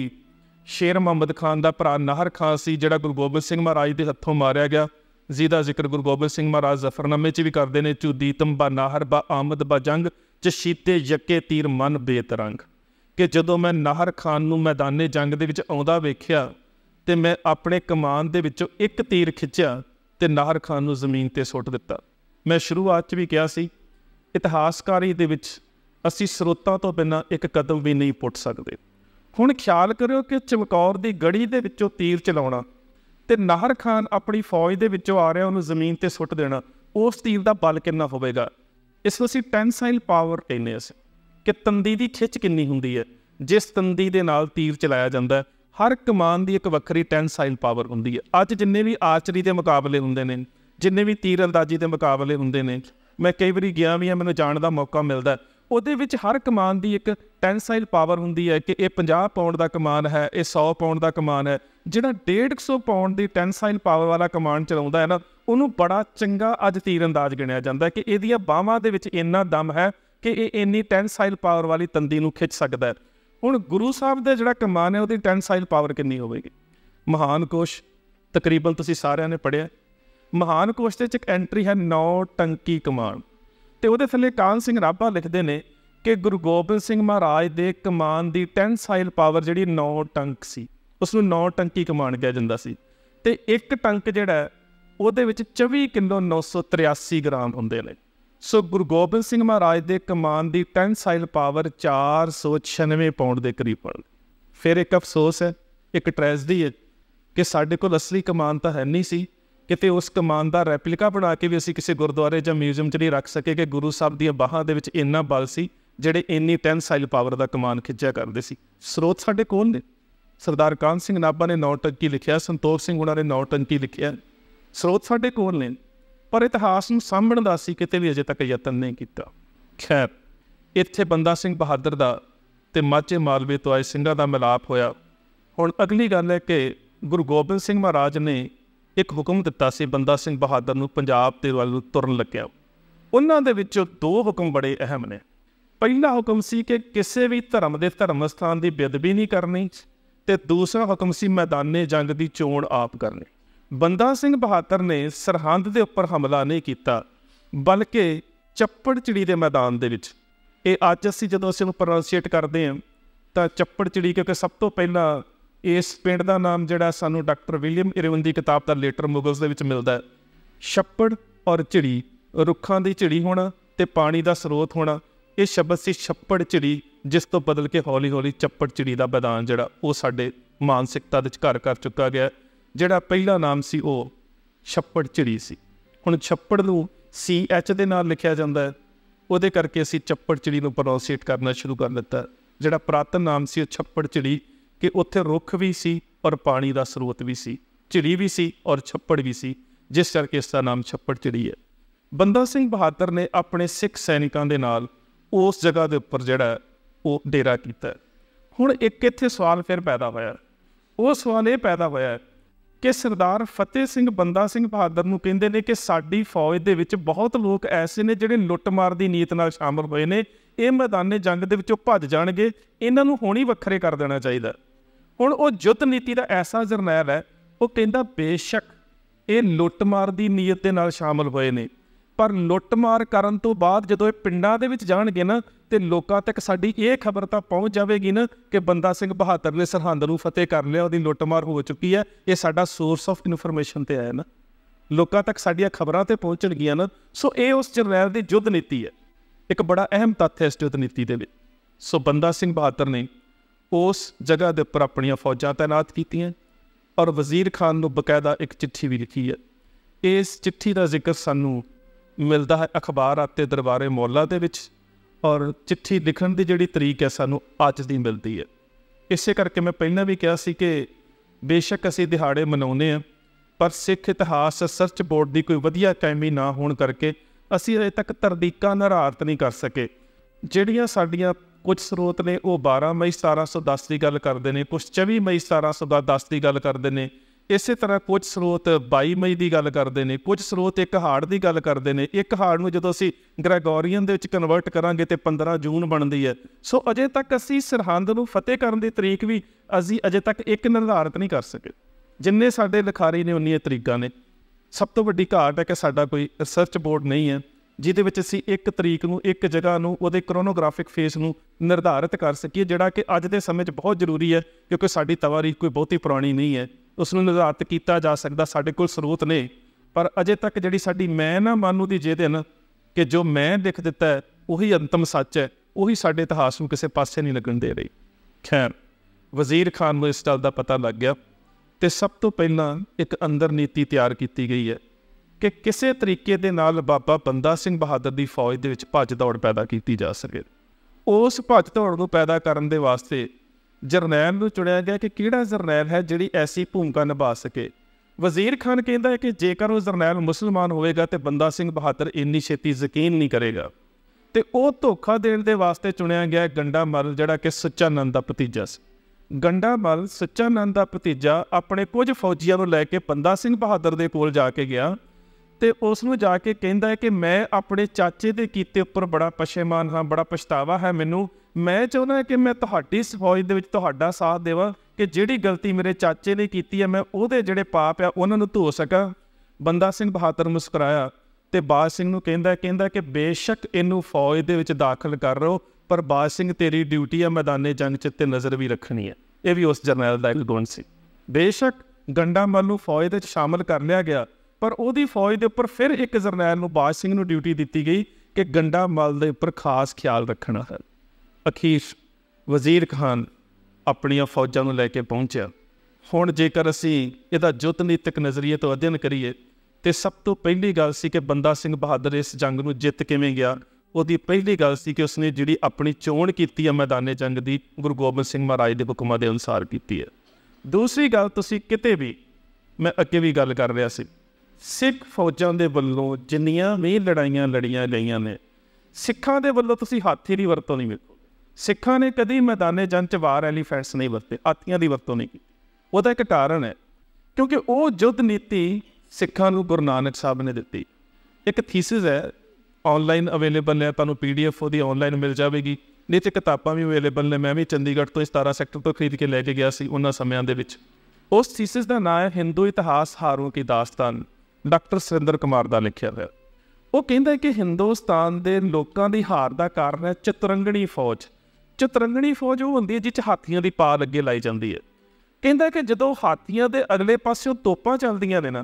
ਸ਼ੇਰ ਮੁਹੰਮਦ ਖਾਨ ਦਾ ਭਰਾ ਨਾਹਰ ਖਾਨ ਸੀ ਜਿਹੜਾ ਗੁਰੂ ਗੋਬਿੰਦ ਸਿੰਘ ਮਹਾਰਾਜ ਦੇ ਹੱਥੋਂ ਮਾਰਿਆ ਗਿਆ ਜਿਹਦਾ ਜ਼ਿਕਰ ਗੁਰੂ ਗੋਬਿੰਦ ਸਿੰਘ ਮਹਾਰਾਜ ਜ਼ਫਰਨਾਮੇ 'ਚ ਵੀ ਕਰਦੇ ਨੇ ਚੁਦੀਤਮ ਬਾ ਨਾਹਰ ਬਾ ਆਮਦ ਬਾ ਜੰਗ ਚ ਸ਼ੀਤੇ ਯੱਕੇ ਤੀਰ ਮਨ ਬੇਤਰੰਗ ਕਿ ਜਦੋਂ ਮੈਂ ਨਾਹਰ ਖਾਨ ਨੂੰ ਮੈਦਾਨੇ ਜੰਗ ਦੇ ਵਿੱਚ ਆਉਂਦਾ ਵੇਖਿਆ ਤੇ ਮੈਂ ਆਪਣੇ ਕਮਾਨ ਦੇ ਵਿੱਚੋਂ ਇੱਕ ਤੀਰ ਖਿੱਚਿਆ ਤੇ ਨਾਹਰ ਖਾਨ ਨੂੰ ਜ਼ਮੀਨ ਤੇ ਸੁੱਟ ਦਿੱਤਾ ਮੈਂ ਸ਼ੁਰੂਆਤ 'ਚ ਵੀ ਕਿਹਾ ਸੀ ਇਤਿਹਾਸਕਾਰੀ ਦੇ ਵਿੱਚ ਅਸੀਂ ਸਰੋਤਾਂ ਤੋਂ ਬਿਨਾਂ ਇੱਕ ਕਦਮ ਵੀ ਨਹੀਂ ਪੁੱਟ ਸਕਦੇ ਹੁਣ ਖਿਆਲ ਕਰਿਓ ਕਿ ਚਮਕੌਰ ਦੀ ਗੜੀ ਦੇ ਵਿੱਚੋਂ ਤੀਰ ਚਲਾਉਣਾ ਤੇ ਨਾਹਰ ਖਾਨ ਆਪਣੀ ਫੌਜ ਦੇ ਵਿੱਚੋਂ ਆ ਰਿਹਾ ਉਹਨੂੰ ਜ਼ਮੀਨ ਤੇ ਸੁੱਟ ਦੇਣਾ ਉਸ ਤੀਰ ਦਾ ਬਲ ਕਿੰਨਾ ਹੋਵੇਗਾ ਇਸ ਨੂੰ ਅਸੀਂ ਟੈਂਸਾਈਲ ਪਾਵਰ ਕਹਿੰਦੇ ਅਸੀਂ ਕਿ ਤੰਦੀ ਦੀ ਖਿੱਚ ਕਿੰਨੀ ਹੁੰਦੀ ਹੈ ਜਿਸ ਤੰਦੀ ਦੇ ਨਾਲ ਤੀਰ ਚਲਾਇਆ ਜਾਂਦਾ ਹੈ ਹਰ ਕਮਾਨ ਦੀ ਇੱਕ ਵੱਖਰੀ ਟੈਂਸਾਈਲ ਪਾਵਰ ਹੁੰਦੀ ਹੈ ਅੱਜ ਜਿੰਨੇ ਵੀ ਆਰਚਰੀ ਦੇ ਮੁਕਾਬਲੇ ਹੁੰਦੇ ਨੇ ਜਿੰਨੇ ਵੀ ਤੀਰ ਅੰਦਾਜ਼ੀ ਦੇ ਮੁਕਾਬਲੇ ਹੁੰਦੇ ਨੇ ਮੈਂ ਕਈ ਵਾਰੀ ਗਿਆ ਵੀ ਆ ਮੈਨੂੰ ਜਾਣ ਦਾ ਮੌਕਾ ਮਿਲਦਾ ਉਹਦੇ ਵਿੱਚ ਹਰ ਕਮਾਨ ਦੀ ਇੱਕ ਟੈਂਸਾਈਲ ਪਾਵਰ ਹੁੰਦੀ ਹੈ ਕਿ ਇਹ 50 ਪਾਉਂਡ ਦਾ ਕਮਾਨ ਹੈ ਇਹ 100 ਪਾਉਂਡ ਦਾ ਕਮਾਨ ਹੈ ਜਿਹੜਾ 150 ਪਾਉਂਡ ਦੀ ਟੈਂਸਾਈਲ ਪਾਵਰ ਵਾਲਾ ਕਮਾਨ ਚਲਾਉਂਦਾ ਹੈ ਨਾ ਉਹਨੂੰ ਬੜਾ ਚੰਗਾ ਅੱਜ ਤੀਰ ਅੰਦਾਜ਼ ਗਿਣਿਆ ਜਾਂਦਾ ਕਿ ਇਹਦੀਆਂ ਬਾਹਾਂ ਦੇ ਵਿੱਚ ਇੰਨਾ ਦਮ ਹੈ ਕਿ ਇਹ ਇੰਨੀ ਟੈਂਸਾਈਲ ਪਾਵਰ ਵਾਲੀ ਤੰਦੀ ਨੂੰ ਖਿੱਚ ਸਕਦਾ ਹੈ ਹੁਣ ਗੁਰੂ ਸਾਹਿਬ ਦਾ ਜਿਹੜਾ ਕਮਾਨ ਹੈ ਉਹਦੀ ਟੈਂਸਾਈਲ ਪਾਵਰ ਕਿੰਨੀ ਹੋਵੇਗੀ ਮਹਾਨ ਕੋਸ਼ ਤਕਰੀਬਨ ਤੁਸੀਂ ਸਾਰਿਆਂ ਨੇ ਪੜਿਆ ਮਹਾਨ ਕੋਸ਼ ਦੇ ਵਿੱਚ ਇੱਕ ਐਂਟਰੀ ਹੈ 9 ਟੰਕੀ ਕਮਾਨ ਤੇ ਉਹਦੇ ਥੱਲੇ ਕਾਨ ਸਿੰਘ ਰਾਭਾ ਲਿਖਦੇ ਨੇ ਕਿ ਗੁਰੂ ਗੋਬਿੰਦ ਸਿੰਘ ਮਹਾਰਾਜ ਦੇ ਕਮਾਨ ਦੀ ਟੈਂਸਾਈਲ ਪਾਵਰ ਜਿਹੜੀ 9 ਟੰਕ ਸੀ ਉਸ ਨੂੰ 9 ਟੰਕੀ ਕਮਾਨ ਕਿਹਾ ਜਾਂਦਾ ਸੀ ਤੇ ਇੱਕ ਟੰਕ ਜਿਹੜਾ ਉਹਦੇ ਵਿੱਚ 24 ਕਿਲੋ 983 ਗ੍ਰਾਮ ਹੁੰਦੇ ਨੇ ਸੋ ਗੁਰੂ ਗੋਬਿੰਦ ਸਿੰਘ ਮਹਾਰਾਜ ਦੇ ਕਮਾਨ ਦੀ ਟੈਂਸਾਈਲ ਪਾਵਰ 496 ਪਾਉਂਡ ਦੇ ਕਰੀਬ ਪੜ ਫਿਰ ਇੱਕ ਅਫਸੋਸ ਹੈ ਇੱਕ ਟ੍ਰੈਜਡੀ ਹੈ ਕਿ ਸਾਡੇ ਕੋਲ ਅਸਲੀ ਕਮਾਨ ਤਾਂ ਹੈ ਨਹੀਂ ਸੀ ਕਿਤੇ ਉਸ ਕਮਾਨ ਦਾ ਰੈਪਲੀਕਾ ਬਣਾ ਕੇ ਵੀ ਅਸੀਂ ਕਿਸੇ ਗੁਰਦੁਆਰੇ ਜਾਂ ਮਿਊਜ਼ੀਅਮ 'ਚ ਨਹੀਂ ਰੱਖ ਸਕੇ ਕਿ ਗੁਰੂ ਸਾਹਿਬ ਦੀਆਂ ਬਾਹਾਂ ਦੇ ਵਿੱਚ ਇੰਨਾ ਬਲ ਸੀ ਜਿਹੜੇ ਇੰਨੀ ਟੈਂਸਾਈਲ ਪਾਵਰ ਦਾ ਕਮਾਨ ਖਿੱਚਿਆ ਕਰਦੇ ਸੀ ਸਰੋਤ ਸਾਡੇ ਕੋਲ ਨੇ ਸਰਦਾਰ ਕਾਨ ਸਿੰਘ ਨਾਭਾ ਨੇ ਨੌਟੰਕੀ ਲਿਖਿਆ ਸੰਤੋਖ ਸਿੰਘ ਉਹਨਾਂ ਨੇ ਨੌਟੰਕੀ ਲਿਖਿਆ ਸਰੋਤ ਸਾਡੇ ਕੋਲ ਨੇ ਪਰ ਇਤਿਹਾਸ ਨੂੰ ਸਾਂਭਣ ਦਾ ਸੀ ਕਿਤੇ ਵੀ ਅਜੇ ਤੱਕ ਯਤਨ ਨਹੀਂ ਕੀਤਾ ਖੈਰ ਇੱਥੇ ਬੰਦਾ ਸਿੰਘ ਬਹਾਦਰ ਦਾ ਤੇ ਮਾਝੇ ਮਾਲਵੇ ਤੋਂ ਆਏ ਸਿੰਘਾਂ ਦਾ ਮਿਲਾਪ ਹੋਇਆ ਹੁਣ ਅਗਲੀ ਗੱਲ ਹੈ ਕਿ ਗੁਰੂ ਗੋਬਿੰਦ ਸਿੰਘ ਮਹਾਰਾਜ ਨੇ ਇੱਕ ਹੁਕਮ ਦਿੱਤਾ ਸੀ ਬੰਦਾ ਸਿੰਘ ਬਹਾਦਰ ਨੂੰ ਪੰਜਾਬ ਦੇ ਵੱਲ ਤੁਰਨ ਲੱਗਿਆ ਉਹਨਾਂ ਦੇ ਵਿੱਚੋਂ ਦੋ ਹੁਕਮ ਬੜੇ ਅਹਿਮ ਨੇ ਪਹਿਲਾ ਹੁਕਮ ਸੀ ਕਿ ਕਿਸੇ ਵੀ ਧਰਮ ਦੇ ਧਰਮ ਸਥਾਨ ਦੀ ਬੇਦਬੀ ਨਹੀਂ ਕਰਨੀ ਤੇ ਦੂਸਰਾ ਹੁਕਮ ਸੀ ਮੈਦਾਨੇ ਜੰਗ ਦੀ ਚੋਣ ਆਪ ਕਰਨੀ ਬੰਦਾ ਸਿੰਘ ਬਹਾਦਰ ਨੇ ਸਰਹੰਦ ਦੇ ਉੱਪਰ ਹਮਲਾ ਨਹੀਂ ਕੀਤਾ ਬਲਕਿ ਚੱਪੜ ਚਿੜੀ ਦੇ ਮੈਦਾਨ ਦੇ ਵਿੱਚ ਇਹ ਅੱਜ ਅਸੀਂ ਜਦੋਂ ਅਸੀਂ ਨੂੰ ਪ੍ਰੋਨਸੀਏਟ ਕਰਦੇ ਹਾਂ ਤਾਂ ਚੱਪੜ ਚਿੜੀ ਕਿਉਂਕਿ ਸਭ ਤੋਂ ਪਹਿਲਾਂ ਇਸ ਪਿੰਡ ਦਾ ਨਾਮ ਜਿਹੜਾ ਸਾਨੂੰ ਡਾਕਟਰ ਵਿਲੀਅਮ ਇਰਵਨ ਦੀ ਕਿਤਾਬ ਦਾ ਲੇਟਰ ਮੁਗਲਸ ਦੇ ਵਿੱਚ ਮਿਲਦਾ ਹੈ ਛੱਪੜ ਔਰ ਝੜੀ ਰੁੱਖਾਂ ਦੀ ਝੜੀ ਹੋਣਾ ਤੇ ਪਾਣੀ ਦਾ ਸਰੋਤ ਹੋਣਾ ਇਹ ਸ਼ਬਦ ਸੀ ਛੱਪੜ ਝੜੀ ਜਿਸ ਤੋਂ ਬਦਲ ਕੇ ਹੌਲੀ-ਹੌਲੀ ਚੱਪੜ ਝੜੀ ਦਾ ਮੈਦਾਨ ਜਿਹੜਾ ਉਹ ਸਾਡੇ ਮਾਨਸਿਕਤਾ ਦੇ ਵਿੱਚ ਘਰ ਕਰ ਚੁੱਕਾ ਗਿਆ ਜਿਹੜਾ ਪਹਿਲਾ ਨਾਮ ਸੀ ਉਹ ਛੱਪੜ ਝੜੀ ਸੀ ਹੁਣ ਛੱਪੜ ਨੂੰ ਸੀ ਐਚ ਦੇ ਨਾਲ ਲਿਖਿਆ ਜਾਂਦਾ ਹੈ ਉਹਦੇ ਕਰਕੇ ਅਸੀਂ ਚੱਪੜ ਝੜੀ ਨੂੰ ਪ੍ਰੋਨਸੀਏਟ ਕਰਨਾ ਸ਼ੁਰੂ ਕਰ ਦਿੱਤਾ ਜਿਹੜਾ ਪ੍ਰਾਤਨ ਨਾਮ ਸੀ ਉਹ ਛੱਪੜ ਝੜੀ ਕਿ ਉੱਥੇ ਰੁੱਖ ਵੀ ਸੀ ਔਰ ਪਾਣੀ ਦਾ ਸਰੋਤ ਵੀ ਸੀ ਝਿੜੀ ਵੀ ਸੀ ਔਰ ਛੱਪੜ ਵੀ ਸੀ ਜਿਸ ਕਰਕੇ ਇਸ ਦਾ ਨਾਮ ਛੱਪੜ ਝਿੜੀ ਹੈ ਬੰਦਾ ਸਿੰਘ ਬਹਾਦਰ ਨੇ ਆਪਣੇ ਸਿੱਖ ਸੈਨਿਕਾਂ ਦੇ ਨਾਲ ਉਸ ਜਗ੍ਹਾ ਦੇ ਉੱਪਰ ਜਿਹੜਾ ਉਹ ਡੇਰਾ ਕੀਤਾ ਹੁਣ ਇੱਕ ਇੱਥੇ ਸਵਾਲ ਫਿਰ ਪੈਦਾ ਹੋਇਆ ਉਹ ਸਵਾਲ ਇਹ ਪੈਦਾ ਹੋਇਆ ਕਿ ਸਰਦਾਰ ਫਤਿਹ ਸਿੰਘ ਬੰਦਾ ਸਿੰਘ ਬਹਾਦਰ ਨੂੰ ਕਹਿੰਦੇ ਨੇ ਕਿ ਸਾਡੀ ਫੌਜ ਦੇ ਵਿੱਚ ਬਹੁਤ ਲੋਕ ਐਸੇ ਨੇ ਜਿਹੜੇ ਲੁੱਟਮਾਰ ਦੀ ਨੀਤ ਨਾਲ ਸ਼ਾਮਲ ਹੋਏ ਨੇ ਇਹ ਮੈਦਾਨੇ ਜੰਗ ਦੇ ਵਿੱਚੋਂ ਭੱਜ ਜਾਣਗੇ ਇਹਨਾਂ ਨੂੰ ਹੁਣੀ ਵੱਖਰੇ ਕਰ ਦੇਣਾ ਚਾਹੀਦਾ ਹੁਣ ਉਹ ਜੁੱਧ ਨੀਤੀ ਦਾ ਐਸਾ ਜਰਨੈਲ ਹੈ ਉਹ ਕਹਿੰਦਾ ਬੇਸ਼ੱਕ ਇਹ ਲੁੱਟਮਾਰ ਦੀ ਨੀਅਤ ਦੇ ਨਾਲ ਸ਼ਾਮਲ ਹੋਏ ਨੇ ਪਰ ਲੁੱਟਮਾਰ ਕਰਨ ਤੋਂ ਬਾਅਦ ਜਦੋਂ ਇਹ ਪਿੰਡਾਂ ਦੇ ਵਿੱਚ ਜਾਣਗੇ ਨਾ ਤੇ ਲੋਕਾਂ ਤੱਕ ਸਾਡੀ ਇਹ ਖਬਰ ਤਾਂ ਪਹੁੰਚ ਜਾਵੇਗੀ ਨਾ ਕਿ ਬੰਦਾ ਸਿੰਘ ਬਹਾਦਰ ਨੇ ਸਰਹੰਦ ਨੂੰ ਫਤਿਹ ਕਰ ਲਿਆ ਉਹਦੀ ਲੁੱਟਮਾਰ ਹੋ ਚੁੱਕੀ ਹੈ ਇਹ ਸਾਡਾ ਸੋਰਸ ਆਫ ਇਨਫੋਰਮੇਸ਼ਨ ਤੇ ਆਇਆ ਨਾ ਲੋਕਾਂ ਤੱਕ ਸਾਡੀਆਂ ਖਬਰਾਂ ਤੇ ਪਹੁੰਚਣਗੀਆਂ ਨਾ ਸੋ ਇਹ ਉਸ ਜਰਨੈਲ ਦੀ ਜੁੱਧ ਨੀਤੀ ਹੈ ਇੱਕ ਬੜਾ ਅਹਿਮ ਤੱਥ ਹੈ ਇਸ ਜੁੱਧ ਨੀਤੀ ਦੇ ਵਿੱਚ ਸੋ ਬੰਦਾ ਸਿੰਘ ਬਹਾਦਰ ਨੇ ਉਸ ਜਗ੍ਹਾ ਦੇ ਉੱਪਰ ਆਪਣੀਆਂ ਫੌਜਾਂ ਤਾਇਨਾਤ ਕੀਤੀਆਂ ਔਰ ਵਜ਼ੀਰ ਖਾਨ ਨੂੰ ਬਕਾਇਦਾ ਇੱਕ ਚਿੱਠੀ ਵੀ ਲਿਖੀ ਹੈ ਇਸ ਚਿੱਠੀ ਦਾ ਜ਼ਿਕਰ ਸਾਨੂੰ ਮਿਲਦਾ ਹੈ ਅਖਬਾਰ ਆਤੇ ਦਰਬਾਰੇ ਮੌਲਾ ਦੇ ਵਿੱਚ ਔਰ ਚਿੱਠੀ ਲਿਖਣ ਦੀ ਜਿਹੜੀ ਤਰੀਕ ਹੈ ਸਾਨੂੰ ਅੱਜ ਦੀ ਮਿਲਦੀ ਹੈ ਇਸੇ ਕਰਕੇ ਮੈਂ ਪਹਿਲਾਂ ਵੀ ਕਿਹਾ ਸੀ ਕਿ ਬੇਸ਼ੱਕ ਅਸੀਂ ਦਿਹਾੜੇ ਮਨਾਉਂਦੇ ਆ ਪਰ ਸਿੱਖ ਇਤਿਹਾਸ ਸਰਚ ਬੋਰਡ ਦੀ ਕੋਈ ਵਧੀਆ ਕਾਇਮੀ ਨਾ ਹੋਣ ਕਰਕੇ ਅਸੀਂ ਅਜੇ ਤੱਕ ਤਰਦੀਕਾਂ ਨਰਾਰਤ ਨਹੀਂ ਕਰ ਸਕੇ ਜਿਹੜੀਆਂ ਸਾਡੀਆਂ ਕੁਝ ਸਰੋਤ ਨੇ ਉਹ 12 ਮਈ 1710 ਦੀ ਗੱਲ ਕਰਦੇ ਨੇ ਕੁਝ 24 ਮਈ 1710 ਦੀ ਗੱਲ ਕਰਦੇ ਨੇ ਇਸੇ ਤਰ੍ਹਾਂ ਕੁਝ ਸਰੋਤ 22 ਮਈ ਦੀ ਗੱਲ ਕਰਦੇ ਨੇ ਕੁਝ ਸਰੋਤ ਇੱਕ ਹਾੜ ਦੀ ਗੱਲ ਕਰਦੇ ਨੇ ਇੱਕ ਹਾੜ ਨੂੰ ਜਦੋਂ ਅਸੀਂ ਗ੍ਰੈਗੋਰੀਅਨ ਦੇ ਵਿੱਚ ਕਨਵਰਟ ਕਰਾਂਗੇ ਤੇ 15 ਜੂਨ ਬਣਦੀ ਹੈ ਸੋ ਅਜੇ ਤੱਕ ਅਸੀਂ ਸਰਹੰਦ ਨੂੰ ਫਤਿਹ ਕਰਨ ਦੀ ਤਰੀਕ ਵੀ ਅਸੀਂ ਅਜੇ ਤੱਕ ਇੱਕ ਨਿਰਧਾਰਤ ਨਹੀਂ ਕਰ ਸਕੇ ਜਿੰਨੇ ਸਾਡੇ ਲਿਖਾਰੀ ਨੇ ਉਨੀਆਂ ਤਰੀਕਾਂ ਨੇ ਸਭ ਤੋਂ ਵੱਡੀ ਘਾਟ ਹੈ ਕਿ ਸਾਡਾ ਕੋਈ ਰਿਸਰਚ ਬੋਰਡ ਨਹੀਂ ਹੈ ਜਿਹਦੇ ਵਿੱਚ ਅਸੀਂ ਇੱਕ ਤਰੀਕ ਨੂੰ ਇੱਕ ਜਗ੍ਹਾ ਨੂੰ ਉਹਦੇ ਕ੍ਰੋਨੋਗ੍ਰਾਫਿਕ ਫੇਸ ਨੂੰ ਨਿਰਧਾਰਿਤ ਕਰ ਸਕੀਏ ਜਿਹੜਾ ਕਿ ਅੱਜ ਦੇ ਸਮੇਂ 'ਚ ਬਹੁਤ ਜ਼ਰੂਰੀ ਹੈ ਕਿਉਂਕਿ ਸਾਡੀ ਤਵਾਰੀਖ ਕੋਈ ਬਹੁਤੀ ਪੁਰਾਣੀ ਨਹੀਂ ਹੈ ਉਸ ਨੂੰ ਨਿਰਧਾਰਿਤ ਕੀਤਾ ਜਾ ਸਕਦਾ ਸਾਡੇ ਕੋਲ ਸਰੋਤ ਨੇ ਪਰ ਅਜੇ ਤੱਕ ਜਿਹੜੀ ਸਾਡੀ ਮੈਂ ਨਾ ਮਾਨੂ ਦੀ ਜਿਹਦੇ ਨਾਲ ਕਿ ਜੋ ਮੈਂ ਲਿਖ ਦਿੱਤਾ ਹੈ ਉਹੀ ਅੰਤਮ ਸੱਚ ਹੈ ਉਹੀ ਸਾਡੇ ਇਤਿਹਾਸ ਨੂੰ ਕਿਸੇ ਪਾਸੇ ਨਹੀਂ ਲੱਗਣ ਦੇ ਰਹੀ ਖੈਰ ਵਜ਼ੀਰ ਖਾਨ ਨੂੰ ਇਸ ਗੱਲ ਦਾ ਪਤਾ ਲੱਗ ਗਿਆ ਤੇ ਸਭ ਤੋਂ ਪਹਿਲਾਂ ਇੱਕ ਅੰਦਰ ਨੀਤੀ ਤਿਆਰ ਕੀਤੀ ਗਈ ਹੈ ਕਿ ਕਿਸੇ ਤਰੀਕੇ ਦੇ ਨਾਲ ਬਾਬਾ ਬੰਦਾ ਸਿੰਘ ਬਹਾਦਰ ਦੀ ਫੌਜ ਦੇ ਵਿੱਚ ਭੱਜ ਦੌੜ ਪੈਦਾ ਕੀਤੀ ਜਾ ਸਕੇ ਉਸ ਭੱਜ ਦੌੜ ਨੂੰ ਪੈਦਾ ਕਰਨ ਦੇ ਵਾਸਤੇ ਜਰਨੈਲ ਨੂੰ ਚੁਣਿਆ ਗਿਆ ਕਿ ਕਿਹੜਾ ਜਰਨੈਲ ਹੈ ਜਿਹੜੀ ਐਸੀ ਭੂਮਿਕਾ ਨਿਭਾ ਸਕੇ ਵਜ਼ੀਰ ਖਾਨ ਕਹਿੰਦਾ ਹੈ ਕਿ ਜੇਕਰ ਉਹ ਜਰਨੈਲ ਮੁਸਲਮਾਨ ਹੋਵੇਗਾ ਤੇ ਬੰਦਾ ਸਿੰਘ ਬਹਾਦਰ ਇੰਨੀ ਛੇਤੀ ਯਕੀਨ ਨਹੀਂ ਕਰੇਗਾ ਤੇ ਉਹ ਧੋਖਾ ਦੇਣ ਦੇ ਵਾਸਤੇ ਚੁਣਿਆ ਗਿਆ ਗੰਡਾ ਮਲ ਜਿਹੜਾ ਕਿ ਸੱਚਾ ਨੰਦ ਦਾ ਭਤੀਜਾ ਸੀ ਗੰਡਾ ਮਲ ਸੱਚਾ ਨੰਦ ਦਾ ਭਤੀਜਾ ਆਪਣੇ ਕੁਝ ਫੌਜੀਆਂ ਨੂੰ ਲੈ ਕੇ ਬੰਦਾ ਸਿੰਘ ਬਹਾਦਰ ਦੇ ਕੋਲ ਜਾ ਕੇ ਗਿਆ ਤੇ ਉਸ ਨੂੰ ਜਾ ਕੇ ਕਹਿੰਦਾ ਹੈ ਕਿ ਮੈਂ ਆਪਣੇ ਚਾਚੇ ਦੇ ਕੀਤੇ ਉੱਪਰ ਬੜਾ ਪਛੇਮਾਨ ਹਾਂ ਬੜਾ ਪਛਤਾਵਾ ਹੈ ਮੈਨੂੰ ਮੈਂ ਚਾਹੁੰਦਾ ਕਿ ਮੈਂ ਤੁਹਾਡੀ ਫੌਜ ਦੇ ਵਿੱਚ ਤੁਹਾਡਾ ਸਾਥ ਦੇਵਾਂ ਕਿ ਜਿਹੜੀ ਗਲਤੀ ਮੇਰੇ ਚਾਚੇ ਨੇ ਕੀਤੀ ਹੈ ਮੈਂ ਉਹਦੇ ਜਿਹੜੇ ਪਾਪ ਆ ਉਹਨਾਂ ਨੂੰ ਧੋ ਸਕਾਂ ਬੰਦਾ ਸਿੰਘ ਬਹਾਦਰ ਮੁਸਕਰਾਇਆ ਤੇ ਬਾਜ ਸਿੰਘ ਨੂੰ ਕਹਿੰਦਾ ਕਹਿੰਦਾ ਕਿ ਬੇਸ਼ੱਕ ਇਹਨੂੰ ਫੌਜ ਦੇ ਵਿੱਚ ਦਾਖਲ ਕਰ ਰੋ ਪਰ ਬਾਜ ਸਿੰਘ ਤੇਰੀ ਡਿਊਟੀ ਆ ਮੈਦਾਨੇ ਜੰਗ 'ਚ ਤੇ ਨਜ਼ਰ ਵੀ ਰੱਖਣੀ ਹੈ ਇਹ ਵੀ ਉਸ ਜਰਨਲ ਦਾ ਇੱਕ ਗੁਣ ਸੀ ਬੇਸ਼ੱਕ ਗੰਡਾ ਮੱਲ ਨੂੰ ਫੌਜ ਦੇ ਵਿੱਚ ਸ਼ਾਮਲ ਕਰ ਲਿਆ ਗਿਆ ਪਰ ਉਹਦੀ ਫੌਜ ਦੇ ਉੱਪਰ ਫਿਰ ਇੱਕ ਜਰਨੈਲ ਨੂੰ ਬਾਜ ਸਿੰਘ ਨੂੰ ਡਿਊਟੀ ਦਿੱਤੀ ਗਈ ਕਿ ਗੰਡਾ ਮਲ ਦੇ ਉੱਪਰ ਖਾਸ ਖਿਆਲ ਰੱਖਣਾ ਹੈ ਅਖੀਰ ਵਜ਼ੀਰ ਖਾਨ ਆਪਣੀਆਂ ਫੌਜਾਂ ਨੂੰ ਲੈ ਕੇ ਪਹੁੰਚਿਆ ਹੁਣ ਜੇਕਰ ਅਸੀਂ ਇਹਦਾ ਜੁਤਨੀਤਕ ਨਜ਼ਰੀਏ ਤੋਂ ਅਧਿਐਨ ਕਰੀਏ ਤੇ ਸਭ ਤੋਂ ਪਹਿਲੀ ਗੱਲ ਸੀ ਕਿ ਬੰਦਾ ਸਿੰਘ ਬਹਾਦਰ ਇਸ ਜੰਗ ਨੂੰ ਜਿੱਤ ਕਿਵੇਂ ਗਿਆ ਉਹਦੀ ਪਹਿਲੀ ਗੱਲ ਸੀ ਕਿ ਉਸਨੇ ਜਿਹੜੀ ਆਪਣੀ ਚੋਣ ਕੀਤੀ ਹੈ ਮੈਦਾਨੇ ਜੰਗ ਦੀ ਗੁਰੂ ਗੋਬਿੰਦ ਸਿੰਘ ਮਹਾਰਾਜ ਦੇ ਹੁਕਮਾਂ ਦੇ ਅਨੁਸਾਰ ਕੀਤੀ ਹੈ ਦੂਸਰੀ ਗੱਲ ਤੁਸੀਂ ਕਿਤੇ ਵੀ ਮੈਂ ਅੱਗੇ ਵੀ ਗੱਲ ਕਰ ਰਿਹਾ ਸੀ ਸਿੱਖ ਫੌਜਾਂ ਦੇ ਵੱਲੋਂ ਜਿੰਨੀਆਂ ਵੀ ਲੜਾਈਆਂ ਲੜੀਆਂ ਗਈਆਂ ਨੇ ਸਿੱਖਾਂ ਦੇ ਵੱਲੋਂ ਤੁਸੀਂ ਹਾਥੀ ਦੀ ਵਰਤੋਂ ਨਹੀਂ ਵੇਖੋ ਸਿੱਖਾਂ ਨੇ ਕਦੀ ਮੈਦਾਨੇ ਜੰਗ 'ਚ ਵਾਰ ਐਲੀਫੈਂਟਸ ਨਹੀਂ ਵਰਤੇ ਹਾਥੀਆਂ ਦੀ ਵਰਤੋਂ ਨਹੀਂ ਕੀਤੀ ਉਹਦਾ ਇੱਕ ਕਾਰਨ ਹੈ ਕਿਉਂਕਿ ਉਹ ਜੁੱਧ ਨੀਤੀ ਸਿੱਖਾਂ ਨੂੰ ਗੁਰੂ ਨਾਨਕ ਸਾਹਿਬ ਨੇ ਦਿੱਤੀ ਇੱਕ ਥੀਸਿਸ ਹੈ ਆਨਲਾਈਨ ਅਵੇਲੇਬਲ ਹੈ ਤੁਹਾਨੂੰ ਪੀਡੀਐਫ ਉਹਦੀ ਆਨਲਾਈਨ ਮਿਲ ਜਾਵੇਗੀ ਨਹੀਂ ਤੇ ਕਿਤਾਬਾਂ ਵੀ ਅਵੇਲੇਬਲ ਨੇ ਮੈਂ ਵੀ ਚੰਡੀਗੜ੍ਹ ਤੋਂ 17 ਸੈਕਟਰ ਤੋਂ ਖਰੀਦ ਕੇ ਲੈ ਕੇ ਗਿਆ ਸੀ ਉਹਨਾਂ ਸਮਿਆਂ ਦੇ ਵਿੱਚ ਉਸ ਥੀਸਿਸ ਦਾ ਨਾਮ ਹੈ ਹਿੰਦੂ ਇਤਿਹਾਸ ਹਾਰੋਂ ਕੀ ਦਾਸਤਾਨ ਡਾਕਟਰ ਸੁਰਿੰਦਰ ਕੁਮਾਰ ਦਾ ਲਿਖਿਆ ਹੋਇਆ ਉਹ ਕਹਿੰਦਾ ਕਿ ਹਿੰਦੁਸਤਾਨ ਦੇ ਲੋਕਾਂ ਦੀ ਹਾਰ ਦਾ ਕਾਰਨ ਹੈ ਚਤਰੰਗਣੀ ਫੌਜ ਚਤਰੰਗਣੀ ਫੌਜ ਉਹ ਹੁੰਦੀ ਹੈ ਜਿਸ 'ਚ ਹਾਥੀਆਂ ਦੀ ਪਾਲ ਅੱਗੇ ਲਾਈ ਜਾਂਦੀ ਹੈ ਕਹਿੰਦਾ ਕਿ ਜਦੋਂ ਹਾਥੀਆਂ ਦੇ ਅਗਲੇ ਪਾਸਿਓਂ ਤੋਪਾਂ ਚੱਲਦੀਆਂ ਨੇ ਨਾ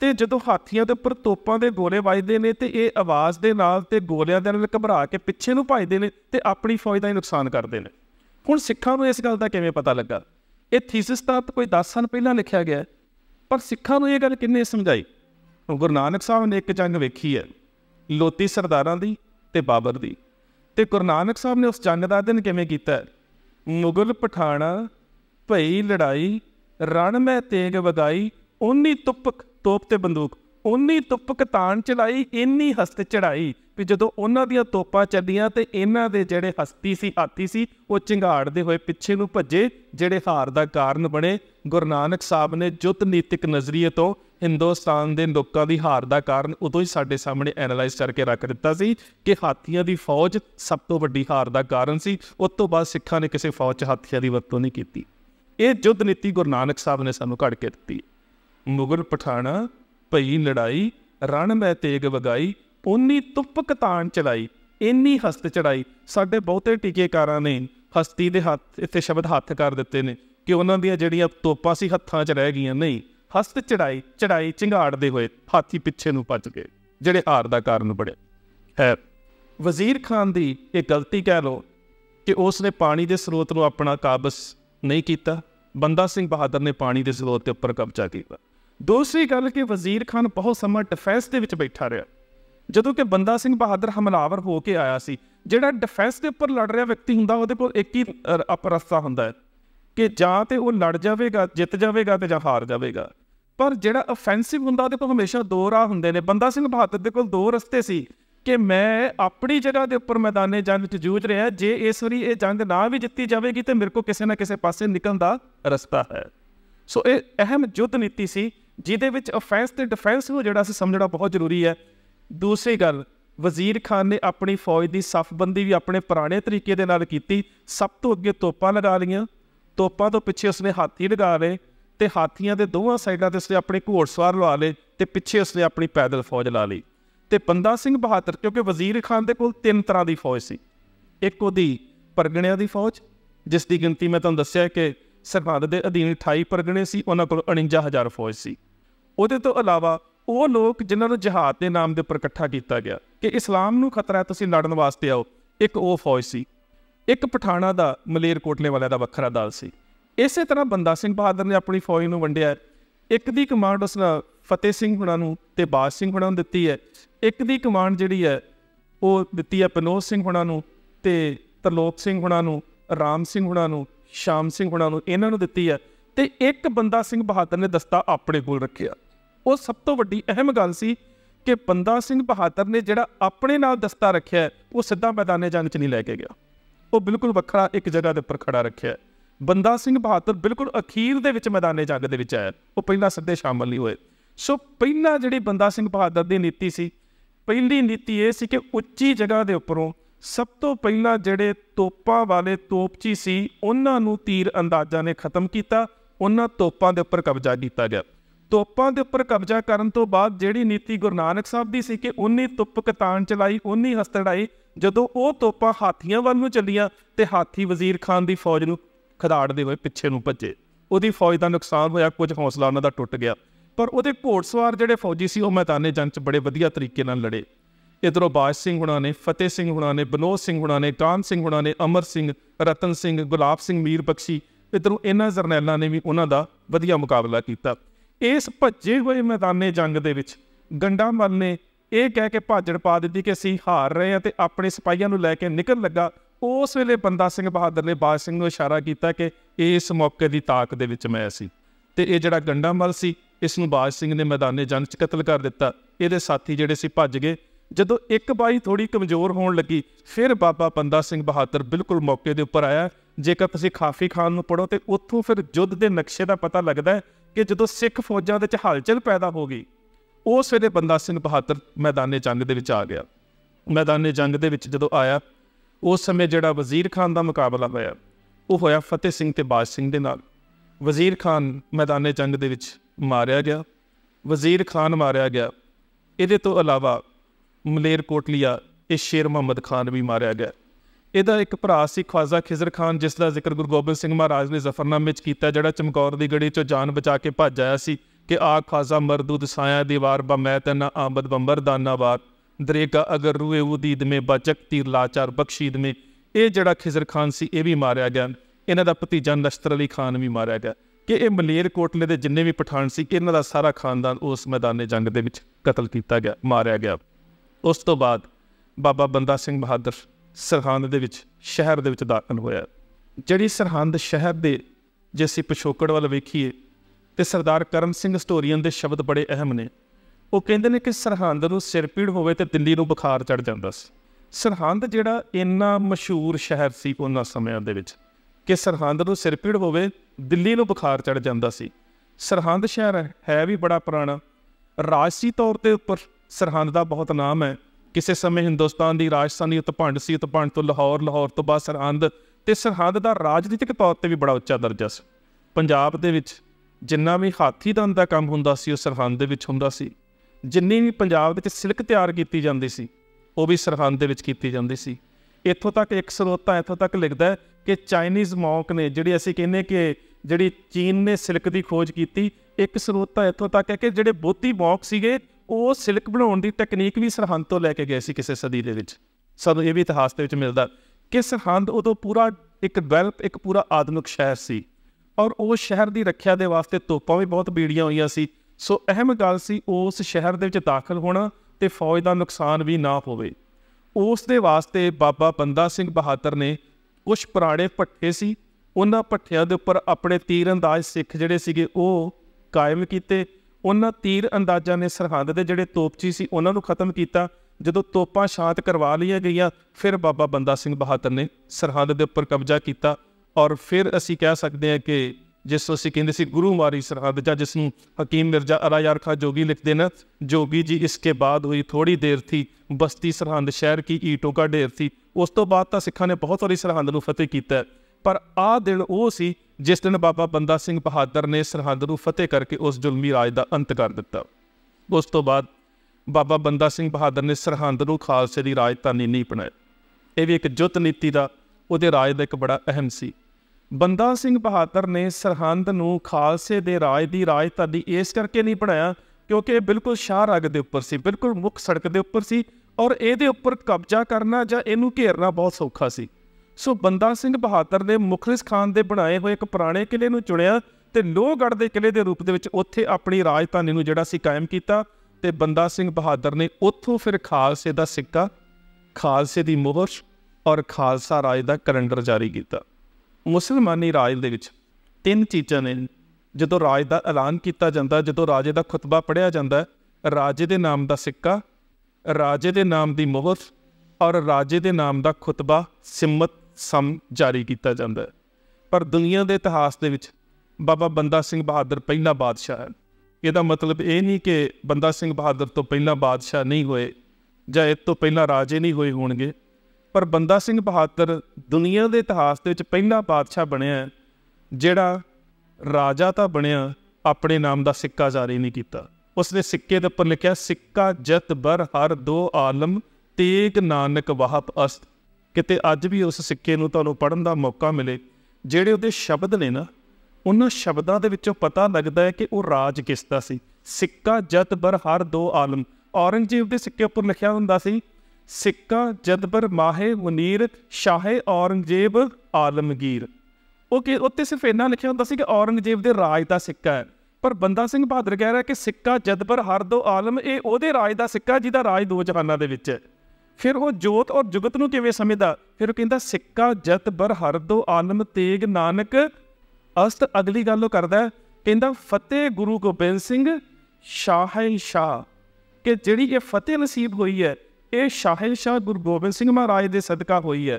ਤੇ ਜਦੋਂ ਹਾਥੀਆਂ ਦੇ ਉੱਪਰ ਤੋਪਾਂ ਦੇ ਗੋਲੇ ਵੱਜਦੇ ਨੇ ਤੇ ਇਹ ਆਵਾਜ਼ ਦੇ ਨਾਲ ਤੇ ਗੋਲਿਆਂ ਦੇ ਨਾਲ ਘਬਰਾ ਕੇ ਪਿੱਛੇ ਨੂੰ ਭੱਜਦੇ ਨੇ ਤੇ ਆਪਣੀ ਫੌਜ ਦਾ ਹੀ ਨੁਕਸਾਨ ਕਰਦੇ ਨੇ ਹੁਣ ਸਿੱਖਾਂ ਨੂੰ ਇਸ ਗੱਲ ਦਾ ਕਿਵੇਂ ਪਤਾ ਲੱਗਾ ਇਹ ਥੀਸਿਸ ਤਾਂ ਕੋਈ 10 ਸਾਲ ਪਹਿਲਾਂ ਲਿਖਿਆ ਗਿਆ ਪਰ ਸਿੱਖਾਂ ਨੂੰ ਇਹ ਗੱਲ ਕਿੰਨੇ ਸਮਝਾਈ ਗੁਰੂ ਨਾਨਕ ਸਾਹਿਬ ਨੇ ਇੱਕ ਜੰਗ ਵੇਖੀ ਹੈ ਲੋਤੀ ਸਰਦਾਰਾਂ ਦੀ ਤੇ ਬਾਬਰ ਦੀ ਤੇ ਗੁਰੂ ਨਾਨਕ ਸਾਹਿਬ ਨੇ ਉਸ ਜੰਗ ਦਾ ਦਿਨ ਕਿਵੇਂ ਕੀਤਾ ਮੁਗਲ ਪਠਾਣਾ ਭਈ ਲੜਾਈ ਰਣ ਮੈਂ ਤੇਗ ਵਗਾਈ ਉਨੀ ਤੁਪਕ ਤੋਪ ਤੇ ਬੰਦੂਕ ਉਨੀ ਤੁੱਪ ਕਤਾਨ ਚਲਾਈ ਇੰਨੀ ਹਸਤ ਚੜਾਈ ਵੀ ਜਦੋਂ ਉਹਨਾਂ ਦੀਆਂ ਤੋਪਾਂ ਚੱਲੀਆਂ ਤੇ ਇਹਨਾਂ ਦੇ ਜਿਹੜੇ ਹਸਤੀ ਸੀ ਹਾਥੀ ਸੀ ਉਹ ਚਿੰਗਾੜਦੇ ਹੋਏ ਪਿੱਛੇ ਨੂੰ ਭੱਜੇ ਜਿਹੜੇ ਹਾਰ ਦਾ ਕਾਰਨ ਬਣੇ ਗੁਰੂ ਨਾਨਕ ਸਾਹਿਬ ਨੇ ਜੁੱਤ ਨੀਤਿਕ ਨਜ਼ਰੀਏ ਤੋਂ ਹਿੰਦੁਸਤਾਨ ਦੇ ਲੋਕਾਂ ਦੀ ਹਾਰ ਦਾ ਕਾਰਨ ਉਦੋਂ ਹੀ ਸਾਡੇ ਸਾਹਮਣੇ ਐਨਲਾਈਜ਼ ਕਰਕੇ ਰੱਖ ਦਿੱਤਾ ਸੀ ਕਿ ਹਾਥੀਆਂ ਦੀ ਫੌਜ ਸਭ ਤੋਂ ਵੱਡੀ ਹਾਰ ਦਾ ਕਾਰਨ ਸੀ ਉਸ ਤੋਂ ਬਾਅਦ ਸਿੱਖਾਂ ਨੇ ਕਿਸੇ ਫੌਜ 'ਚ ਹਾਥੀਆਂ ਦੀ ਵਰਤੋਂ ਨਹੀਂ ਕੀਤੀ ਇਹ ਜੁੱਧ ਨੀਤੀ ਗੁਰੂ ਨਾਨਕ ਸਾਹਿਬ ਨੇ ਸਾਨੂੰ ਘੜ ਕੇ ਦਿੱਤੀ ਮੁਗਲ ਪਠਾਣਾ ਭਈ ਲੜਾਈ ਰਣ ਮੈਂ ਤੇਗ ਵਗਾਈ ਉਨੀ ਤੁਪਕ ਤਾਣ ਚਲਾਈ ਇੰਨੀ ਹਸਤ ਚੜਾਈ ਸਾਡੇ ਬਹੁਤੇ ਟਿਕੇਕਾਰਾਂ ਨੇ ਹਸਤੀ ਦੇ ਹੱਥ ਇੱਥੇ ਸ਼ਬਦ ਹੱਥ ਕਰ ਦਿੱਤੇ ਨੇ ਕਿ ਉਹਨਾਂ ਦੀਆਂ ਜਿਹੜੀਆਂ ਤੋਪਾਂ ਸੀ ਹੱਥਾਂ 'ਚ ਰਹਿ ਗਈਆਂ ਨਹੀਂ ਹਸਤ ਚੜਾਈ ਚੜਾਈ ਚਿੰਗਾੜਦੇ ਹੋਏ ਹਾਥੀ ਪਿੱਛੇ ਨੂੰ ਭੱਜ ਗਏ ਜਿਹੜੇ ਹਾਰ ਦਾ ਕਾਰਨ ਬੜੇ ਹੈ ਵਜ਼ੀਰ ਖਾਨ ਦੀ ਇਹ ਗਲਤੀ ਕਹਿ ਲੋ ਕਿ ਉਸ ਨੇ ਪਾਣੀ ਦੇ ਸਰੋਤ ਨੂੰ ਆਪਣਾ ਕਾਬਸ ਨਹੀਂ ਕੀਤਾ ਬੰਦਾ ਸਿੰਘ ਬਹਾਦਰ ਨੇ ਪਾਣੀ ਦੇ ਸਰੋਤ ਦੇ ਉੱਪਰ ਕਬਜ਼ਾ ਕੀਤਾ ਦੂਸਰੀ ਗੱਲ ਕਿ ਵਜ਼ੀਰ ਖਾਨ ਬਹੁਤ ਸਮਾਂ ਡਿਫੈਂਸ ਦੇ ਵਿੱਚ ਬੈਠਾ ਰਿਹਾ ਜਦੋਂ ਕਿ ਬੰਦਾ ਸਿੰਘ ਬਹਾਦਰ ਹਮਲਾਵਰ ਹੋ ਕੇ ਆਇਆ ਸੀ ਜਿਹੜਾ ਡਿਫੈਂਸ ਦੇ ਉੱਪਰ ਲੜ ਰਿਹਾ ਵਿਅਕਤੀ ਹੁੰਦਾ ਉਹਦੇ ਕੋਲ ਇੱਕ ਹੀ ਅਪਰਸਤਾ ਹੁੰਦਾ ਹੈ ਕਿ ਜਾਂ ਤੇ ਉਹ ਲੜ ਜਾਵੇਗਾ ਜਿੱਤ ਜਾਵੇਗਾ ਤੇ ਜਾਂ ਹਾਰ ਜਾਵੇਗਾ ਪਰ ਜਿਹੜਾ ਆਫੈਂਸਿਵ ਹੁੰਦਾ ਉਹਦੇ ਕੋਲ ਹਮੇਸ਼ਾ ਦੋ ਰਾਹ ਹੁੰਦੇ ਨੇ ਬੰਦਾ ਸਿੰਘ ਬਹਾਦਰ ਦੇ ਕੋਲ ਦੋ ਰਸਤੇ ਸੀ ਕਿ ਮੈਂ ਆਪਣੀ ਜਗ੍ਹਾ ਦੇ ਉੱਪਰ ਮੈਦਾਨੇ ਜੰਗ ਵਿੱਚ ਜੂਝ ਰਿਹਾ ਜੇ ਇਸ ਵਾਰੀ ਇਹ ਜੰਗ ਨਾ ਵੀ ਜਿੱਤੀ ਜਾਵੇਗੀ ਤੇ ਮੇਰੇ ਕੋ ਕਿਸੇ ਨਾ ਕਿਸੇ ਪਾਸੇ ਨਿਕਲਣ ਦਾ ਰਸਤਾ ਹੈ ਸੋ ਇਹ ਅਹਿਮ ਯੁੱਧ ਨੀਤੀ ਸੀ ਜਿਹਦੇ ਵਿੱਚ ਅਫੈਂਸ ਤੇ ਡਿਫੈਂਸ ਨੂੰ ਜਿਹੜਾ ਅਸੀਂ ਸਮਝਣਾ ਬਹੁਤ ਜ਼ਰੂਰੀ ਹੈ ਦੂਸਰੀ ਗੱਲ ਵਜ਼ੀਰ ਖਾਨ ਨੇ ਆਪਣੀ ਫੌਜ ਦੀ ਸਫਬੰਦੀ ਵੀ ਆਪਣੇ ਪੁਰਾਣੇ ਤਰੀਕੇ ਦੇ ਨਾਲ ਕੀਤੀ ਸਭ ਤੋਂ ਅੱਗੇ ਤੋਪਾਂ ਲਗਾ ਲਈਆਂ ਤੋਪਾਂ ਤੋਂ ਪਿੱਛੇ ਉਸਨੇ ਹਾਥੀ ਲਗਾ ਲਏ ਤੇ ਹਾਥੀਆਂ ਦੇ ਦੋਹਾਂ ਸਾਈਡਾਂ ਤੇ ਉਸਨੇ ਆਪਣੇ ਘੋੜਸਵਾਰ ਲਵਾ ਲਏ ਤੇ ਪਿੱਛੇ ਉਸਨੇ ਆਪਣੀ ਪੈਦਲ ਫੌਜ ਲਾ ਲਈ ਤੇ ਬੰਦਾ ਸਿੰਘ ਬਹਾਦਰ ਕਿਉਂਕਿ ਵਜ਼ੀਰ ਖਾਨ ਦੇ ਕੋਲ ਤਿੰਨ ਤਰ੍ਹਾਂ ਦੀ ਫੌਜ ਸੀ ਇੱਕ ਉਹਦੀ ਪਰਗਣਿਆਂ ਦੀ ਫੌਜ ਜਿਸ ਦੀ ਗਿਣਤੀ ਮੈਂ ਤੁਹਾਨੂੰ ਦੱਸਿਆ ਕਿ ਸਰਕਾਰ ਦੇ ਅਧੀਨ 28 ਪਰਗਣੇ ਸੀ ਉਹਨਾਂ ਕੋਲ 49000 ਫੌਜ ਸੀ ਉਹਦੇ ਤੋਂ ਇਲਾਵਾ ਉਹ ਲੋਕ ਜਿਨ੍ਹਾਂ ਨੂੰ ਜਹਾਦ ਦੇ ਨਾਮ ਦੇ ਉੱਪਰ ਇਕੱਠਾ ਕੀਤਾ ਗਿਆ ਕਿ ਇਸਲਾਮ ਨੂੰ ਖਤਰਾ ਹੈ ਤੁਸੀਂ ਲੜਨ ਵਾਸਤੇ ਆਓ ਇੱਕ ਉਹ ਫੌਜ ਸੀ ਇੱਕ ਪਠਾਣਾ ਦਾ ਮਲੇਰ ਕੋਟਲੇ ਵਾਲਿਆਂ ਦਾ ਵੱਖਰਾ ਦਲ ਸੀ ਇਸੇ ਤਰ੍ਹਾਂ ਬੰਦਾ ਸਿੰਘ ਬਹਾਦਰ ਨੇ ਆਪਣੀ ਫੌਜ ਨੂੰ ਵੰਡਿਆ ਇੱਕ ਦੀ ਕਮਾਂਡ ਉਸ ਦਾ ਫਤਿਹ ਸਿੰਘ ਹੁਣਾਂ ਨੂੰ ਤੇ ਬਾਜ ਸਿੰਘ ਹੁਣਾਂ ਨੂੰ ਦਿੱਤੀ ਹੈ ਇੱਕ ਦੀ ਕਮਾਂਡ ਜਿਹੜੀ ਹੈ ਉਹ ਦਿੱਤੀ ਹੈ ਪਨੋਜ ਸਿੰਘ ਹੁਣਾਂ ਨੂੰ ਤੇ ਤਰਲੋਕ ਸਿੰਘ ਹੁਣਾਂ ਨੂੰ ਰਾਮ ਸਿੰਘ ਹੁਣਾਂ ਨੂੰ ਸ਼ਾਮ ਸਿੰਘ ਹੁਣਾਂ ਨੂੰ ਇਹਨਾਂ ਨੂੰ ਦਿੱਤੀ ਹੈ ਤੇ ਇੱਕ ਬੰਦਾ ਸਿੰਘ ਬਹਾਦਰ ਨੇ ਦਸਤਾ ਆਪਣੇ ਕੋਲ ਰੱਖਿਆ ਉਹ ਸਭ ਤੋਂ ਵੱਡੀ ਅਹਿਮ ਗੱਲ ਸੀ ਕਿ ਬੰਦਾ ਸਿੰਘ ਬਹਾਦਰ ਨੇ ਜਿਹੜਾ ਆਪਣੇ ਨਾਲ ਦਸਤਾ ਰੱਖਿਆ ਉਹ ਸਿੱਧਾ ਮੈਦਾਨੇ ਜੰਗ 'ਚ ਨਹੀਂ ਲੈ ਕੇ ਗਿਆ ਉਹ ਬਿਲਕੁਲ ਵੱਖਰਾ ਇੱਕ ਜਗ੍ਹਾ ਦੇ ਉੱਪਰ ਖੜਾ ਰੱਖਿਆ ਬੰਦਾ ਸਿੰਘ ਬਹਾਦਰ ਬਿਲਕੁਲ ਅਖੀਰ ਦੇ ਵਿੱਚ ਮੈਦਾਨੇ ਜੰਗ ਦੇ ਵਿੱਚ ਆਇਆ ਉਹ ਪਹਿਲਾਂ ਸਿੱਧੇ ਸ਼ਾਮਲ ਨਹੀਂ ਹੋਏ ਸੋ ਪਹਿਲਾਂ ਜਿਹੜੀ ਬੰਦਾ ਸਿੰਘ ਬਹਾਦਰ ਦੀ ਨੀਤੀ ਸੀ ਪਹਿਲੀ ਨੀਤੀ ਇਹ ਸੀ ਕਿ ਉੱਚੀ ਜਗ੍ਹਾ ਦੇ ਉੱਪਰੋਂ ਸਭ ਤੋਂ ਪਹਿਲਾਂ ਜਿਹੜੇ ਤੋਪਾਂ ਵਾਲੇ ਤੋਪਚੀ ਸੀ ਉਹਨਾਂ ਨੂੰ ਤੀਰ ਅੰਦਾਜ਼ਾਂ ਨੇ ਖਤਮ ਕੀਤਾ ਉਹਨਾਂ ਤੋਪਾਂ ਦੇ ਉੱਪਰ ਕਬਜ਼ਾ ਕੀਤਾ ਗਿਆ ਤੋਪਾਂ ਦੇ ਉੱਪਰ ਕਬਜ਼ਾ ਕਰਨ ਤੋਂ ਬਾਅਦ ਜਿਹੜੀ ਨੀਤੀ ਗੁਰੂ ਨਾਨਕ ਸਾਹਿਬ ਦੀ ਸੀ ਕਿ ਉਹਨੇ ਤੁੱਪ ਕਤਾਨ ਚਲਾਈ ਉਹਨੇ ਹਸਤੜਾਈ ਜਦੋਂ ਉਹ ਤੋਪਾਂ ਹਾਥੀਆਂ ਵੱਲ ਨੂੰ ਚੱਲੀਆਂ ਤੇ ਹਾਥੀ ਵਜ਼ੀਰ ਖਾਨ ਦੀ ਫੌਜ ਨੂੰ ਖਦਾੜਦੇ ਹੋਏ ਪਿੱਛੇ ਨੂੰ ਭੱਜੇ ਉਹਦੀ ਫੌਜ ਦਾ ਨੁਕਸਾਨ ਹੋਇਆ ਕੁਝ ਹੌਸਲਾ ਉਹਨਾਂ ਦਾ ਟੁੱਟ ਗਿਆ ਪਰ ਉਹਦੇ ਘੋੜਸਵਾਰ ਜਿਹੜੇ ਫੌਜੀ ਸੀ ਉਹ ਮੈਦਾਨੇ ਜੰਗ 'ਚ ਬੜੇ ਵਧੀਆ ਤਰੀਕੇ ਨਾਲ ਲੜੇ ਇਧਰੋਂ ਬਾਜ ਸਿੰਘ ਹੁਣਾਂ ਨੇ ਫਤਿਹ ਸਿੰਘ ਹੁਣਾਂ ਨੇ ਬਨੋਦ ਸਿੰਘ ਹੁਣਾਂ ਨੇ ਕਾਨ ਸਿੰਘ ਹੁਣਾਂ ਨੇ ਅਮਰ ਸਿੰਘ ਰਤਨ ਸਿੰਘ ਗੁਲਾਬ ਸਿੰਘ ਮੀਰ ਬਖਸ਼ੀ ਇਧਰੋਂ ਇਹਨਾਂ ਜਰਨੈਲਾਂ ਨੇ ਵੀ ਉਹਨਾਂ ਦਾ ਵਧੀਆ ਮੁਕਾਬਲਾ ਕੀਤਾ ਇਸ ਭੱਜੇ ਹੋਏ ਮੈਦਾਨੇ ਜੰਗ ਦੇ ਵਿੱਚ ਗੰਡਾ ਮਲ ਨੇ ਇਹ ਕਹਿ ਕੇ ਭਾਜੜ ਪਾ ਦਿੱਤੀ ਕਿ ਅਸੀਂ ਹਾਰ ਰਹੇ ਹਾਂ ਤੇ ਆਪਣੇ ਸਿਪਾਹੀਆਂ ਨੂੰ ਲੈ ਕੇ ਨਿਕਲ ਲੱਗਾ ਉਸ ਵੇਲੇ ਬੰਦਾ ਸਿੰਘ ਬਹਾਦਰ ਨੇ ਬਾਜ ਸਿੰਘ ਨੂੰ ਇਸ਼ਾਰਾ ਕੀਤਾ ਕਿ ਇਸ ਮੌਕੇ ਦੀ ਤਾਕ ਦੇ ਵਿੱਚ ਮੈਂ ਸੀ ਤੇ ਇਹ ਜਿਹੜਾ ਗੰਡਾ ਮਲ ਸੀ ਇਸ ਨੂੰ ਬਾਜ ਸਿੰਘ ਨੇ ਮੈਦਾਨੇ ਜੰਗ 'ਚ ਕਤਲ ਕਰ ਦਿੱਤਾ ਇਹਦੇ ਸਾਥੀ ਜਿਹੜੇ ਸੀ ਭੱਜ ਗਏ ਜਦੋਂ ਇੱਕ ਬਾਈ ਥੋੜੀ ਕਮਜ਼ੋਰ ਹੋਣ ਲੱਗੀ ਫਿਰ ਬਾਬਾ ਬੰਦਾ ਸਿੰਘ ਬਹਾਦਰ ਬਿਲਕੁਲ ਮੌਕੇ ਦੇ ਉੱਪਰ ਆਇਆ ਜੇਕਰ ਤੁਸੀਂ ਖਾਫੀ ਖਾਨ ਨੂੰ ਪੜੋ ਤੇ ਉੱਥੋਂ ਫਿਰ ਜੁੱਧ ਦੇ ਨਕਸ਼ੇ ਦਾ ਪਤਾ ਲੱਗਦਾ ਹੈ ਕਿ ਜਦੋਂ ਸਿੱਖ ਫੌਜਾਂ ਦੇ ਵਿੱਚ ਹਲਚਲ ਪੈਦਾ ਹੋ ਗਈ ਉਸ ਵੇਲੇ ਬੰਦਾ ਸਿੰਘ ਬਹਾਦਰ ਮੈਦਾਨੇ ਜੰਗ ਦੇ ਵਿੱਚ ਆ ਗਿਆ ਮੈਦਾਨੇ ਜੰਗ ਦੇ ਵਿੱਚ ਜਦੋਂ ਆਇਆ ਉਸ ਸਮੇਂ ਜਿਹੜਾ ਵਜ਼ੀਰ ਖਾਨ ਦਾ ਮੁਕਾਬਲਾ ਹੋਇਆ ਉਹ ਹੋਇਆ ਫਤਿਹ ਸਿੰਘ ਤੇ ਬਾਜ ਸਿੰਘ ਦੇ ਨਾਲ ਵਜ਼ੀਰ ਖਾਨ ਮੈਦਾਨੇ ਜੰਗ ਦੇ ਵਿੱਚ ਮਾਰਿਆ ਗਿਆ ਵਜ਼ੀਰ ਖਾਨ ਮਾਰਿਆ ਗਿਆ ਇਹਦੇ ਤੋਂ ਇਲਾਵਾ ਮਲੇਰ ਕੋਟਲੀਆ ਇਹ ਸ਼ੇਰ ਮੁਹੰਮਦ ਖਾਨ ਵੀ ਮਾਰਿਆ ਗਿਆ ਇਹਦਾ ਇੱਕ ਭਰਾ ਸੀ ਖਵਾਜ਼ਾ ਖਿਜ਼ਰ ਖਾਨ ਜਿਸ ਦਾ ਜ਼ਿਕਰ ਗੁਰੂ ਗੋਬਿੰਦ ਸਿੰਘ ਮਹਾਰਾਜ ਨੇ ਜ਼ਫਰਨਾਮੇ ਵਿੱਚ ਕੀਤਾ ਜਿਹੜਾ ਚਮਕੌਰ ਦੀ ਗੜੀ ਚੋਂ ਜਾਨ ਬਚਾ ਕੇ ਭੱਜ ਆਇਆ ਸੀ ਕਿ ਆ ਖਵਾਜ਼ਾ ਮਰਦੂਦ ਸਾਇਆ ਦੀਵਾਰ ਬਾ ਮੈਂ ਤਨਾ ਆਮਦ ਬੰਬਰ ਦਾਨਾਬਾਦ ਦਰੇਗਾ ਅਗਰ ਰੂਏ ਉਦੀਦ ਮੇ ਬਚਕ ਤੀਰ ਲਾਚਾਰ ਬਖਸ਼ੀਦ ਮੇ ਇਹ ਜਿਹੜਾ ਖਿਜ਼ਰ ਖਾਨ ਸੀ ਇਹ ਵੀ ਮਾਰਿਆ ਗਿਆ ਇਹਨਾਂ ਦਾ ਭਤੀਜਾ ਨਸ਼ਤਰ ਅਲੀ ਖਾਨ ਵੀ ਮਾਰਿਆ ਗਿਆ ਕਿ ਇਹ ਮਲੇਰ ਕੋਟਲੇ ਦੇ ਜਿੰਨੇ ਵੀ ਪਠਾਨ ਸੀ ਇਹਨਾਂ ਦਾ ਸਾਰਾ ਖਾਨਦਾਨ ਉਸ ਮੈਦਾਨੇ ਜੰਗ ਦੇ ਵਿੱਚ ਕਤਲ ਕੀਤਾ ਗਿਆ ਮਾਰਿਆ ਗਿਆ ਉਸ ਤੋਂ ਬਾਅਦ ਬਾਬਾ ਬੰਦਾ ਸਿੰਘ ਬਹਾਦਰ ਸਰਹੰਦ ਦੇ ਵਿੱਚ ਸ਼ਹਿਰ ਦੇ ਵਿੱਚ ਦਾਖਲ ਹੋਇਆ ਜਿਹੜੀ ਸਰਹੰਦ ਸ਼ਹਿਰ ਦੇ ਜੇ ਅਸੀਂ ਪਿਛੋਕੜ ਵੱਲ ਵੇਖੀਏ ਤੇ ਸਰਦਾਰ ਕਰਮ ਸਿੰਘ ਸਟੋਰੀਅਨ ਦੇ ਸ਼ਬਦ ਬੜੇ ਅਹਿਮ ਨੇ ਉਹ ਕਹਿੰਦੇ ਨੇ ਕਿ ਸਰਹੰਦ ਨੂੰ ਸਿਰਪੀੜ ਹੋਵੇ ਤੇ ਦਿੱਲੀ ਨੂੰ ਬੁਖਾਰ ਚੜ ਜਾਂਦਾ ਸੀ ਸਰਹੰਦ ਜਿਹੜਾ ਇੰਨਾ ਮਸ਼ਹੂਰ ਸ਼ਹਿਰ ਸੀ ਉਹਨਾਂ ਸਮਿਆਂ ਦੇ ਵਿੱਚ ਕਿ ਸਰਹੰਦ ਨੂੰ ਸਿਰਪੀੜ ਹੋਵੇ ਦਿੱਲੀ ਨੂੰ ਬੁਖਾਰ ਚੜ ਜਾਂਦਾ ਸੀ ਸਰਹੰਦ ਸ਼ਹਿਰ ਹੈ ਵੀ ਬੜਾ ਪੁਰਾਣਾ ਰਾਜਸੀ ਤੌਰ ਤੇ ਉੱਪਰ ਸਰਹੰਦ ਦਾ ਬਹੁਤ ਨਾਮ ਹੈ ਕਿਸੇ ਸਮੇਂ ਹਿੰਦੁਸਤਾਨ ਦੀ ਰਾਜਸਥਾਨੀ ਉਤਪੰਡ ਸੀ ਉਤਪੰਡ ਤੋਂ ਲਾਹੌਰ ਲਾਹੌਰ ਤੋਂ ਬਾਅਦ ਸਰਹੰਦ ਤੇ ਸਰਹੰਦ ਦਾ ਰਾਜਨੀਤਿਕ ਤੌਰ ਤੇ ਵੀ ਬੜਾ ਉੱਚਾ ਦਰਜਾ ਸੀ ਪੰਜਾਬ ਦੇ ਵਿੱਚ ਜਿੰਨਾ ਵੀ ਹਾਥੀ ਦੰਦ ਦਾ ਕੰਮ ਹੁੰਦਾ ਸੀ ਉਹ ਸਰਹੰਦ ਦੇ ਵਿੱਚ ਹੁੰਦਾ ਸੀ ਜਿੰਨੀ ਵੀ ਪੰਜਾਬ ਵਿੱਚ ਸਿਲਕ ਤਿਆਰ ਕੀਤੀ ਜਾਂਦੀ ਸੀ ਉਹ ਵੀ ਸਰਹੰਦ ਦੇ ਵਿੱਚ ਕੀਤੀ ਜਾਂਦੀ ਸੀ ਇੱਥੋਂ ਤੱਕ ਇੱਕ ਸਰੋਤਾ ਇੱਥੋਂ ਤੱਕ ਲਿਖਦਾ ਹੈ ਕਿ ਚਾਈਨੀਜ਼ ਮੌਕ ਨੇ ਜਿਹੜੀ ਅਸੀਂ ਕਹਿੰਦੇ ਕਿ ਜਿਹੜੀ ਚੀਨ ਨੇ ਸਿਲਕ ਦੀ ਖੋਜ ਕੀਤੀ ਇੱਕ ਸਰੋਤਾ ਇੱਥੋਂ ਤੱਕ ਹੈ ਕਿ ਜਿਹੜੇ ਬੋਧੀ ਮੌਕ ਸੀਗੇ ਉਹ ਸਿਲਕ ਬਣਾਉਣ ਦੀ ਟੈਕਨੀਕ ਵੀ ਸਰਹੰਦ ਤੋਂ ਲੈ ਕੇ ਗਏ ਸੀ ਕਿਸੇ ਸਦੀ ਦੇ ਵਿੱਚ ਸਾਨੂੰ ਇਹ ਵੀ ਇਤਿਹਾਸ ਦੇ ਵਿੱਚ ਮਿਲਦਾ ਕਿ ਸਰਹੰਦ ਉਦੋਂ ਪੂਰਾ ਇੱਕ ਡਵੈਲਪ ਇੱਕ ਪੂਰਾ ਆਧੁਨਿਕ ਸ਼ਹਿਰ ਸੀ ਔਰ ਉਹ ਸ਼ਹਿਰ ਦੀ ਰੱਖਿਆ ਦੇ ਵਾਸਤੇ ਤੋਪਾਂ ਵੀ ਬਹੁਤ ਬੀੜੀਆਂ ਹੋਈਆਂ ਸੀ ਸੋ ਅਹਿਮ ਗੱਲ ਸੀ ਉਸ ਸ਼ਹਿਰ ਦੇ ਵਿੱਚ ਦਾਖਲ ਹੋਣਾ ਤੇ ਫੌਜ ਦਾ ਨੁਕਸਾਨ ਵੀ ਨਾ ਹੋਵੇ ਉਸ ਦੇ ਵਾਸਤੇ ਬਾਬਾ ਬੰਦਾ ਸਿੰਘ ਬਹਾਦਰ ਨੇ ਕੁਝ ਪੁਰਾਣੇ ਪੱਠੇ ਸੀ ਉਹਨਾਂ ਪੱਠਿਆਂ ਦੇ ਉੱਪਰ ਆਪਣੇ ਤੀਰ ਅੰਦਾਜ਼ ਸਿੱਖ ਜਿਹੜੇ ਸੀਗੇ ਉਹ ਕਾਇਮ ਕੀਤੇ ਉਹਨਾਂ ਤੀਰ ਅੰਦਾਜ਼ਾਂ ਨੇ ਸਰਹੰਦ ਦੇ ਜਿਹੜੇ ਤੋਪਚੀ ਸੀ ਉਹਨਾਂ ਨੂੰ ਖਤਮ ਕੀਤਾ ਜਦੋਂ ਤੋਪਾਂ ਸ਼ਾਂਤ ਕਰਵਾ ਲਈਆਂ ਗਈਆਂ ਫਿਰ ਬਾਬਾ ਬੰਦਾ ਸਿੰਘ ਬਹਾਦਰ ਨੇ ਸਰਹੰਦ ਦੇ ਉੱਪਰ ਕਬਜ਼ਾ ਕੀਤਾ ਔਰ ਫਿਰ ਅਸੀਂ ਕਹਿ ਸਕਦੇ ਹਾਂ ਕਿ ਜਿਸ ਨੂੰ ਅਸੀਂ ਕਹਿੰਦੇ ਸੀ ਗੁਰੂ ਮਾਰੀ ਸਰਹੰਦ ਜਾਂ ਜਿਸ ਨੂੰ ਹਕੀਮ ਮਿਰਜ਼ਾ ਅਲਾਯਾਰ ਖਾਂ ਜੋਗੀ ਲਿਖਦੇ ਨੇ ਜੋਗੀ ਜੀ ਇਸ ਕੇ ਬਾਅਦ ਹੋਈ ਥੋੜੀ ਦੇਰ ਥੀ ਬਸਤੀ ਸਰਹੰਦ ਸ਼ਹਿਰ ਕੀ ਈਟੋ ਕਾ ਢੇਰ ਸੀ ਉਸ ਤੋਂ ਬਾਅਦ ਤਾਂ ਸਿੱਖਾਂ ਨੇ ਬਹੁਤ ਸਾਰੀ ਸਰਹੰਦ ਨੂੰ ਫਤਿਹ ਕੀਤਾ ਪਰ ਆ ਦਿਨ ਉਹ ਸੀ ਜਿਸ ਦਿਨ ਬਾਬਾ ਬੰਦਾ ਸਿੰਘ ਬਹਾਦਰ ਨੇ ਸਰਹੰਦ ਨੂੰ ਫਤਿਹ ਕਰਕੇ ਉਸ ਜ਼ੁਲਮੀ ਰਾਜ ਦਾ ਅੰਤ ਕਰ ਦਿੱਤਾ ਉਸ ਤੋਂ ਬਾਅਦ ਬਾਬਾ ਬੰਦਾ ਸਿੰਘ ਬਹਾਦਰ ਨੇ ਸਰਹੰਦ ਨੂੰ ਖਾਲਸੇ ਦੀ ਰਾਜਧਾਨੀ ਨਹੀਂ ਬਣਾਇਆ ਇਹ ਵੀ ਇੱਕ ਜੁੱਤ ਨੀਤੀ ਦਾ ਉਹਦੇ ਰਾਜ ਦਾ ਇੱਕ ਬੜਾ ਅਹਿਮ ਸੀ ਬੰਦਾ ਸਿੰਘ ਬਹਾਦਰ ਨੇ ਸਰਹੰਦ ਨੂੰ ਖਾਲਸੇ ਦੇ ਰਾਜ ਦੀ ਰਾਜਧਾਨੀ ਇਸ ਕਰਕੇ ਨਹੀਂ ਬਣਾਇਆ ਕਿਉਂਕਿ ਇਹ ਬਿਲਕੁਲ ਸ਼ਾਹ ਰਗ ਦੇ ਉੱਪਰ ਸੀ ਬਿਲਕੁਲ ਮੁੱਖ ਸੜਕ ਦੇ ਉੱਪਰ ਸੀ ਔਰ ਇਹਦੇ ਉੱਪਰ ਕਬਜ਼ਾ ਕਰਨਾ ਜਾਂ ਇਹਨੂੰ ਘੇਰਨਾ ਬਹੁਤ ਸੌਖਾ ਸੀ ਸੋ ਬੰਦਾ ਸਿੰਘ ਬਹਾਦਰ ਨੇ ਮੁਖਲਿਸ ਖਾਨ ਦੇ ਬਣਾਏ ਹੋਏ ਇੱਕ ਪੁਰਾਣੇ ਕਿਲੇ ਨੂੰ ਚੁਣਿਆ ਤੇ ਲੋਹਗੜ੍ਹ ਦੇ ਕਿਲੇ ਦੇ ਰੂਪ ਦੇ ਵਿੱਚ ਉੱਥੇ ਆਪਣੀ ਰਾਜਧਾਨੀ ਨੂੰ ਜਿਹੜਾ ਸੀ ਕਾਇਮ ਕੀਤਾ ਤੇ ਬੰਦਾ ਸਿੰਘ ਬਹਾਦਰ ਨੇ ਉੱਥੋਂ ਫਿਰ ਖਾਲਸੇ ਦਾ ਸਿੱਕਾ ਖਾਲਸੇ ਦੀ ਮੋਹਰ ਔਰ ਖਾਲਸਾ ਰਾਜ ਦਾ ਕੈਲੰਡਰ ਜਾਰੀ ਕੀਤਾ ਮੁਸਲਮਾਨੀ ਰਾਜ ਦੇ ਵਿੱਚ ਤਿੰਨ ਚੀਜ਼ਾਂ ਨੇ ਜਦੋਂ ਰਾਜ ਦਾ ਐਲਾਨ ਕੀਤਾ ਜਾਂਦਾ ਜਦੋਂ ਰਾਜੇ ਦਾ ਖੁਤਬਾ ਪੜਿਆ ਜਾਂਦਾ ਰਾਜੇ ਦੇ ਨਾਮ ਦਾ ਸਿੱਕਾ ਰਾਜੇ ਦੇ ਨਾਮ ਦੀ ਮੋਹਰ ਔਰ ਰਾਜੇ ਦੇ ਨਾਮ ਦਾ ਖੁਤਬਾ ਸਿਮਤ ਸਮ ਜਾਰੀ ਕੀਤਾ ਜਾਂਦਾ ਹੈ ਪਰ ਦੁਨੀਆ ਦੇ ਇਤਿਹਾਸ ਦੇ ਵਿੱਚ ਬਾਬਾ ਬੰਦਾ ਸਿੰਘ ਬਹਾਦਰ ਪਹਿਲਾ ਬਾਦਸ਼ਾਹ ਹੈ ਇਹਦਾ ਮਤਲਬ ਇਹ ਨਹੀਂ ਕਿ ਬੰਦਾ ਸਿੰਘ ਬਹਾਦਰ ਤੋਂ ਪਹਿਲਾਂ ਬਾਦਸ਼ਾਹ ਨਹੀਂ ਹੋਏ ਜਾਂ ਇਸ ਤੋਂ ਪਹਿਲਾਂ ਰਾਜੇ ਨਹੀਂ ਹੋਏ ਹੋਣਗੇ ਪਰ ਬੰਦਾ ਸਿੰਘ ਬਹਾਦਰ ਦੁਨੀਆ ਦੇ ਇਤਿਹਾਸ ਦੇ ਵਿੱਚ ਪਹਿਲਾ ਬਾਦਸ਼ਾਹ ਬਣਿਆ ਜਿਹੜਾ ਰਾਜਾ ਤਾਂ ਬਣਿਆ ਆਪਣੇ ਨਾਮ ਦਾ ਸਿੱਕਾ ਜਾਰੀ ਨਹੀਂ ਕੀਤਾ ਉਸਨੇ ਸਿੱਕੇ ਦੇ ਉੱਪਰ ਲਿਖਿਆ ਸਿੱਕਾ ਜਤ ਬਰ ਹਰ ਦੋ ਆਲਮ ਤੇਗ ਨਾਨਕ ਵਾਹਪ ਅਸਤ ਕਿਤੇ ਅੱਜ ਵੀ ਉਸ ਸਿੱਕੇ ਨੂੰ ਤੁਹਾਨੂੰ ਪੜਨ ਦਾ ਮੌਕਾ ਮਿਲੇ ਜਿਹੜੇ ਉਹਦੇ ਸ਼ਬਦ ਨੇ ਨਾ ਉਹਨਾਂ ਸ਼ਬਦਾਂ ਦੇ ਵਿੱਚੋਂ ਪਤਾ ਲੱਗਦਾ ਹੈ ਕਿ ਉਹ ਰਾਜ ਕਿਸ ਦਾ ਸੀ ਸਿੱਕਾ ਜਦ ਬਰ ਹਰ ਦੋ ਆਲਮ ਔਰੰਗਜ਼ੇਬ ਦੇ ਸਿੱਕੇ ਉੱਪਰ ਲਿਖਿਆ ਹੁੰਦਾ ਸੀ ਸਿੱਕਾ ਜਦਬਰ ਮਾਹੇ ਮੁਨੀਰ ਸ਼ਾਹੇ ਔਰੰਗਜ਼ੇਬ ਆਲਮਗੀਰ ਉਹ ਕਿ ਉੱਤੇ ਸਿਰਫ ਇਹਨਾਂ ਲਿਖਿਆ ਹੁੰਦਾ ਸੀ ਕਿ ਔਰੰਗਜ਼ੇਬ ਦੇ ਰਾਜ ਦਾ ਸਿੱਕਾ ਹੈ ਪਰ ਬੰਦਾ ਸਿੰਘ ਬਹਾਦਰ ਕਹਿ ਰਿਹਾ ਕਿ ਸਿੱਕਾ ਜਦਬਰ ਹਰ ਦੋ ਆਲਮ ਇਹ ਉਹਦੇ ਰਾਜ ਦਾ ਸਿੱਕਾ ਜਿਹਦਾ ਰਾਜ ਦੋ ਜਹਾਨਾਂ ਦੇ ਵਿੱਚ ਹੈ ਫਿਰ ਉਹ ਜੋਤ ਔਰ ਜੁਗਤ ਨੂੰ ਕਿਵੇਂ ਸਮਝਦਾ ਫਿਰ ਉਹ ਕਹਿੰਦਾ ਸਿੱਕਾ ਜਤ ਬਰ ਹਰਦੋ ਆਲਮ ਤੇਗ ਨਾਨਕ ਅਸਤ ਅਗਲੀ ਗੱਲ ਉਹ ਕਰਦਾ ਕਹਿੰਦਾ ਫਤਿਹ ਗੁਰੂ ਗੋਬਿੰਦ ਸਿੰਘ ਸ਼ਾਹਿਲ ਸ਼ਾਹ ਕਿ ਜਿਹੜੀ ਇਹ ਫਤਿਹ ਨਸੀਬ ਹੋਈ ਹੈ ਇਹ ਸ਼ਾਹਿਲ ਸ਼ਾਹ ਗੁਰੂ ਗੋਬਿੰਦ ਸਿੰਘ ਮਹਾਰਾਜ ਦੇ ਸਦਕਾ ਹੋਈ ਹੈ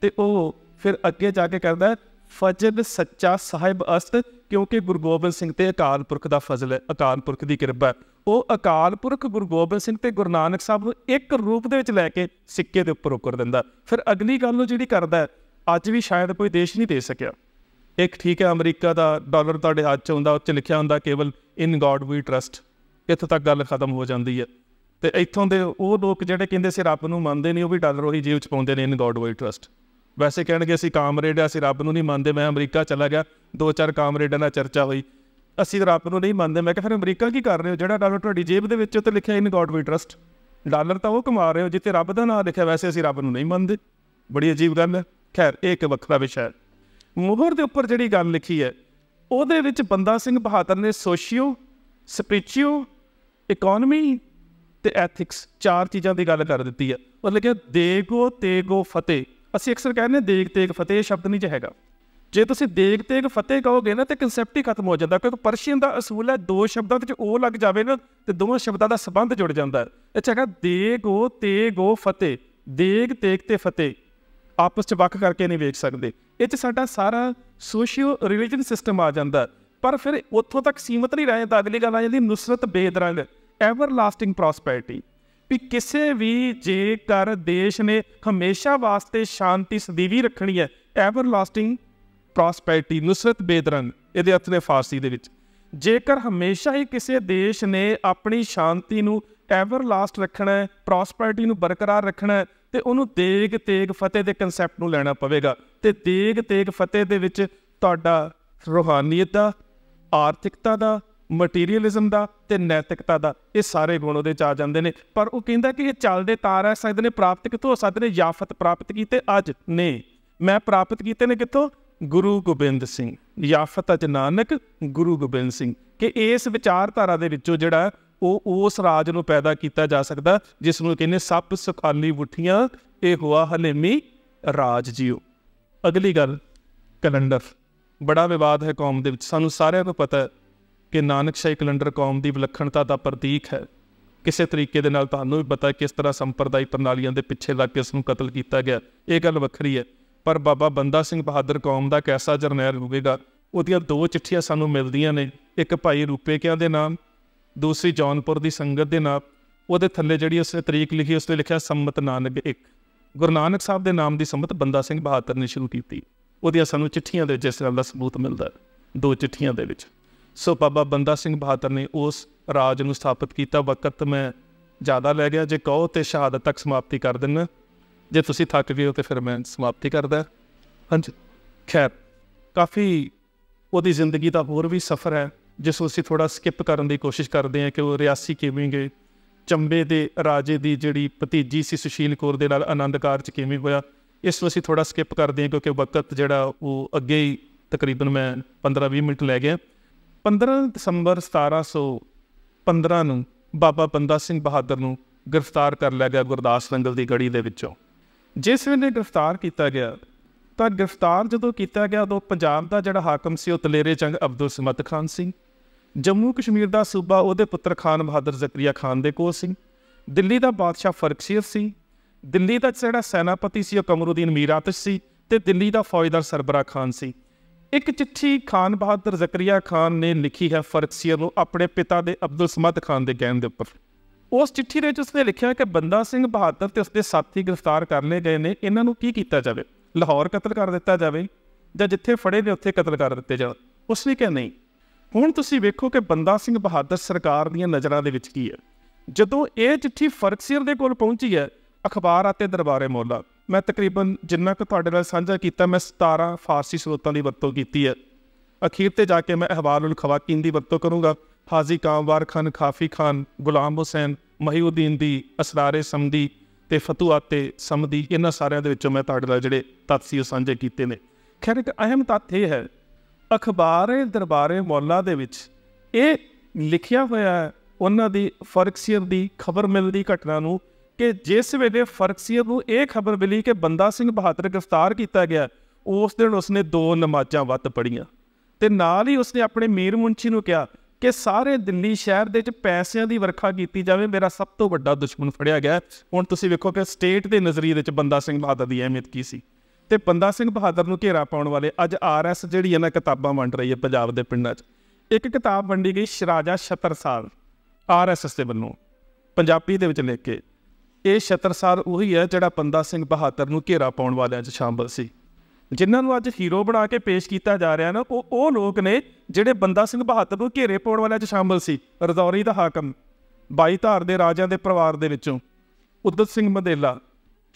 ਤੇ ਉਹ ਫਿਰ ਅੱਗੇ ਜਾ ਕੇ ਕਰਦਾ ਫਜ਼ਲ ਸੱਚਾ ਸਾਹਿਬ ਅਸਤ ਕਿਉਂਕਿ ਗੁਰੂ ਗੋਬਿੰਦ ਸਿੰਘ ਤੇ ਅਕਾਲ ਪੁਰਖ ਦਾ ਫਜ਼ਲ ਹੈ ਅਕਾਲ ਪੁਰਖ ਦੀ ਕਿਰਪਾ ਉਹ ਅਕਾਲ ਪੁਰਖ ਗੁਰੂ ਗੋਬਿੰਦ ਸਿੰਘ ਤੇ ਗੁਰੂ ਨਾਨਕ ਸਾਹਿਬ ਨੂੰ ਇੱਕ ਰੂਪ ਦੇ ਵਿੱਚ ਲੈ ਕੇ ਸਿੱਕੇ ਦੇ ਉੱਪਰ ਉਕਰ ਦਿੰਦਾ ਫਿਰ ਅਗਲੀ ਗੱਲ ਨੂੰ ਜਿਹੜੀ ਕਰਦਾ ਅੱਜ ਵੀ ਸ਼ਾਇਦ ਕੋਈ ਦੇਸ਼ ਨਹੀਂ ਦੇ ਸਕਿਆ ਇੱਕ ਠੀਕ ਹੈ ਅਮਰੀਕਾ ਦਾ ਡਾਲਰ ਤੁਹਾਡੇ ਹੱਥ 'ਚ ਹੁੰਦਾ ਉੱਤੇ ਲਿਖਿਆ ਹੁੰਦਾ ਕੇਵਲ ਇਨ ਗੋਡ ਵੀ ਟਰਸਟ ਇੱਥੋਂ ਤੱਕ ਗੱਲ ਖਤਮ ਹੋ ਜਾਂਦੀ ਹੈ ਤੇ ਇੱਥੋਂ ਦੇ ਉਹ ਲੋਕ ਜਿਹੜੇ ਕਹਿੰਦੇ ਸੀ ਰੱਬ ਨੂੰ ਮੰਨਦੇ ਨਹੀਂ ਉਹ ਵੀ ਡਾਲਰ ਉਹੀ ਜੀਵ 'ਚ ਪਾਉਂਦੇ ਨੇ ਇਨ ਗੋਡ ਵੀ ਟਰਸਟ ਵੈਸੇ ਕਹਿਣਗੇ ਅਸੀਂ ਕਾਮਰੇਡ ਆ ਅਸੀਂ ਰੱਬ ਨੂੰ ਨਹੀਂ ਮੰਨਦੇ ਮੈਂ ਅਮਰੀਕਾ ਚਲਾ ਗਿਆ ਦੋ ਚਾਰ ਕਾਮਰੇਡਾਂ ਨਾਲ ਚਰਚਾ ਹੋਈ ਅਸੀਂ ਰੱਬ ਨੂੰ ਨਹੀਂ ਮੰਨਦੇ ਮੈਂ ਕਿਹਾ ਫਿਰ ਅਮਰੀਕਾ ਕੀ ਕਰ ਰਹੇ ਹੋ ਜਿਹੜਾ ਡਾਲਰ ਤੁਹਾਡੀ ਜੇਬ ਦੇ ਵਿੱਚ ਉੱਤੇ ਲਿਖਿਆ in God we trust dollar ਤਾਂ ਉਹ ਕਮਾ ਰਹੇ ਹੋ ਜਿੱਥੇ ਰੱਬ ਦਾ ਨਾਮ ਲਿਖਿਆ ਵੈਸੇ ਅਸੀਂ ਰੱਬ ਨੂੰ ਨਹੀਂ ਮੰਨਦੇ ਬੜੀ ਅਜੀਬ ਗੱਲ ਹੈ ਖੈਰ ਇਹ ਇੱਕ ਵੱਖਰਾ ਵਿਸ਼ਾ ਹੈ ਮੋਹਰ ਦੇ ਉੱਪਰ ਜਿਹੜੀ ਗੱਲ ਲਿਖੀ ਹੈ ਉਹਦੇ ਵਿੱਚ ਬੰਦਾ ਸਿੰਘ ਬਹਾਦਰ ਨੇ ਸੋਸ਼ੀਓ ਸਪਿਰਚੁਅਲ ਇਕਨੋਮੀ ਤੇ ਐਥਿਕਸ ਚਾਰ ਚੀਜ਼ਾਂ ਦੀ ਗੱਲ ਕਰ ਦਿੱਤੀ ਹੈ ਮਤਲਬ ਕਿ ਦੇਗੋ ਤੇਗੋ ਫਤਿਹ ਅਸੀਂ ਅਕਸਰ ਕਹਿੰਦੇ ਦੇਗ ਤੇਗ ਫਤਿਹ ਸ਼ਬਦ ਨਹੀਂ ਚ ਹੈਗਾ ਜੇ ਤੁਸੀਂ ਦੇਗ ਤੇਗ ਫਤਿਹ ਕਹੋਗੇ ਨਾ ਤੇ ਕਨਸੈਪਟ ਹੀ ਖਤਮ ਹੋ ਜਾਂਦਾ ਕਿਉਂਕਿ ਪਰਸ਼ੀਅਨ ਦਾ ਅਸੂਲ ਹੈ ਦੋ ਸ਼ਬਦਾਂ ਵਿੱਚ ਉਹ ਲੱਗ ਜਾਵੇ ਨਾ ਤੇ ਦੋਵਾਂ ਸ਼ਬਦਾਂ ਦਾ ਸਬੰਧ ਜੁੜ ਜਾਂਦਾ ਅੱਛਾ ਹੈਗਾ ਦੇਗੋ ਤੇਗੋ ਫਤਿਹ ਦੇਗ ਤੇਗ ਤੇ ਫਤਿਹ ਆਪਸ ਵਿੱਚ ਵੱਖ ਕਰਕੇ ਨਹੀਂ ਵੇਖ ਸਕਦੇ ਇਹ ਚ ਸਾਡਾ ਸਾਰਾ ਸੋਸ਼ੀਓ ਰਿਲੀਜੀਅਨ ਸਿਸਟਮ ਆ ਜਾਂਦਾ ਪਰ ਫਿਰ ਉੱਥੋਂ ਤੱਕ ਸੀਮਤ ਨਹੀਂ ਰਹਿ ਜਾਂਦਾ ਅਗਲੀ ਗੱਲ ਆ ਜਾਂਦੀ ਨੁਸਰਤ ਬੇਦਰੰਗ ਐਵਰ ਲਾਸਟਿੰਗ ਪ੍ਰੋਸਪੈਰਿਟੀ ਵੀ ਕਿਸੇ ਵੀ ਜੇਕਰ ਦੇਸ਼ ਨੇ ਹਮੇਸ਼ਾ ਵਾਸਤੇ ਸ਼ਾਂਤੀ ਸਦੀਵੀ ਰੱਖਣੀ ਹੈ ਐਵਰ ਲਾਸਟਿੰਗ ਪ੍ਰੋਸਪੈਰਟੀ ਨੁਸਰਤ ਬੇਦਰਨ ਇਹਦੇ ਅਰਥ ਨੇ ਫਾਰਸੀ ਦੇ ਵਿੱਚ ਜੇਕਰ ਹਮੇਸ਼ਾ ਹੀ ਕਿਸੇ ਦੇਸ਼ ਨੇ ਆਪਣੀ ਸ਼ਾਂਤੀ ਨੂੰ ਐਵਰ ਲਾਸਟ ਰੱਖਣਾ ਹੈ ਪ੍ਰੋਸਪੈਰਟੀ ਨੂੰ ਬਰਕਰਾਰ ਰੱਖਣਾ ਹੈ ਤੇ ਉਹਨੂੰ ਦੇਗ ਤੇਗ ਫਤਿਹ ਦੇ ਕਨਸੈਪਟ ਨੂੰ ਲੈਣਾ ਪਵੇਗਾ ਤੇ ਦੇਗ ਤੇਗ ਫਤਿਹ ਦੇ ਵਿੱਚ ਤੁਹਾਡਾ ਰੋਹਾਨੀਅਤ ਦਾ ਆਰਥਿਕਤਾ ਦਾ ਮਟੀਰੀਅਲਿਜ਼ਮ ਦਾ ਤੇ ਨੈਤਿਕਤਾ ਦਾ ਇਹ ਸਾਰੇ ਗੁਣ ਉਹਦੇ ਚ ਆ ਜਾਂਦੇ ਨੇ ਪਰ ਉਹ ਕਹਿੰਦਾ ਕਿ ਇਹ ਚੱਲਦੇ ਤਾਰ ਆ ਸਕਦੇ ਨੇ ਪ੍ਰਾਪਤ ਕਿਥੋਂ ਹੋ ਸਕਦੇ ਨੇ ਯਾਫਤ ਪ੍ਰਾਪਤ ਕੀਤੇ ਅੱਜ ਨੇ ਮੈਂ ਪ੍ਰਾਪਤ ਕੀਤੇ ਨੇ ਕਿੱਥੋਂ ਗੁਰੂ ਗੋਬਿੰਦ ਸਿੰਘ ਯਾਫਤ ਅਜ ਨਾਨਕ ਗੁਰੂ ਗੋਬਿੰਦ ਸਿੰਘ ਕਿ ਇਸ ਵਿਚਾਰਧਾਰਾ ਦੇ ਵਿੱਚੋਂ ਜਿਹੜਾ ਉਹ ਉਸ ਰਾਜ ਨੂੰ ਪੈਦਾ ਕੀਤਾ ਜਾ ਸਕਦਾ ਜਿਸ ਨੂੰ ਕਹਿੰਦੇ ਸੱਪ ਸੁਖਾਲੀ ਉੱਠੀਆਂ ਇਹ ਹੋਆ ਹਲੇਮੀ ਰਾਜ ਜੀਓ ਅਗਲੀ ਗੱਲ ਕੈਲੰਡਰ ਬੜਾ ਵਿਵਾਦ ਹੈ ਕੌਮ ਦੇ ਵਿੱਚ ਸਾਨੂੰ ਸਾਰਿਆਂ ਨੂੰ ਪਤਾ ਕਿ ਨਾਨਕਸ਼ਾਹੀ ਕੈਲੰਡਰ ਕੌਮ ਦੀ ਵਿਲੱਖਣਤਾ ਦਾ ਪ੍ਰਤੀਕ ਹੈ ਕਿਸੇ ਤਰੀਕੇ ਦੇ ਨਾਲ ਤੁਹਾਨੂੰ ਵੀ ਪਤਾ ਕਿਸ ਤਰ੍ਹਾਂ ਸੰਪਰਦਾਇ ਪ੍ਰਣਾਲੀਆਂ ਦੇ ਪਿੱਛੇ ਲੱਗ ਕੇ ਉਸ ਨੂੰ ਕਤਲ ਕੀਤਾ ਗਿਆ ਇਹ ਗੱਲ ਵੱਖਰੀ ਹੈ ਪਰ ਬਾਬਾ ਬੰਦਾ ਸਿੰਘ ਬਹਾਦਰ ਕੌਮ ਦਾ ਕੈਸਾ ਜਰਨੈਲ ਹੋਵੇਗਾ ਉਹਦੀਆਂ ਦੋ ਚਿੱਠੀਆਂ ਸਾਨੂੰ ਮਿਲਦੀਆਂ ਨੇ ਇੱਕ ਭਾਈ ਰੂਪੇ ਕਿਆਂ ਦੇ ਨਾਮ ਦੂਸਰੀ ਜੌਨਪੁਰ ਦੀ ਸੰਗਤ ਦੇ ਨਾਮ ਉਹਦੇ ਥੱਲੇ ਜਿਹੜੀ ਉਸਨੇ ਤਰੀਕ ਲਿਖੀ ਉਸ ਤੇ ਲਿਖਿਆ ਸੰਮਤ ਨਾਨਕ ਇੱਕ ਗੁਰੂ ਨਾਨਕ ਸਾਹਿਬ ਦੇ ਨਾਮ ਦੀ ਸੰਮਤ ਬੰਦਾ ਸਿੰਘ ਬਹਾਦਰ ਨੇ ਸ਼ੁਰੂ ਕੀਤੀ ਉਹਦੀਆਂ ਸਾਨੂੰ ਚਿੱਠੀਆਂ ਦੇ ਵਿੱਚ ਇਸ ਦਾ ਸਬੂਤ ਮਿਲਦਾ ਦੋ ਚਿੱਠੀਆਂ ਦੇ ਵਿੱਚ ਸੋ ਬਾਬਾ ਬੰਦਾ ਸਿੰਘ ਬਹਾਦਰ ਨੇ ਉਸ ਰਾਜ ਨੂੰ ਸਥਾਪਿਤ ਕੀਤਾ ਵਕਤ ਮੈਂ ਜ਼ਿਆਦਾ ਲੈ ਗਿਆ ਜੇ ਕਹੋ ਤੇ ਸ਼ਹਾਦਤ ਤੱਕ ਸਮਾਪਤੀ ਕਰ ਦਿੰਨਾ ਜੇ ਤੁਸੀਂ ਥੱਕ ਗਏ ਹੋ ਤੇ ਫਿਰ ਮੈਂ ਸਮਾਪਤੀ ਕਰਦਾ ਹਾਂਜੀ ਖੈਰ ਕਾਫੀ ਉਹਦੀ ਜ਼ਿੰਦਗੀ ਦਾ ਹੋਰ ਵੀ ਸਫ਼ਰ ਹੈ ਜਿਸ ਨੂੰ ਅਸੀਂ ਥੋੜਾ ਸਕਿਪ ਕਰਨ ਦੀ ਕੋਸ਼ਿਸ਼ ਕਰਦੇ ਹਾਂ ਕਿ ਉਹ ਰਿਆਸੀ ਕਿਵੇਂ ਗਏ ਚੰਬੇ ਦੇ ਰਾਜੇ ਦੀ ਜਿਹੜੀ ਭਤੀਜੀ ਸੀ ਸੁਸ਼ੀਲ ਕੌਰ ਦੇ ਨਾਲ ਆਨੰਦ ਕਾਰਜ ਕਿਵੇਂ ਹੋਇਆ ਇਸ ਨੂੰ ਅਸੀਂ ਥੋੜਾ ਸਕਿਪ ਕਰਦੇ ਹਾਂ ਕਿਉਂਕਿ ਵਕਤ ਜਿਹੜਾ ਉਹ ਅੱਗੇ ਹੀ ਤਕਰੀਬਨ ਮੈਂ 15-20 ਮਿੰਟ ਲੈ ਗਿਆ 15 ਦਸੰਬਰ 1715 ਨੂੰ ਬਾਬਾ ਬੰਦਾ ਸਿੰਘ ਬਹਾਦਰ ਨੂੰ ਗ੍ਰਿਫਤਾਰ ਕਰ ਲਿਆ ਗਿਆ ਗੁਰਦਾਸ ਰੰਗਲ ਦੀ ਗੜੀ ਦੇ ਵਿੱਚੋਂ ਜਿਸ ਵੇਲੇ ਗ੍ਰਿਫਤਾਰ ਕੀਤਾ ਗਿਆ ਤਾਂ ਗ੍ਰਿਫਤਾਰ ਜਦੋਂ ਕੀਤਾ ਗਿਆ ਉਦੋਂ ਪੰਜਾਬ ਦਾ ਜਿਹੜਾ ਹਾਕਮ ਸੀ ਉਹ ਤਲੇਰੇ ਜੰਗ ਅਬਦੁਲ ਸਮਦ ਖਾਨ ਸਿੰਘ ਜੰਮੂ ਕਸ਼ਮੀਰ ਦਾ ਸੂਬਾ ਉਹਦੇ ਪੁੱਤਰ ਖਾਨ ਬਹਾਦਰ ਜ਼ਕਰੀਆ ਖਾਨ ਦੇ ਕੋਲ ਸੀ ਦਿੱਲੀ ਦਾ ਬਾਦਸ਼ਾਹ ਫਰਕਸੀਰ ਸੀ ਦਿੱਲੀ ਦਾ ਜਿਹੜਾ ਸੈਨਾਪਤੀ ਸੀ ਉਹ ਕਮਰੂਦੀਨ ਮੀਰਾਤਸ਼ ਸੀ ਤੇ ਦਿੱਲੀ ਦਾ ਫੌਜਦਾਰ ਸਰਬਰਾ ਖਾਨ ਸੀ ਇੱਕ ਚਿੱਠੀ ਖਾਨ ਬਹਾਦਰ ਜ਼ਕਰੀਆ ਖਾਨ ਨੇ ਲਿਖੀ ਹੈ ਫਰਕਸੀਰ ਨੂੰ ਆਪਣੇ ਪਿਤਾ ਦੇ ਅਬਦੁਲ ਸਮਦ ਖਾਨ ਦੇ ਕਹਿਣ ਦੇ ਉੱਪਰ ਉਸ ਚਿੱਠੀ ਦੇ ਵਿੱਚ ਉਸਨੇ ਲਿਖਿਆ ਕਿ ਬੰਦਾ ਸਿੰਘ ਬਹਾਦਰ ਤੇ ਉਸਦੇ ਸਾਥੀ ਗ੍ਰਿਫਤਾਰ ਕਰ ਲਏ ਗਏ ਨੇ ਇਹਨਾਂ ਨੂੰ ਕੀ ਕੀਤਾ ਜਾਵੇ ਲਾਹੌਰ ਕਤਲ ਕਰ ਦਿੱਤਾ ਜਾਵੇ ਜਾਂ ਜਿੱਥੇ ਫੜੇ ਨੇ ਉੱਥੇ ਕਤਲ ਕਰ ਦਿੱਤੇ ਜਾਣ ਨੇ ਕਿਹਾ ਨਹੀਂ ਹੁਣ ਤੁਸੀਂ ਵੇਖੋ ਕਿ ਬੰਦਾ ਸਿੰਘ ਬਹਾਦਰ ਸਰਕਾਰ ਦੀਆਂ ਨਜ਼ਰਾਂ ਦੇ ਵਿੱਚ ਕੀ ਹੈ ਜਦੋਂ ਇਹ ਚਿੱਠੀ ਫਰਕਸੀਰ ਦੇ ਕੋਲ ਪਹੁੰਚੀ ਹੈ ਅਖਬਾਰ ਅਤੇ ਦਰਬਾਰੇ ਮੌਲਾ ਮੈਂ ਤਕਰੀਬਨ ਜਿੰਨਾ ਕੁ ਤੁਹਾਡੇ ਨਾਲ ਸਾਂਝਾ ਕੀਤਾ ਮੈਂ 17 ਫਾਰਸੀ ਸਰੋਤਾਂ ਦੀ ਵਰਤੋਂ ਕੀਤੀ ਹੈ ਅਖੀਰ ਤੇ ਜਾ ਕੇ ਮੈਂ ਅਹਵਾਲੁਲ ਖਵਾਕੀਨ ਦੀ ਵਰਤੋਂ ਕਰੂੰਗਾ ਹਾਜ਼ੀ ਕਾਮਵਾਰ ਖਾਨ ਖਾਫੀ ਖਾਨ ਗੁਲਾਮ ਹੁਸੈਨ ਮਹੀਉਦੀਨ ਦੀ ਅਸਰਾਰੇ ਸਮਦੀ ਤੇ ਫਤੂਆਤੇ ਸਮਦੀ ਇਹਨਾਂ ਸਾਰਿਆਂ ਦੇ ਵਿੱਚੋਂ ਮੈਂ ਤੁਹਾਡੇ ਨਾਲ ਜਿਹੜੇ ਤੱਤ ਸੀ ਸਾਂਝੇ ਕੀਤੇ ਨੇ ਖੈਰ ਇੱਕ ਅਹਿਮ ਤੱਥ ਇਹ ਹੈ ਅਖਬਾਰੇ ਦਰਬਾਰੇ ਮੌਲਾ ਦੇ ਵਿੱਚ ਇਹ ਲਿਖਿਆ ਹੋਇਆ ਹੈ ਉਹਨਾਂ ਦੀ ਫਰਕਸੀਅਤ ਦੀ ਖਬਰ ਮਿਲਦੀ ਘਟਨਾ ਨੂੰ ਕਿ ਜਿਸ ਵੇਲੇ ਫਰਕਸੀਅਤ ਨੂੰ ਇਹ ਖਬਰ ਮਿਲੀ ਕਿ ਬੰਦਾ ਸਿੰਘ ਬਹਾਦਰ ਗ੍ਰਿਫਤਾਰ ਕੀਤਾ ਗਿਆ ਉਸ ਦਿਨ ਉਸਨੇ ਦੋ ਨਮਾਜ਼ਾਂ ਵੱਧ ਪੜੀਆਂ ਤੇ ਨਾਲ ਹੀ ਉਸਨੇ ਆਪਣੇ ਮੀਰ ਮੁੰਚੀ ਨੂੰ ਕਿਹਾ ਕਿ ਸਾਰੇ ਦਿੱਲੀ ਸ਼ਹਿਰ ਦੇ ਵਿੱਚ ਪੈਸਿਆਂ ਦੀ ਵਰਖਾ ਕੀਤੀ ਜਾਵੇ ਮੇਰਾ ਸਭ ਤੋਂ ਵੱਡਾ ਦੁਸ਼ਮਣ ਫੜਿਆ ਗਿਆ ਹੁਣ ਤੁਸੀਂ ਵੇਖੋ ਕਿ ਸਟੇਟ ਦੇ ਨਜ਼ਰੀਏ ਦੇ ਵਿੱਚ ਬੰਦਾ ਸਿੰਘ ਬਹਾਦਰ ਦੀ ਅਹਿਮੀਅਤ ਕੀ ਸੀ ਤੇ ਬੰਦਾ ਸਿੰਘ ਬਹਾਦਰ ਨੂੰ ਘੇਰਾ ਪਾਉਣ ਵਾਲੇ ਅੱਜ ਆਰਐਸ ਜਿਹੜੀ ਇਹਨਾਂ ਕਿਤਾਬਾਂ ਵੰਡ ਰਹੀ ਹੈ ਪੰਜਾਬ ਦੇ ਪਿੰਡਾਂ 'ਚ ਇੱਕ ਕਿਤਾਬ ਵੰਡੀ ਗਈ ਸ਼ਰਾਜਾ ਛਤਰਸਾਲ ਆਰਐਸਐਸ ਦੇ ਵੱਲੋਂ ਪੰਜਾਬੀ ਦੇ ਵਿੱਚ ਲਿਖ ਕੇ ਇਹ ਛਤਰਸਾਲ ਉਹੀ ਹੈ ਜਿਹੜਾ ਬੰਦਾ ਸਿੰਘ ਬਹਾਦਰ ਨੂੰ ਘੇਰਾ ਪਾਉਣ ਵਾਲਿਆਂ 'ਚ ਸ਼ਾਮਲ ਸੀ ਜਿਨ੍ਹਾਂ ਨੂੰ ਅੱਜ ਹੀਰੋ ਬਣਾ ਕੇ ਪੇਸ਼ ਕੀਤਾ ਜਾ ਰਿਹਾ ਨਾ ਉਹ ਉਹ ਲੋਕ ਨੇ ਜਿਹੜੇ ਬੰਦਾ ਸਿੰਘ ਬਹਾਦਰ ਨੂੰ ਘੇਰੇ ਪਾਉਣ ਵਾਲਿਆਂ 'ਚ ਸ਼ਾਮਲ ਸੀ ਰਜ਼ੌਰੀ ਦਾ ਹਾਕਮ ਬਾਈ ਧਾਰ ਦੇ ਰਾਜਿਆਂ ਦੇ ਪਰਿਵਾਰ ਦੇ ਵਿੱਚੋਂ ਉਦਤ ਸਿੰਘ ਮਦੇਲਾ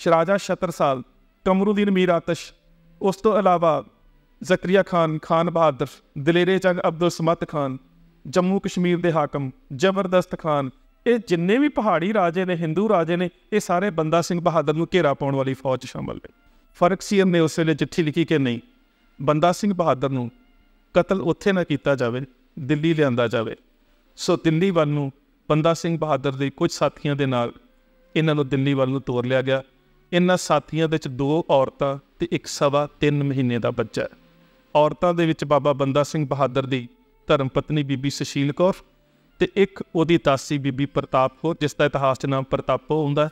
ਸ਼ਰਾਜਾ ਛਤਰਸਾਲ ਕਮਰੂਦੀਨ ਮੀਰ ਆਤਸ਼ ਉਸ ਤੋਂ ਇਲਾਵਾ ਜ਼ਕਰੀਆ ਖਾਨ ਖਾਨ ਬਹਾਦਰ ਦਲੇਰੇ ਚੰਗ ਅਬਦੁਲ ਸਮਤ ਖਾਨ ਜੰਮੂ ਕਸ਼ਮੀਰ ਦੇ ਹਾਕਮ ਜ਼ਬਰਦਸਤ ਖਾਨ ਇਹ ਜਿੰਨੇ ਵੀ ਪਹਾੜੀ ਰਾਜੇ ਨੇ ਹਿੰਦੂ ਰਾਜੇ ਨੇ ਇਹ ਸਾਰੇ ਬੰਦਾ ਸਿੰਘ ਬਹਾਦਰ ਨੂੰ ਘੇਰਾ ਪਾਉਣ ਵਾਲੀ ਫੌਜ ਸ਼ਾਮਲ ਨੇ ਫਰਕ ਸੀ ਨੇ ਉਸ ਵੇਲੇ ਚਿੱਠੀ ਲਿਖੀ ਕਿ ਨਹੀਂ ਬੰਦਾ ਸਿੰਘ ਬਹਾਦਰ ਨੂੰ ਕਤਲ ਉੱਥੇ ਨਾ ਕੀਤਾ ਜਾਵੇ ਦਿੱਲੀ ਲਿਆਂਦਾ ਜਾਵੇ ਸੋ ਦਿੱਲੀ ਵੱਲ ਨੂੰ ਬੰਦਾ ਸਿੰਘ ਬਹਾਦਰ ਦੇ ਕੁਝ ਸਾਥੀਆਂ ਦੇ ਨਾਲ ਇਹਨਾਂ ਨੂੰ ਦਿੱਲੀ ਵੱਲ ਨੂੰ ਤੋਰ ਲਿਆ ਗਿਆ ਇਹਨਾਂ ਸਾਥੀਆਂ ਵਿੱਚ ਦੋ ਔਰਤਾਂ ਤੇ ਇੱਕ ਸਵਾ 3 ਮਹੀਨੇ ਦਾ ਬੱਚਾ ਔਰਤਾਂ ਦੇ ਵਿੱਚ ਬਾਬਾ ਬੰਦਾ ਸਿੰਘ ਬਹਾਦਰ ਦੀ ਧਰਮ ਪਤਨੀ ਬੀਬੀ ਸੁਸ਼ੀਲ ਕੌਰ ਤੇ ਇੱਕ ਉਹਦੀ ਤਾਸੀ ਬੀਬੀ ਪ੍ਰਤਾਪ ਕੌਰ ਜਿਸ ਦਾ ਇਤਿਹਾਸ 'ਚ ਨਾਮ ਪ੍ਰਤਾਪੋ ਹੁੰਦਾ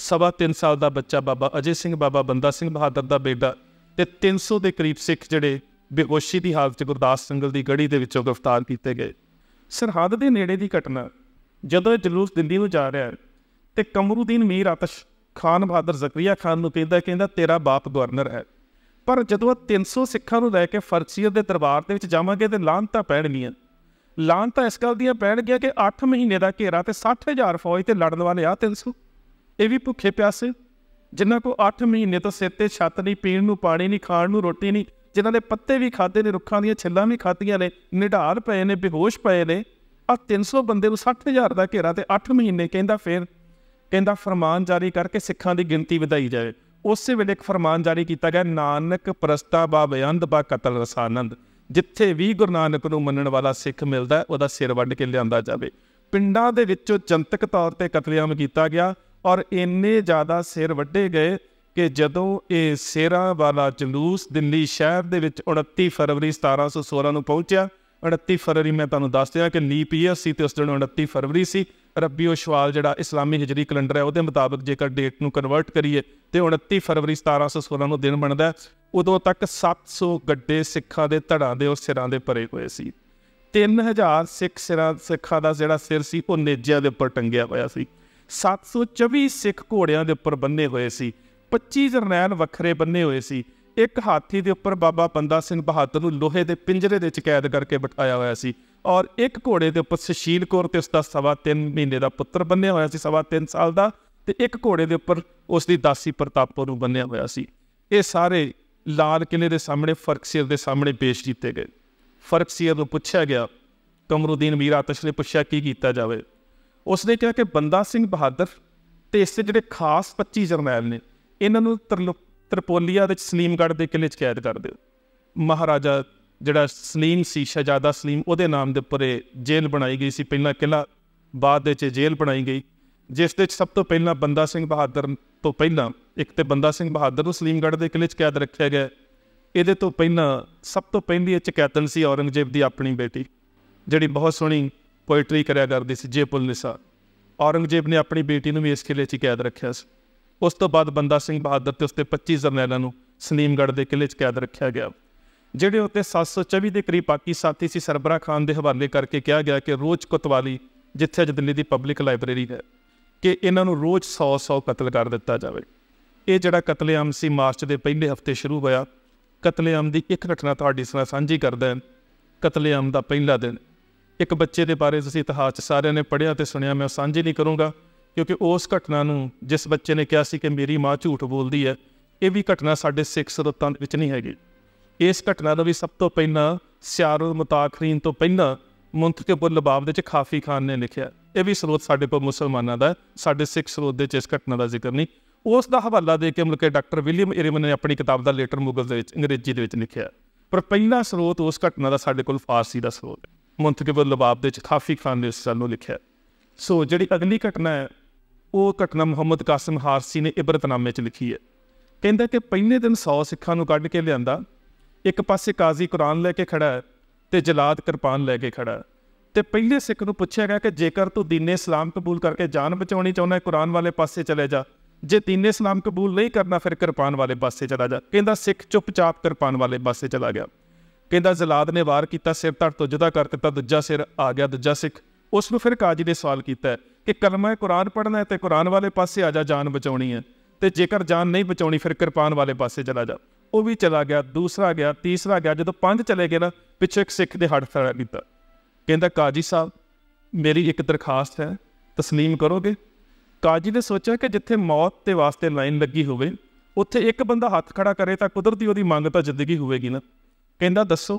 ਸਵਾ 3 ਸਾਲ ਦਾ ਬੱਚਾ ਬਾਬਾ ਅਜੇ ਸਿੰਘ ਬਾਬਾ ਬੰਦਾ ਸਿੰਘ ਬਹਾਦਰ ਦਾ ਬੇਟਾ ਤੇ 300 ਦੇ ਕਰੀਬ ਸਿੱਖ ਜਿਹੜੇ ਬੇਹੋਸ਼ੀ ਦੀ ਹਾਲਤ 'ਚ ਗੁਰਦਾਸ ਸੰਗਲ ਦੀ ਗੜੀ ਦੇ ਵਿੱਚੋਂ ਗ੍ਰਿਫਤਾਰ ਕੀਤੇ ਗਏ ਸਰਹੱਦ ਦੇ ਨੇੜੇ ਦੀ ਘਟਨਾ ਜਦੋਂ ਇਹ ਜਲੂਸ ਦਿੱਲੀ ਨੂੰ ਜਾ ਰਿਹਾ ਤੇ ਕਮਰੂਦੀਨ ਮੀਰ ਆਤਸ਼ ਖਾਨ ਬਹਾਦਰ ਜ਼ਕਰੀਆ ਖਾਨ ਨੂੰ ਕਹਿੰਦਾ ਕਹਿੰਦਾ ਤੇਰਾ ਬਾਪ ਗਵਰਨਰ ਹੈ ਪਰ ਜਦੋਂ 300 ਸਿੱਖਾਂ ਨੂੰ ਲੈ ਕੇ ਫਰਸੀਅਤ ਦੇ ਦਰਬਾਰ ਦੇ ਵਿੱਚ ਜਾਵਾਂਗੇ ਤੇ ਲਾਂਤਾਂ ਪੈਣਗੀਆਂ ਲਾਂਤਾ ਇਸ ਗੱਲ ਦੀਆਂ ਪੈਣਗੀਆਂ ਕਿ 8 ਮਹੀਨੇ ਦਾ ਘੇਰਾ ਤੇ 60000 ਫੌਜ ਤੇ ਲੜਨ ਵਾਲੇ ਆ 300 ਇਹ ਵੀ ਭੁੱਖੇ ਪਿਆਸੇ ਜਿਨ੍ਹਾਂ ਕੋ 8 ਮਹੀਨੇ ਤੋਂ ਸਿਰ ਤੇ ਛੱਤ ਨਹੀਂ ਪੀਣ ਨੂੰ ਪਾਣੀ ਨਹੀਂ ਖਾਣ ਨੂੰ ਰੋਟੀ ਨਹੀਂ ਜਿਨ੍ਹਾਂ ਦੇ ਪੱਤੇ ਵੀ ਖਾਦੇ ਨੇ ਰੁੱਖਾਂ ਦੀਆਂ ਛਿੱਲਾਂ ਵੀ ਖਾਤੀਆਂ ਨੇ ਨਿਢਾਲ ਪਏ ਨੇ ਬੇਹੋਸ਼ ਪਏ ਨੇ ਆ 300 ਬੰਦੇ ਨੂੰ 60000 ਦਾ ਘੇਰਾ ਤੇ 8 ਮਹੀਨੇ ਕਹਿੰਦਾ ਫੇਰ ਕਹਿੰਦਾ ਫਰਮਾਨ ਜਾਰੀ ਕਰਕੇ ਸਿੱਖਾਂ ਦੀ ਗਿਣਤੀ ਵਧਾਈ ਜਾਵੇ ਉਸੇ ਵੇਲੇ ਇੱਕ ਫਰਮਾਨ ਜਾਰੀ ਕੀਤਾ ਗਿਆ ਨਾਨਕ ਪ੍ਰਸਤਾ ਬਾ ਬਿਆੰਦ ਬਾ ਕਤਲ ਰਸਾਨੰਦ ਜਿੱਥੇ ਵੀ ਗੁਰੂ ਨਾਨਕ ਨੂੰ ਮੰਨਣ ਵਾਲਾ ਸਿੱਖ ਮਿਲਦਾ ਉਹਦਾ ਸਿਰ ਵੱਢ ਕੇ ਲਿਆਂਦਾ ਜਾਵੇ ਪਿੰਡਾਂ ਦੇ ਵਿੱਚੋਂ ਜਨਤਕ ਤੌਰ ਤੇ ਕਤਲੇਆਮ ਕੀਤਾ ਗਿਆ ਔਰ ਇੰਨੇ ਜ਼ਿਆਦਾ ਸਿਰ ਵੱਡੇ ਗਏ ਕਿ ਜਦੋਂ ਇਹ ਸੇਰਾ ਵਾਲਾ ਜਲੂਸ ਦਿੱਲੀ ਸ਼ਹਿਰ ਦੇ ਵਿੱਚ 29 ਫਰਵਰੀ 1716 ਨੂੰ ਪਹੁੰਚਿਆ 29 ਫਰਵਰੀ ਮੈਂ ਤੁਹਾਨੂੰ ਦੱਸ ਦਿਆਂ ਕਿ ਲੀਪ ਈਅਰ ਸੀ ਤੇ ਉਸ ਦਿਨ 29 ਫਰਵਰੀ ਸੀ ਉਹ ਸ਼ਵਾਲ ਜਿਹੜਾ ਇਸਲਾਮੀ ਹਿਜਰੀ ਕੈਲੰਡਰ ਹੈ ਉਹਦੇ ਮੁਤਾਬਕ ਜੇਕਰ ਡੇਟ ਨੂੰ ਕਨਵਰਟ ਕਰੀਏ ਤੇ 29 ਫਰਵਰੀ 1716 ਨੂੰ ਦਿਨ ਬਣਦਾ ਉਦੋਂ ਤੱਕ 700 ਗੱਡੇ ਸਿੱਖਾਂ ਦੇ ਧੜਾਂ ਦੇ ਉਸ ਸਿਰਾਂ ਦੇ ਪਰੇ ਹੋਏ ਸੀ 3000 ਸਿੱਖ ਸਿਰਾਂ ਸਿੱਖਾਂ ਦਾ ਜਿਹੜਾ ਸਿਰ ਸੀ ਉਹ ਨੇਜਿਆਂ ਦੇ ਉੱਪਰ ਟੰਗਿਆ ਹੋਇਆ ਸੀ 724 ਸਿੱਖ ਘੋੜਿਆਂ ਦੇ ਉੱਪਰ ਬੰਨੇ ਹੋਏ ਸੀ 25 ਜਰਨੈਲ ਵੱਖਰੇ ਬੰਨੇ ਹੋਏ ਸੀ ਇੱਕ ਹਾਥੀ ਦੇ ਉੱਪਰ ਬਾਬਾ ਬੰਦਾ ਸਿੰਘ ਬਹਾਦਰ ਨੂੰ ਲੋਹੇ ਦੇ ਪਿੰਜਰੇ ਦੇ ਵਿੱਚ ਕੈਦ ਕਰਕੇ ਬਿਠਾਇਆ ਹੋਇਆ ਸੀ ਔਰ ਇੱਕ ਘੋੜੇ ਦੇ ਉੱਪਰ ਸੁਸ਼ੀਲ ਕੌਰ ਤੇ ਉਸ ਦਾ ਸਵਾ 3 ਮਹੀਨੇ ਦਾ ਪੁੱਤਰ ਬੰਨਿਆ ਹੋਇਆ ਸੀ ਸਵਾ 3 ਸਾਲ ਦਾ ਤੇ ਇੱਕ ਘੋੜੇ ਦੇ ਉੱਪਰ ਉਸ ਦੀ ਦਾਸੀ ਪ੍ਰਤਾਪੋ ਨੂੰ ਬੰਨਿਆ ਹੋਇਆ ਸੀ ਇਹ ਸਾਰੇ ਲਾਲ ਕਿਲੇ ਦੇ ਸਾਹਮਣੇ ਫਰਕਸੀਰ ਦੇ ਸਾਹਮਣੇ ਪੇਸ਼ ਕੀਤੇ ਗਏ ਫਰਕਸੀਰ ਨੂੰ ਪੁੱਛਿਆ ਗਿਆ ਕਮਰੁਦੀਨ ਮੀਰਾ ਆਤਸ਼ ਪੁੱਛਿਆ ਕੀ ਕੀਤਾ ਜਾਵੇ ਉਸਨੇ ਕਿਹਾ ਕਿ ਬੰਦਾ ਸਿੰਘ ਬਹਾਦਰ ਤੇ ਇਸ ਦੇ ਜਿਹੜੇ ਖਾਸ 25 ਜਰਨੈਲ ਨੇ ਇਹਨਾਂ ਨੂੰ ਤਰਪੋਲੀਆ ਵਿੱਚ ਸਲੀਮਗੜ੍ਹ ਦੇ ਕਿਲੇ 'ਚ ਕੈਦ ਕਰ ਦਿਓ ਮਹਾਰਾਜਾ ਜਿਹੜਾ ਸਲੀਮ ਸੀ ਸ਼ਹਜ਼ਾਦਾ ਸਲੀਮ ਉਹਦੇ ਨਾਮ ਦੇ ਉੱਪਰ ਜੇਲ੍ਹ ਬਣਾਈ ਗਈ ਸੀ ਪਹਿਲਾਂ ਕਿਲਾ ਬਾਅਦ ਵਿੱਚ ਜੇਲ੍ਹ ਬਣਾਈ ਗਈ ਜਿਸ ਦੇ ਵਿੱਚ ਸਭ ਤੋਂ ਪਹਿਲਾਂ ਬੰਦਾ ਸਿੰਘ ਬਹਾਦਰ ਤੋਂ ਪਹਿਲਾਂ ਇੱਕ ਤੇ ਬੰਦਾ ਸਿੰਘ ਬਹਾਦਰ ਨੂੰ ਸਲੀਮਗੜ੍ਹ ਦੇ ਕਿਲੇ 'ਚ ਕੈਦ ਰੱਖਿਆ ਗਿਆ ਇਹਦੇ ਤੋਂ ਪਹਿਲਾਂ ਸਭ ਤੋਂ ਪਹਿਲੀ ਚਕੈਤਨ ਸੀ ਔਰੰਗਜ਼ੇਬ ਦੀ ਆਪਣੀ ਬੇਟੀ ਜਿਹੜੀ ਬਹੁਤ ਸੋਹਣੀ ਪੋਇਟਰੀ ਕਰਿਆ ਕਰਦੀ ਸੀ ਜੇਪੁਲ ਨਿਸਾ ਔਰੰਗਜ਼ੇਬ ਨੇ ਆਪਣੀ ਬੇਟੀ ਨੂੰ ਵੀ ਇਸ ਕਿਲੇ 'ਚ ਕੈਦ ਰੱਖਿਆ ਸੀ ਉਸ ਤੋਂ ਬਾਅਦ ਬੰਦਾ ਸਿੰਘ ਬਹਾਦਰ ਤੇ ਉਸਦੇ 25 ਜਰਨੈਲਾਂ ਨੂੰ ਸਨੀਮਗੜ ਦੇ ਕਿਲੇ 'ਚ ਕੈਦ ਰੱਖਿਆ ਗਿਆ ਜਿਹੜੇ ਉੱਤੇ 724 ਦੇ ਕਰੀਬ ਪਾਕੀ ਸਾਥੀ ਸੀ ਸਰਬਰਾ ਖਾਨ ਦੇ ਹਵਾਲੇ ਕਰਕੇ ਕਿਹਾ ਗਿਆ ਕਿ ਰੋਜ਼ ਕੁਤਵਾਲੀ ਜਿੱਥੇ ਅੱਜ ਦਿੱਲੀ ਦੀ ਪਬਲਿਕ ਲਾਇਬ੍ਰੇਰੀ ਹੈ ਕਿ ਇਹਨਾਂ ਨੂੰ ਰੋਜ਼ 100-100 ਕਤਲ ਕਰ ਦਿੱਤਾ ਜਾਵੇ ਇਹ ਜਿਹੜਾ ਕਤਲੇਆਮ ਸੀ ਮਾਰਚ ਦੇ ਪਹਿਲੇ ਹਫਤੇ ਸ਼ੁਰੂ ਹੋਇਆ ਕਤਲੇਆਮ ਦੀ ਇੱਕ ਘਟਨਾ ਤੁਹਾਡੀ ਨਾਲ ਸਾਂਝੀ ਕਰਦਾ ਹਾਂ ਕਤਲੇਆਮ ਦਾ ਪਹਿਲਾ ਦਿਨ ਇੱਕ ਬੱਚੇ ਦੇ ਬਾਰੇ ਤੁਸੀਂ ਇਤਿਹਾਸ 'ਚ ਸਾਰਿਆਂ ਨੇ ਪੜ੍ਹਿਆ ਤੇ ਸੁਣਿਆ ਮੈਂ ਸਾਂਝੀ ਨਹੀਂ ਕਰੂੰਗਾ ਕਿਉਂਕਿ ਉਸ ਘਟਨਾ ਨੂੰ ਜਿਸ ਬੱਚੇ ਨੇ ਕਿਹਾ ਸੀ ਕਿ ਮੇਰੀ ਮਾਂ ਝੂਠ ਬੋਲਦੀ ਹੈ ਇਹ ਵੀ ਘਟਨਾ ਸਾਡੇ ਸਿੱਖ ਸਰੋਤਾਂ ਦੇ ਵਿੱਚ ਨਹੀਂ ਹੈਗੀ ਇਸ ਘਟਨਾ ਦਾ ਵੀ ਸਭ ਤੋਂ ਪਹਿਲਾਂ ਸਿਆਰੁਲ ਮੁਤਾਖਰੀਨ ਤੋਂ ਪਹਿਲਾਂ ਮੁੰਤਕਿਬੁਲ ਲਬਾਬ ਦੇ ਵਿੱਚ ਖਾਫੀ ਖਾਨ ਨੇ ਲਿਖਿਆ ਇਹ ਵੀ ਸਰੋਤ ਸਾਡੇ ਕੋਲ ਮੁਸਲਮਾਨਾਂ ਦਾ ਸਾਡੇ ਸਿੱਖ ਸਰੋਤ ਦੇ ਵਿੱਚ ਇਸ ਘਟਨਾ ਦਾ ਜ਼ਿਕਰ ਨਹੀਂ ਉਸ ਦਾ ਹਵਾਲਾ ਦੇ ਕੇ ਮਲਕੇ ਡਾਕਟਰ ਵਿਲੀਅਮ ਇਰਮਨ ਨੇ ਆਪਣੀ ਕਿਤਾਬ ਦਾ ਲੇਟਰ ਮੁਗਲ ਦੇ ਵਿੱਚ ਅੰਗਰੇਜ਼ੀ ਦੇ ਵਿੱਚ ਲਿਖਿਆ ਪਰ ਪਹਿਲਾ ਸਰੋਤ ਉਸ ਘਟਨਾ ਦਾ ਸਾਡੇ ਕੋਲ ਫਾਰਸੀ ਦਾ ਸਰੋਤ ਹੈ ਮੁੰਤਕਿਬ ਲਬਾਬ ਦੇ ਕਾਫੀ ਖਾਨ ਨੇ ਇਸ ਗੱਲ ਨੂੰ ਲਿਖਿਆ ਸੋ ਜਿਹੜੀ ਅਗਲੀ ਘਟਨਾ ਹੈ ਉਹ ਘਟਨਾ ਮੁਹੰਮਦ ਕਾਸਮ ਹਾਰਸੀ ਨੇ ਇਬਰਤਨਾਮੇ 'ਚ ਲਿਖੀ ਹੈ ਕਹਿੰਦਾ ਕਿ ਪਹਿਲੇ ਦਿਨ 100 ਸਿੱਖਾਂ ਨੂੰ ਕੱਢ ਕੇ ਲਿਆਂਦਾ ਇੱਕ ਪਾਸੇ ਕਾਜ਼ੀ ਕੁਰਾਨ ਲੈ ਕੇ ਖੜਾ ਹੈ ਤੇ ਜਲਾਦ ਕਿਰਪਾਨ ਲੈ ਕੇ ਖੜਾ ਤੇ ਪਹਿਲੇ ਸਿੱਖ ਨੂੰ ਪੁੱਛਿਆ ਗਿਆ ਕਿ ਜੇਕਰ ਤੂੰ ਦੀਨੇ ਇਸਲਾਮ ਕਬੂਲ ਕਰਕੇ ਜਾਨ ਬਚਾਉਣੀ ਚਾਹੁੰਦਾ ਹੈ ਕੁਰਾਨ ਵਾਲੇ ਪਾਸੇ ਚਲੇ ਜਾ ਜੇ ਦੀਨੇ ਇਸਲਾਮ ਕਬੂਲ ਨਹੀਂ ਕਰਨਾ ਫਿਰ ਕਿਰਪਾਨ ਵਾਲੇ ਪਾਸੇ ਚਲਾ ਜਾ ਕਹਿੰਦਾ ਸਿੱਖ ਚੁੱਪਚਾਪ ਕਿਰਪਾਨ ਵਾਲੇ ਪਾਸੇ ਚਲਾ ਗਿਆ ਕਹਿੰਦਾ ਜ਼ਲਾਦ ਨੇ ਵਾਰ ਕੀਤਾ ਸਿਰ ਧੜ ਤੋਂ ਜਦਾ ਕਰ ਦਿੱਤਾ ਦੂਜਾ ਸਿਰ ਆ ਗਿਆ ਦੂਜਾ ਸਿੱਖ ਉਸ ਨੂੰ ਫਿਰ ਕਾਜੀ ਨੇ ਸਵਾਲ ਕੀਤਾ ਕਿ ਕਲਮਾ ਕੁਰਾਨ ਪੜਨਾ ਹੈ ਤੇ ਕੁਰਾਨ ਵਾਲੇ ਪਾਸੇ ਆ ਜਾ ਜਾਨ ਬਚਾਉਣੀ ਹੈ ਤੇ ਜੇਕਰ ਜਾਨ ਨਹੀਂ ਬਚਾਉਣੀ ਫਿਰ ਕਿਰਪਾਨ ਵਾਲੇ ਪਾਸੇ ਚਲਾ ਜਾ ਉਹ ਵੀ ਚਲਾ ਗਿਆ ਦੂਸਰਾ ਗਿਆ ਤੀਸਰਾ ਗਿਆ ਜਦੋਂ ਪੰਜ ਚਲੇ ਗਏ ਨਾ ਪਿੱਛੇ ਇੱਕ ਸਿੱਖ ਦੇ ਹੱਥ ਫੜਾ ਦਿੱਤਾ ਕਹਿੰਦਾ ਕਾਜੀ ਸਾਹਿਬ ਮੇਰੀ ਇੱਕ ਦਰਖਾਸਤ ਹੈ تسلیم ਕਰੋਗੇ ਕਾਜੀ ਨੇ ਸੋਚਿਆ ਕਿ ਜਿੱਥੇ ਮੌਤ ਤੇ ਵਾਸਤੇ ਲਾਈਨ ਲੱਗੀ ਹੋਵੇ ਉੱਥੇ ਇੱਕ ਬੰਦਾ ਹੱਥ ਖੜਾ ਕਰੇ ਤਾਂ ਕੁਦਰਤੀ ਉਹਦੀ ਮੰਗ ਤਾਂ ਜ਼ਿੰਦਗੀ ਹੋਵੇਗੀ ਨਾ ਕਹਿੰਦਾ ਦੱਸੋ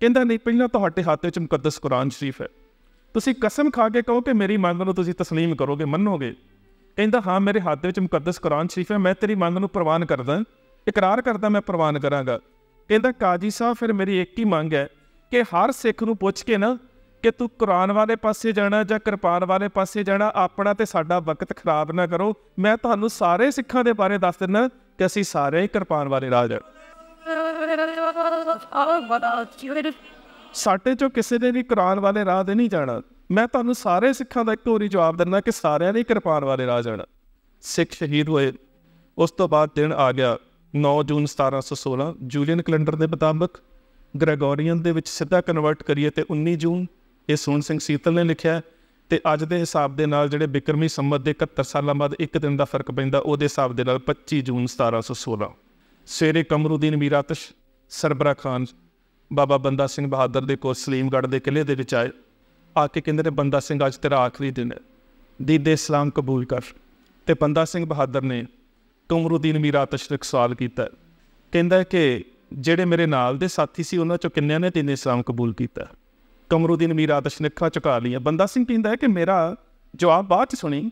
ਕਹਿੰਦਾ ਨਹੀਂ ਪਹਿਲਾਂ ਤੁਹਾਡੇ ਹੱਥ ਵਿੱਚ ਮੁਕੱਦਸ ਕੁਰਾਨ ਸ਼ਰੀਫ ਹੈ ਤੁਸੀਂ ਕਸਮ ਖਾ ਕੇ ਕਹੋ ਕਿ ਮੇਰੀ ਮੰਗ ਨੂੰ ਤੁਸੀਂ تسلیم ਕਰੋਗੇ ਮੰਨੋਗੇ ਕਹਿੰਦਾ ਹਾਂ ਮੇਰੇ ਹੱਥ ਵਿੱਚ ਮੁਕੱਦਸ ਕੁਰਾਨ ਸ਼ਰੀਫ ਹੈ ਮੈਂ ਤੇਰੀ ਮੰਗ ਨੂੰ ਪ੍ਰਵਾਨ ਕਰਦਾ ਇਕਰਾਰ ਕਰਦਾ ਮੈਂ ਪ੍ਰਵਾਨ ਕਰਾਂਗਾ ਕਹਿੰਦਾ ਕਾਜੀ ਸਾਹਿਬ ਫਿਰ ਮੇਰੀ ਇੱਕ ਹੀ ਮੰਗ ਹੈ ਕਿ ਹਰ ਸਿੱਖ ਨੂੰ ਪੁੱਛ ਕੇ ਨਾ ਕਿ ਤੂੰ ਕੁਰਾਨ ਵਾਲੇ ਪਾਸੇ ਜਾਣਾ ਜਾਂ ਕਿਰਪਾਨ ਵਾਲੇ ਪਾਸੇ ਜਾਣਾ ਆਪਣਾ ਤੇ ਸਾਡਾ ਵਕਤ ਖਰਾਬ ਨਾ ਕਰੋ ਮੈਂ ਤੁਹਾਨੂੰ ਸਾਰੇ ਸਿੱਖਾਂ ਦੇ ਬਾਰੇ ਦੱਸ ਦਿੰਦਾ ਕਿ ਅਸੀਂ ਸਾਰੇ ਕਿਰਪਾਨ ਵਾਲੇ ਰਾਜ ਹਾਂ ਸਾਡੇ ਚੋਂ ਕਿਸੇ ਨੇ ਵੀ ਕੁਰਾਨ ਵਾਲੇ ਰਾਹ ਤੇ ਨਹੀਂ ਜਾਣਾ ਮੈਂ ਤੁਹਾਨੂੰ ਸਾਰੇ ਸਿੱਖਾਂ ਦਾ ਇੱਕ ਹੋਰੀ ਜਵਾਬ ਦਿੰਦਾ ਕਿ ਸਾਰਿਆਂ ਨੇ ਕਿਰਪਾਨ ਵਾਲੇ ਰਾਹ ਜਾਣਾ ਸਿੱਖ ਸ਼ਹੀਦ ਹੋਏ ਉਸ ਤੋਂ ਬਾਅਦ ਦਿਨ ਆ ਗਿਆ 9 ਜੂਨ 1716 ਜੂਲੀਅਨ ਕੈਲੰਡਰ ਦੇ ਮੁਤਾਬਕ ਗ੍ਰੈਗੋਰੀਅਨ ਦੇ ਵਿੱਚ ਸਿੱਧਾ ਕਨਵਰਟ ਕਰੀਏ ਤੇ 19 ਜੂਨ ਇਹ ਸੋਨ ਸਿੰਘ ਸੀਤਲ ਨੇ ਲਿਖਿਆ ਤੇ ਅੱਜ ਦੇ ਹਿਸਾਬ ਦੇ ਨਾਲ ਜਿਹੜੇ ਬਿਕਰਮੀ ਸੰਮਤ ਦੇ 71 ਸਾਲਾਂ ਬਾਅਦ ਇੱਕ ਦਿਨ ਦਾ ਫਰਕ ਪੈਂਦਾ ਉਹਦੇ ਹਿਸਾਬ ਦੇ ਨਾਲ 25 ਜੂਨ 1716 ਸੇਰੇ ਕਮਰੂਦੀਨ ਮੀਰਾਤਸ਼ ਸਰਬਰਾ ਖਾਨ ਬਾਬਾ ਬੰਦਾ ਸਿੰਘ ਬਹਾਦਰ ਦੇ ਕੋਲ ਸਲੀਮਗੜ੍ਹ ਦੇ ਕਿਲੇ ਦੇ ਵਿੱਚ ਆਏ ਆ ਕੇ ਕਹਿੰਦੇ ਨੇ ਬੰਦਾ ਸਿੰਘ ਅੱਜ ਤੇਰਾ ਆਖਰੀ ਦਿਨ ਹੈ ਦੀਦੇ ਇਸਲਾਮ ਕਬੂਲ ਕਰ ਤੇ ਬੰਦਾ ਸਿੰਘ ਬਹਾਦਰ ਨੇ ਕਮਰੂਦੀਨ ਮੀਰਾਤਸ਼ ਨੂੰ ਸਵਾਲ ਕੀਤਾ ਕਹਿੰਦਾ ਕਿ ਜਿਹੜੇ ਮੇਰੇ ਨਾਲ ਦੇ ਸਾਥੀ ਸੀ ਉਹਨਾਂ ਚੋਂ ਕਿੰਨਿਆਂ ਨੇ ਦੀਦੇ ਇਸਲਾਮ ਕਬੂਲ ਕੀਤਾ ਕਮਰੂਦੀਨ ਮੀਰਾਤਸ਼ ਨੇ ਖਾ ਚੁਕਾ ਲਈਆਂ ਬੰਦਾ ਸਿੰਘ ਕਹਿੰਦਾ ਹੈ ਕਿ ਮੇਰਾ ਜਵਾਬ ਬਾਅਦ ਚ ਸੁਣੀ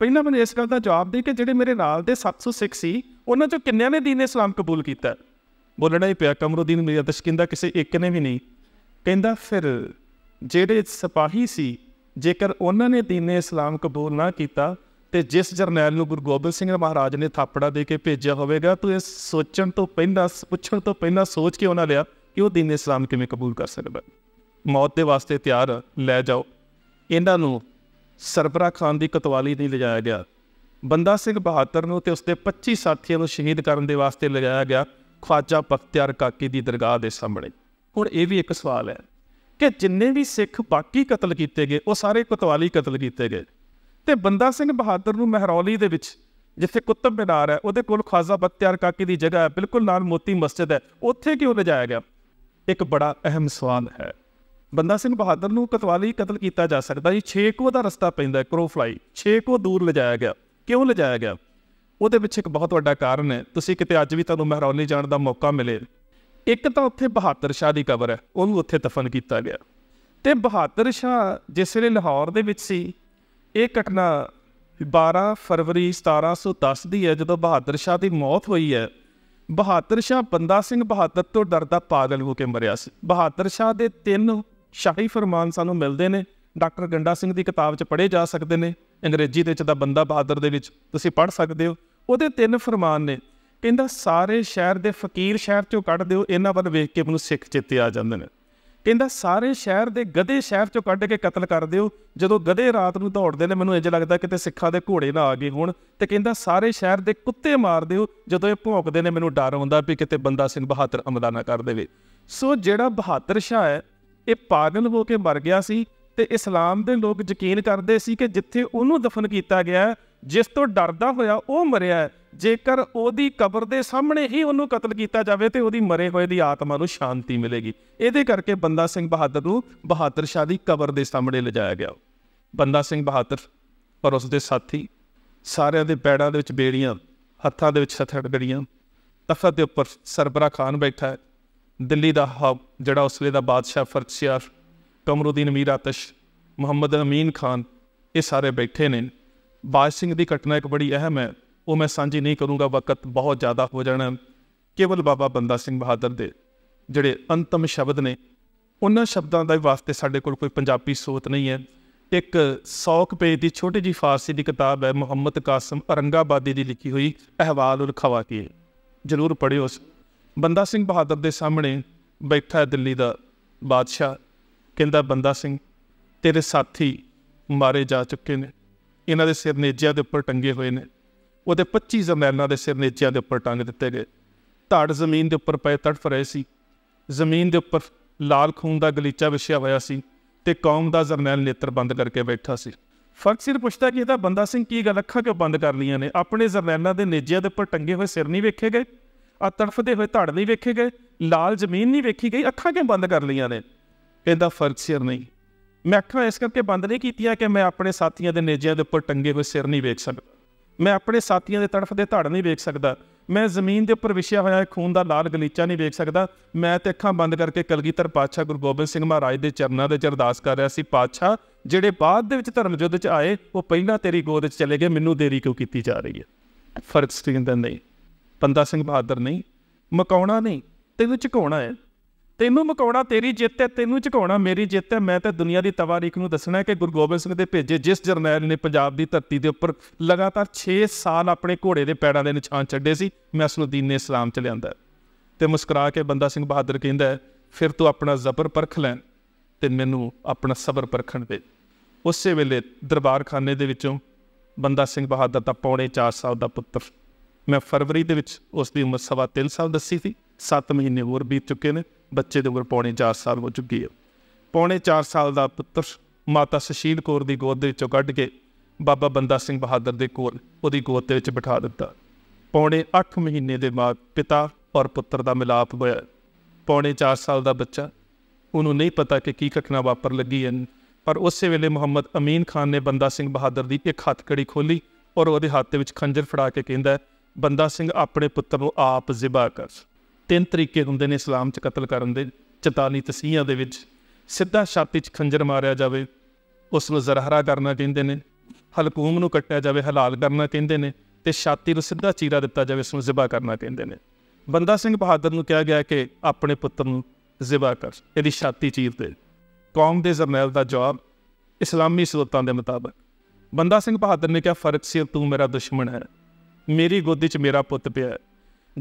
ਪਹਿਲਾਂ ਮੈਨੂੰ ਇਸ ਗੱਲ ਦਾ ਜਵਾਬ ਦੇ ਕਿ ਜਿਹੜੇ ਮੇਰੇ ਨਾਲ ਦੇ 706 ਸੀ ਉਹਨਾਂ ਚੋਂ ਕਿੰਨਿਆਂ ਨੇ دین ਇਸਲਾਮ ਕਬੂਲ ਕੀਤਾ ਬੋਲਣਾ ਹੀ ਪਿਆ ਕਮਰੁਦੀਨ ਮਿਰਜ਼ਾ ਤਸ਼ਕਿੰਦਾ ਕਿਸੇ ਇੱਕ ਨੇ ਵੀ ਨਹੀਂ ਕਹਿੰਦਾ ਫਿਰ ਜਿਹੜੇ ਸਿਪਾਹੀ ਸੀ ਜੇਕਰ ਉਹਨਾਂ ਨੇ دین ਇਸਲਾਮ ਕਬੂਲ ਨਾ ਕੀਤਾ ਤੇ ਜਿਸ ਜਰਨੈਲ ਨੂੰ ਗੁਰੂ ਗੋਬਿੰਦ ਸਿੰਘ ਮਹਾਰਾਜ ਨੇ ਥਾਪੜਾ ਦੇ ਕੇ ਭੇਜਿਆ ਹੋਵੇਗਾ ਤੂੰ ਇਸ ਸੋਚਣ ਤੋਂ ਪਹਿਲਾਂ ਪੁੱਛਣ ਤੋਂ ਪਹਿਲਾਂ ਸੋਚ ਕੇ ਉਹਨਾਂ ਲਿਆ ਕਿ ਉਹ دین ਇਸਲਾਮ ਕਿਵੇਂ ਕਬੂਲ ਕਰ ਸਕਦਾ ਮੌਤ ਦੇ ਵਾਸਤੇ ਤਿਆਰ ਲੈ ਜਾਓ ਇਹਨਾਂ ਨੂੰ ਸਰਬਰਾ ਖਾਨ ਦੀ ਕਤਵਾਲੀ ਨਹੀਂ ਲਿਜਾਇਆ ਗਿਆ ਬੰਦਾ ਸਿੰਘ ਬਹਾਦਰ ਨੂੰ ਤੇ ਉਸਦੇ 25 ਸਾਥੀਆਂ ਨੂੰ ਸ਼ਹੀਦ ਕਰਨ ਦੇ ਵਾਸਤੇ ਲਿਜਾਇਆ ਗਿਆ ਖਵਾਜਾ ਬਖਤਿਆਰ ਕਾਕੀ ਦੀ ਦਰਗਾਹ ਦੇ ਸਾਹਮਣੇ ਹੁਣ ਇਹ ਵੀ ਇੱਕ ਸਵਾਲ ਹੈ ਕਿ ਜਿੰਨੇ ਵੀ ਸਿੱਖ ਬਾਕੀ ਕਤਲ ਕੀਤੇ ਗਏ ਉਹ ਸਾਰੇ ਕਤਵਾਲੀ ਕਤਲ ਕੀਤੇ ਗਏ ਤੇ ਬੰਦਾ ਸਿੰਘ ਬਹਾਦਰ ਨੂੰ ਮਹਿਰੌਲੀ ਦੇ ਵਿੱਚ ਜਿੱਥੇ ਕੁਤਬ ਮਿਨਾਰ ਹੈ ਉਹਦੇ ਕੋਲ ਖਵਾਜਾ ਬਖਤਿਆਰ ਕਾਕੀ ਦੀ ਜਗ੍ਹਾ ਹੈ ਬਿਲਕੁਲ ਨਾਲ ਮੋਤੀ ਮਸਜਿਦ ਹੈ ਉੱਥੇ ਕਿਉਂ ਲਿਜਾਇਆ ਗਿਆ ਇੱਕ ਬੜਾ ਅਹਿਮ ਸਵਾਲ ਹੈ ਬੰਦਾ ਸਿੰਘ ਬਹਾਦਰ ਨੂੰ ਕਤਵਾਲੀ ਕਤਲ ਕੀਤਾ ਜਾ ਸਕਦਾ ਜੀ 6 ਕੋ ਦਾ ਰਸਤਾ ਪੈਂਦਾ ਕਰੋ ਫਲਾਈ 6 ਕੋ ਦੂਰ ਲਿਜਾਇਆ ਗਿਆ ਕਿਉਂ ਲਿਜਾਇਆ ਗਿਆ ਉਹਦੇ ਪਿੱਛੇ ਇੱਕ ਬਹੁਤ ਵੱਡਾ ਕਾਰਨ ਹੈ ਤੁਸੀਂ ਕਿਤੇ ਅੱਜ ਵੀ ਤੁਹਾਨੂੰ ਮਹਰੌਲੀ ਜਾਣ ਦਾ ਮੌਕਾ ਮਿਲੇ ਇੱਕ ਤਾਂ ਉੱਥੇ ਬਹਾਦਰ ਸ਼ਾਹ ਦੀ ਕਬਰ ਹੈ ਉਹਨੂੰ ਉੱਥੇ ਦਫਨ ਕੀਤਾ ਗਿਆ ਤੇ ਬਹਾਦਰ ਸ਼ਾਹ ਜਿਸ ਵੇਲੇ ਲਾਹੌਰ ਦੇ ਵਿੱਚ ਸੀ ਇਹ ਘਟਨਾ 12 ਫਰਵਰੀ 1710 ਦੀ ਹੈ ਜਦੋਂ ਬਹਾਦਰ ਸ਼ਾਹ ਦੀ ਮੌਤ ਹੋਈ ਹੈ ਬਹਾਦਰ ਸ਼ਾਹ ਬੰਦਾ ਸਿੰਘ ਬਹਾਦਰ ਤੋਂ ਡਰਦਾ ਪਾਗਲ ਹੋ ਕੇ ਮਰਿਆ ਸੀ ਬਹਾਦਰ ਸ਼ਾਹ ਦੇ ਤਿੰਨ ਸ਼ਾਹੀ ਫਰਮਾਨ ਸਾਨੂੰ ਮਿਲਦੇ ਨੇ ਡਾਕਟਰ ਗੰਡਾ ਸਿੰਘ ਦੀ ਕਿਤਾਬ 'ਚ ਪੜ੍ਹੇ ਜਾ ਸਕਦੇ ਨੇ ਅੰਗਰੇਜ਼ੀ ਦੇ ਵਿੱਚ ਦਾ ਬੰਦਾ ਬਹਾਦਰ ਦੇ ਵਿੱਚ ਤੁਸੀਂ ਪੜ੍ਹ ਸਕਦੇ ਹੋ ਉਹਦੇ ਤਿੰਨ ਫਰਮਾਨ ਨੇ ਕਹਿੰਦਾ ਸਾਰੇ ਸ਼ਹਿਰ ਦੇ ਫਕੀਰ ਸ਼ਹਿਰ 'ਚੋਂ ਕੱਢ ਦਿਓ ਇਹਨਾਂ ਵੱਲ ਵੇਖ ਕੇ ਮੈਨੂੰ ਸਿੱਖ ਚਿੱਤੇ ਆ ਜਾਂਦੇ ਨੇ ਕਹਿੰਦਾ ਸਾਰੇ ਸ਼ਹਿਰ ਦੇ ਗਧੇ ਸ਼ਹਿਰ 'ਚੋਂ ਕੱਢ ਕੇ ਕਤਲ ਕਰ ਦਿਓ ਜਦੋਂ ਗਧੇ ਰਾਤ ਨੂੰ ਦੌੜਦੇ ਨੇ ਮੈਨੂੰ ਇੰਜ ਲੱਗਦਾ ਕਿਤੇ ਸਿੱਖਾਂ ਦੇ ਘੋੜੇ ਨਾ ਆ ਗਏ ਹੋਣ ਤੇ ਕਹਿੰਦਾ ਸਾਰੇ ਸ਼ਹਿਰ ਦੇ ਕੁੱਤੇ ਮਾਰ ਦਿਓ ਜਦੋਂ ਇਹ ਭੌਂਕਦੇ ਨੇ ਮੈਨੂੰ ਡਰ ਹੁੰਦਾ ਵੀ ਕਿਤੇ ਬੰਦਾ ਸਿੰਘ ਬਹਾਦਰ ਅਮਦਾਨਾ ਕਰ ਦੇਵੇ ਸੋ ਜਿਹੜਾ ਬਹਾਦਰ ਸ਼ਾਹ ਹੈ ਇਹ ਪਾਗਲ ਹੋ ਕੇ ਮਰ ਗਿਆ ਸੀ ਤੇ ਇਸਲਾਮ ਦੇ ਲੋਕ ਯਕੀਨ ਕਰਦੇ ਸੀ ਕਿ ਜਿੱਥੇ ਉਹਨੂੰ ਦਫਨ ਕੀਤਾ ਗਿਆ ਜਿਸ ਤੋਂ ਡਰਦਾ ਹੋਇਆ ਉਹ ਮਰਿਆ ਜੇਕਰ ਉਹਦੀ ਕਬਰ ਦੇ ਸਾਹਮਣੇ ਹੀ ਉਹਨੂੰ ਕਤਲ ਕੀਤਾ ਜਾਵੇ ਤੇ ਉਹਦੀ ਮਰੇ ਹੋਏ ਦੀ ਆਤਮਾ ਨੂੰ ਸ਼ਾਂਤੀ ਮਿਲੇਗੀ ਇਹਦੇ ਕਰਕੇ ਬੰਦਾ ਸਿੰਘ ਬਹਾਦਰ ਨੂੰ ਬਹਾਦਰ ਸ਼ਾਹ ਦੀ ਕਬਰ ਦੇ ਸਾਹਮਣੇ ਲਿਜਾਇਆ ਗਿਆ ਬੰਦਾ ਸਿੰਘ ਬਹਾਦਰ ਪਰ ਉਸ ਦੇ ਸਾਥੀ ਸਾਰਿਆਂ ਦੇ ਪੈੜਾਂ ਦੇ ਵਿੱਚ ਬੇੜੀਆਂ ਹੱਥਾਂ ਦੇ ਵਿੱਚ ਸਥੜ ਗੜੀਆਂ ਤਖਤ ਦੇ ਉੱਪਰ ਸਰਬਰਾ ਖਾਨ ਬੈਠਾ ਹੈ ਦਿੱਲੀ ਦਾ ਹਬ ਜਿਹੜਾ ਉਸ ਵੇਲੇ ਦਾ ਬਾਦਸ਼ਾਹ ਫਰਕਸ਼ਿਆਰ ਕਮਰੁਦੀਨ ਮੀਰ ਆਤਸ਼ ਮੁਹੰਮਦ ਅਮੀਨ ਖਾਨ ਇਹ ਸਾਰੇ ਬੈਠੇ ਨੇ ਬਾਜ ਸਿੰਘ ਦੀ ਘਟਨਾ ਇੱਕ ਬੜੀ ਅਹਿਮ ਹੈ ਉਹ ਮੈਂ ਸਾਂਝੀ ਨਹੀਂ ਕਰੂੰਗਾ ਵਕਤ ਬਹੁਤ ਜ਼ਿਆਦਾ ਹੋ ਜਾਣਾ ਕੇਵਲ ਬਾਬਾ ਬੰਦਾ ਸਿੰਘ ਬਹਾਦਰ ਦੇ ਜਿਹੜੇ ਅੰਤਮ ਸ਼ਬਦ ਨੇ ਉਹਨਾਂ ਸ਼ਬਦਾਂ ਦਾ ਵਾਸਤੇ ਸਾਡੇ ਕੋਲ ਕੋਈ ਪੰਜਾਬੀ ਸੋਤ ਨਹੀਂ ਹੈ ਇੱਕ 100 ਪੇਜ ਦੀ ਛੋਟੀ ਜੀ ਫਾਰਸੀ ਦੀ ਕਿਤਾਬ ਹੈ ਮੁਹੰਮਦ ਕਾਸਮ ਅਰੰਗਾਬਾਦੀ ਦੀ ਲਿਖੀ ਹੋਈ ਅਹਵਾਲ ਉਲ ਖਵਾਤੀ ਜਰੂਰ ਪੜਿਓ ਉਸ ਬੰਦਾ ਸਿੰਘ ਬਹਾਦਰ ਦੇ ਸਾਹਮਣੇ ਬੈਠਾ ਦਿੱਲੀ ਦਾ ਬਾਦਸ਼ਾਹ ਕਹਿੰਦਾ ਬੰਦਾ ਸਿੰਘ ਤੇਰੇ ਸਾਥੀ ਮਾਰੇ ਜਾ ਚੁੱਕੇ ਨੇ ਇਹਨਾਂ ਦੇ ਸਿਰ ਨੇਜਿਆਂ ਦੇ ਉੱਪਰ ਟੰਗੇ ਹੋਏ ਨੇ ਉਹਦੇ 25 ਜ਼ਮੈਨਾਂ ਦੇ ਸਿਰ ਨੇਜਿਆਂ ਦੇ ਉੱਪਰ ਟੰਗ ਦਿੱਤੇ ਗਏ ਧੜ ਜ਼ਮੀਨ ਦੇ ਉੱਪਰ ਪਏ ਤੜਫ ਰਹੇ ਸੀ ਜ਼ਮੀਨ ਦੇ ਉੱਪਰ ਲਾਲ ਖੂਨ ਦਾ ਗਲੀਚਾ ਵਿਛਿਆ ਹੋਇਆ ਸੀ ਤੇ ਕੌਮ ਦਾ ਜਰਨੈਲ ਨੇਤਰ ਬੰਦ ਕਰਕੇ ਬੈਠਾ ਸੀ ਫਰਕ ਸਿਰ ਪੁੱਛਦਾ ਕਿ ਇਹਦਾ ਬੰਦਾ ਸਿੰਘ ਕੀ ਗੱਲ ਅੱਖਾਂ ਕਿਉਂ ਬੰਦ ਕਰ ਲੀਆਂ ਨੇ ਆਪਣੇ ਜ਼ਰਨੈਲਾਂ ਦੇ ਨੇਜਿਆਂ ਦੇ ਉੱਪਰ ਟੰਗੇ ਹੋਏ ਸਿਰ ਨਹੀਂ ਵੇਖੇ ਗਏ ਆ ਤੜਫਦੇ ਹੋਏ ਧੜ ਨਹੀਂ ਵੇਖੇ ਗਏ ਲਾਲ ਜ਼ਮੀਨ ਨਹੀਂ ਵੇਖੀ ਗਈ ਅੱਖਾਂ ਕਿਉਂ ਬੰਦ ਕਰ ਲਈਆਂ ਨੇ ਇਹਦਾ ਫਰਕ ਸਿਰ ਨਹੀਂ ਮੈਂ ਅੱਖਾਂ ਇਸ ਕਰਕੇ ਬੰਦ ਨਹੀਂ ਕੀਤੀਆਂ ਕਿ ਮੈਂ ਆਪਣੇ ਸਾਥੀਆਂ ਦੇ ਨੇਜਿਆਂ ਦੇ ਉੱਪਰ ਟੰਗੇ ਹੋਏ ਸਿਰ ਨਹੀਂ ਵੇਖ ਸਕਦਾ ਮੈਂ ਆਪਣੇ ਸਾਥੀਆਂ ਦੇ ਤੜਫਦੇ ਧੜ ਨਹੀਂ ਵੇਖ ਸਕਦਾ ਮੈਂ ਜ਼ਮੀਨ ਦੇ ਉੱਪਰ ਵਿਛਿਆ ਹੋਇਆ ਖੂਨ ਦਾ ਲਾਲ ਗਲੀਚਾ ਨਹੀਂ ਵੇਖ ਸਕਦਾ ਮੈਂ ਤੇ ਅੱਖਾਂ ਬੰਦ ਕਰਕੇ ਕਲਗੀਧਰ ਪਾਤਸ਼ਾਹ ਗੁਰੂ ਗੋਬਿੰਦ ਸਿੰਘ ਮਹਾਰਾਜ ਦੇ ਚਰਨਾਂ ਦੇ ਚਰਦਾਸ ਕਰ ਰਿਹਾ ਸੀ ਪਾਤਸ਼ਾਹ ਜਿਹੜੇ ਬਾਅਦ ਦੇ ਵਿੱਚ ਧਰਮ ਯੁੱਧ 'ਚ ਆਏ ਉਹ ਪਹਿਲਾਂ ਤੇਰੀ ਗੋਦ 'ਚ ਚਲੇ ਗਏ ਮੈਨੂੰ ਦੇਰੀ ਕਿਉਂ ਕੀਤੀ ਜਾ ਰਹੀ ਹੈ ਫਰਕ ਸਟ੍ਰੀਮ ਦਾ ਨਹੀਂ ਬੰਦਾ ਸਿੰਘ ਬਹਾਦਰ ਨਹੀਂ ਮਕਾਉਣਾ ਨਹੀਂ ਤੈਨੂੰ ਝਕਾਉਣਾ ਹੈ ਤੈਨੂੰ ਮਕਾਉਣਾ ਤੇਰੀ ਜਿੱਤ ਹੈ ਤੈਨੂੰ ਝਕਾਉਣਾ ਮੇਰੀ ਜਿੱਤ ਹੈ ਮੈਂ ਤਾਂ ਦੁਨੀਆ ਦੀ ਤਵਾਰੀਖ ਨੂੰ ਦੱਸਣਾ ਹੈ ਕਿ ਗੁਰੂ ਗੋਬਿੰਦ ਸਿੰਘ ਦੇ ਭੇਜੇ ਜਿਸ ਜਰਨੈਲ ਨੇ ਪੰਜਾਬ ਦੀ ਧਰਤੀ ਦੇ ਉੱਪਰ ਲਗਾਤਾਰ 6 ਸਾਲ ਆਪਣੇ ਘੋੜੇ ਦੇ ਪੈੜਾਂ ਦੇ ਨਿਸ਼ਾਨ ਛੱਡੇ ਸੀ ਮੈਂ ਅਸਲੁਦੀਨ ਨੇ ਇਸਲਾਮ ਚ ਲਿਆਂਦਾ ਤੇ ਮੁਸਕਰਾ ਕੇ ਬੰਦਾ ਸਿੰਘ ਬਹਾਦਰ ਕਹਿੰਦਾ ਫਿਰ ਤੂੰ ਆਪਣਾ ਜ਼ਬਰ ਪਰਖ ਲੈ ਤੇ ਮੈਨੂੰ ਆਪਣਾ ਸਬਰ ਪਰਖਣ ਦੇ ਉਸੇ ਵੇਲੇ ਦਰਬਾਰ ਖਾਨੇ ਦੇ ਵਿੱਚੋਂ ਬੰਦਾ ਸਿੰਘ ਬਹਾਦਰ ਦਾ ਪੌਣੇ 4 ਸਾਲ ਦਾ ਪੁੱਤਰ ਮੈਂ ਫਰਵਰੀ ਦੇ ਵਿੱਚ ਉਸ ਦੀ ਉਮਰ ਸਵਾ 3 ਸਾਲ ਦੱਸੀ ਸੀ 7 ਮਹੀਨੇ ਹੋਰ ਬੀਤ ਚੁੱਕੇ ਨੇ ਬੱਚੇ ਦੀ ਉਮਰ ਪੌਣੇ 4 ਸਾਲ ਹੋ ਚੁੱਕੀ ਹੈ ਪੌਣੇ 4 ਸਾਲ ਦਾ ਪੁੱਤਰ ਮਾਤਾ ਸੁਸ਼ੀਲ ਕੌਰ ਦੀ ਗੋਦ ਦੇ ਵਿੱਚੋਂ ਕੱਢ ਕੇ ਬਾਬਾ ਬੰਦਾ ਸਿੰਘ ਬਹਾਦਰ ਦੇ ਕੋਲ ਉਹਦੀ ਗੋਦ ਦੇ ਵਿੱਚ ਬਿਠਾ ਦਿੱਤਾ ਪੌਣੇ 8 ਮਹੀਨੇ ਦੇ ਬਾਅਦ ਪਿਤਾ ਔਰ ਪੁੱਤਰ ਦਾ ਮਿਲਾਪ ਹੋਇਆ ਪੌਣੇ 4 ਸਾਲ ਦਾ ਬੱਚਾ ਉਹਨੂੰ ਨਹੀਂ ਪਤਾ ਕਿ ਕੀ ਘਟਨਾ ਵਾਪਰ ਲੱਗੀ ਹੈ ਪਰ ਉਸੇ ਵੇਲੇ ਮੁਹੰਮਦ ਅਮੀਨ ਖਾਨ ਨੇ ਬੰਦਾ ਸਿੰਘ ਬਹਾਦਰ ਦੀ ਇੱਕ ਹੱਥਕੜੀ ਖੋਲੀ ਔਰ ਉਹਦੇ ਹੱਥ ਦੇ ਵਿੱਚ ਖੰਜਰ ਫੜਾ ਕੇ ਕਹਿੰਦਾ ਬੰਦਾ ਸਿੰਘ ਆਪਣੇ ਪੁੱਤਰ ਨੂੰ ਆਪ ਜ਼ਿਬਾ ਕਰ ਤਿੰਨ ਤਰੀਕੇ ਹੁੰਦੇ ਨੇ ਇਸਲਾਮ 'ਚ ਕਤਲ ਕਰਨ ਦੇ 44 ਤਸੀਹਾਂ ਦੇ ਵਿੱਚ ਸਿੱਧਾ ਛਾਤੀ 'ਚ ਖੰਜਰ ਮਾਰਿਆ ਜਾਵੇ ਉਸ ਨੂੰ ਜ਼ਰਹਰਾ ਕਰਨਾ ਕਹਿੰਦੇ ਨੇ ਹਲਕੂਮ ਨੂੰ ਕੱਟਿਆ ਜਾਵੇ ਹਲਾਲ ਕਰਨਾ ਕਹਿੰਦੇ ਨੇ ਤੇ ਛਾਤੀ ਨੂੰ ਸਿੱਧਾ ਚੀਰਾ ਦਿੱਤਾ ਜਾਵੇ ਉਸ ਨੂੰ ਜ਼ਿਬਾ ਕਰਨਾ ਕਹਿੰਦੇ ਨੇ ਬੰਦਾ ਸਿੰਘ ਬਹਾਦਰ ਨੂੰ ਕਿਹਾ ਗਿਆ ਕਿ ਆਪਣੇ ਪੁੱਤਰ ਨੂੰ ਜ਼ਿਬਾ ਕਰ ਇਹਦੀ ਛਾਤੀ ਚੀਰ ਦੇ ਕੌਮ ਦੇ ਜ਼ਰਨੈਲ ਦਾ ਜਵਾਬ ਇਸਲਾਮੀ ਸੂਤਾਂ ਦੇ ਮੁਤਾਬਕ ਬੰਦਾ ਸਿੰਘ ਬਹਾਦਰ ਨੇ ਕਿਹਾ ਫਰਕ ਸੀ ਤੂੰ ਮੇਰਾ ਦੁਸ਼ਮਣ ਹੈ ਮੇਰੀ ਗੋਦੀ 'ਚ ਮੇਰਾ ਪੁੱਤ ਪਿਆ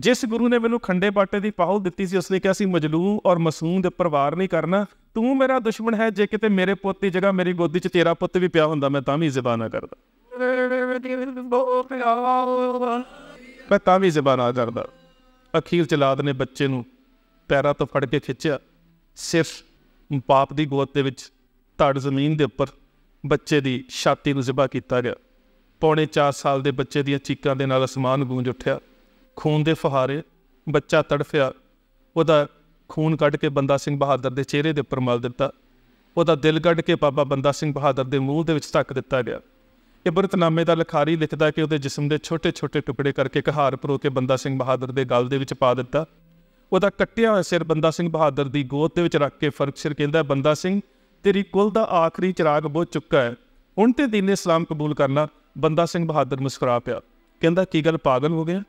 ਜਿਸ ਗੁਰੂ ਨੇ ਮੈਨੂੰ ਖੰਡੇ ਬਾਟੇ ਦੀ ਪਾਉ ਦਿੱਤੀ ਸੀ ਉਸਨੇ ਕਿਹਾ ਸੀ ਮਜਲੂਮ ਔਰ ਮਸੂਮ ਦੇ ਪਰਿਵਾਰ ਨਹੀਂ ਕਰਨਾ ਤੂੰ ਮੇਰਾ ਦੁਸ਼ਮਣ ਹੈ ਜੇ ਕਿਤੇ ਮੇਰੇ ਪੁੱਤ ਦੀ ਜਗ੍ਹਾ ਮੇਰੀ ਗੋਦੀ 'ਚ ਤੇਰਾ ਪੁੱਤ ਵੀ ਪਿਆ ਹੁੰਦਾ ਮੈਂ ਤਾਂ ਵੀ ਜ਼ਬਾਨ ਨਾ ਕਰਦਾ ਮੈਂ ਤਾਂ ਵੀ ਜ਼ਬਾਨ ਨਾ ਕਰਦਾ ਅਖੀਰ ਚਲਾਦ ਨੇ ਬੱਚੇ ਨੂੰ ਪੈਰਾਂ ਤੋਂ ਫੜ ਕੇ ਖਿੱਚਿਆ ਸਿਰਫ ਪਾਪ ਦੀ ਗੋਦ ਦੇ ਵਿੱਚ ਧੜ ਜ਼ਮੀਨ ਦੇ ਉੱਪਰ ਬੱਚੇ ਦੀ ਛਾਤੀ ਨੂੰ ਜ਼ਬਾ ਕੀਤਾ ਗਿਆ ਪੌਣੇ 4 ਸਾਲ ਦੇ ਬੱਚੇ ਦੀਆਂ ਚੀਕਾਂ ਦੇ ਨਾਲ ਅਸਮਾਨ ਗੂੰਜ ਉੱਠਿਆ ਖੂਨ ਦੇ ਫਹਾਰੇ ਬੱਚਾ ਤੜਫਿਆ ਉਹਦਾ ਖੂਨ ਕੱਢ ਕੇ ਬੰਦਾ ਸਿੰਘ ਬਹਾਦਰ ਦੇ ਚਿਹਰੇ ਦੇ ਉੱਪਰ ਮਲ ਦਿੱਤਾ ਉਹਦਾ ਦਿਲ ਕੱਢ ਕੇ ਬਾਬਾ ਬੰਦਾ ਸਿੰਘ ਬਹਾਦਰ ਦੇ ਮੂੰਹ ਦੇ ਵਿੱਚ ਧੱਕ ਦਿੱਤਾ ਗਿਆ ਇਬਰਤਨਾਮੇ ਦਾ ਲਖਾਰੀ ਲਿਖਦਾ ਕਿ ਉਹਦੇ ਜਿਸਮ ਦੇ ਛੋਟੇ-ਛੋਟੇ ਟੁਕੜੇ ਕਰਕੇ ਕਹਾਰ ਪਰੋ ਕੇ ਬੰਦਾ ਸਿੰਘ ਬਹਾਦਰ ਦੇ ਗਲ ਦੇ ਵਿੱਚ ਪਾ ਦਿੱਤਾ ਉਹਦਾ ਕੱਟਿਆ ਹੋਇਆ ਸਿਰ ਬੰਦਾ ਸਿੰਘ ਬਹਾਦਰ ਦੀ ਗੋਦ ਦੇ ਵਿੱਚ ਰੱਖ ਕੇ ਫਰਕ ਸਿਰ ਕਹਿੰਦਾ ਬੰਦਾ ਸਿੰਘ ਤੇਰੀ ਕੁਲ ਦਾ ਆਖਰੀ ਚਿਰਾਗ ਬੁੱਝ ਚੁੱਕਾ ਹੈ ਹੁਣ ਤੇ ਦੀਨ ਇਸਲਾਮ ਕਬੂਲ ਕਰਨਾ ਬੰਦਾ ਸਿੰਘ ਬਹਾਦਰ ਮੁਸਕਰਾ ਪਿਆ ਕਹਿੰਦਾ ਕੀ ਗੱਲ ਪਾਗਲ ਹੋ ਗਿਆ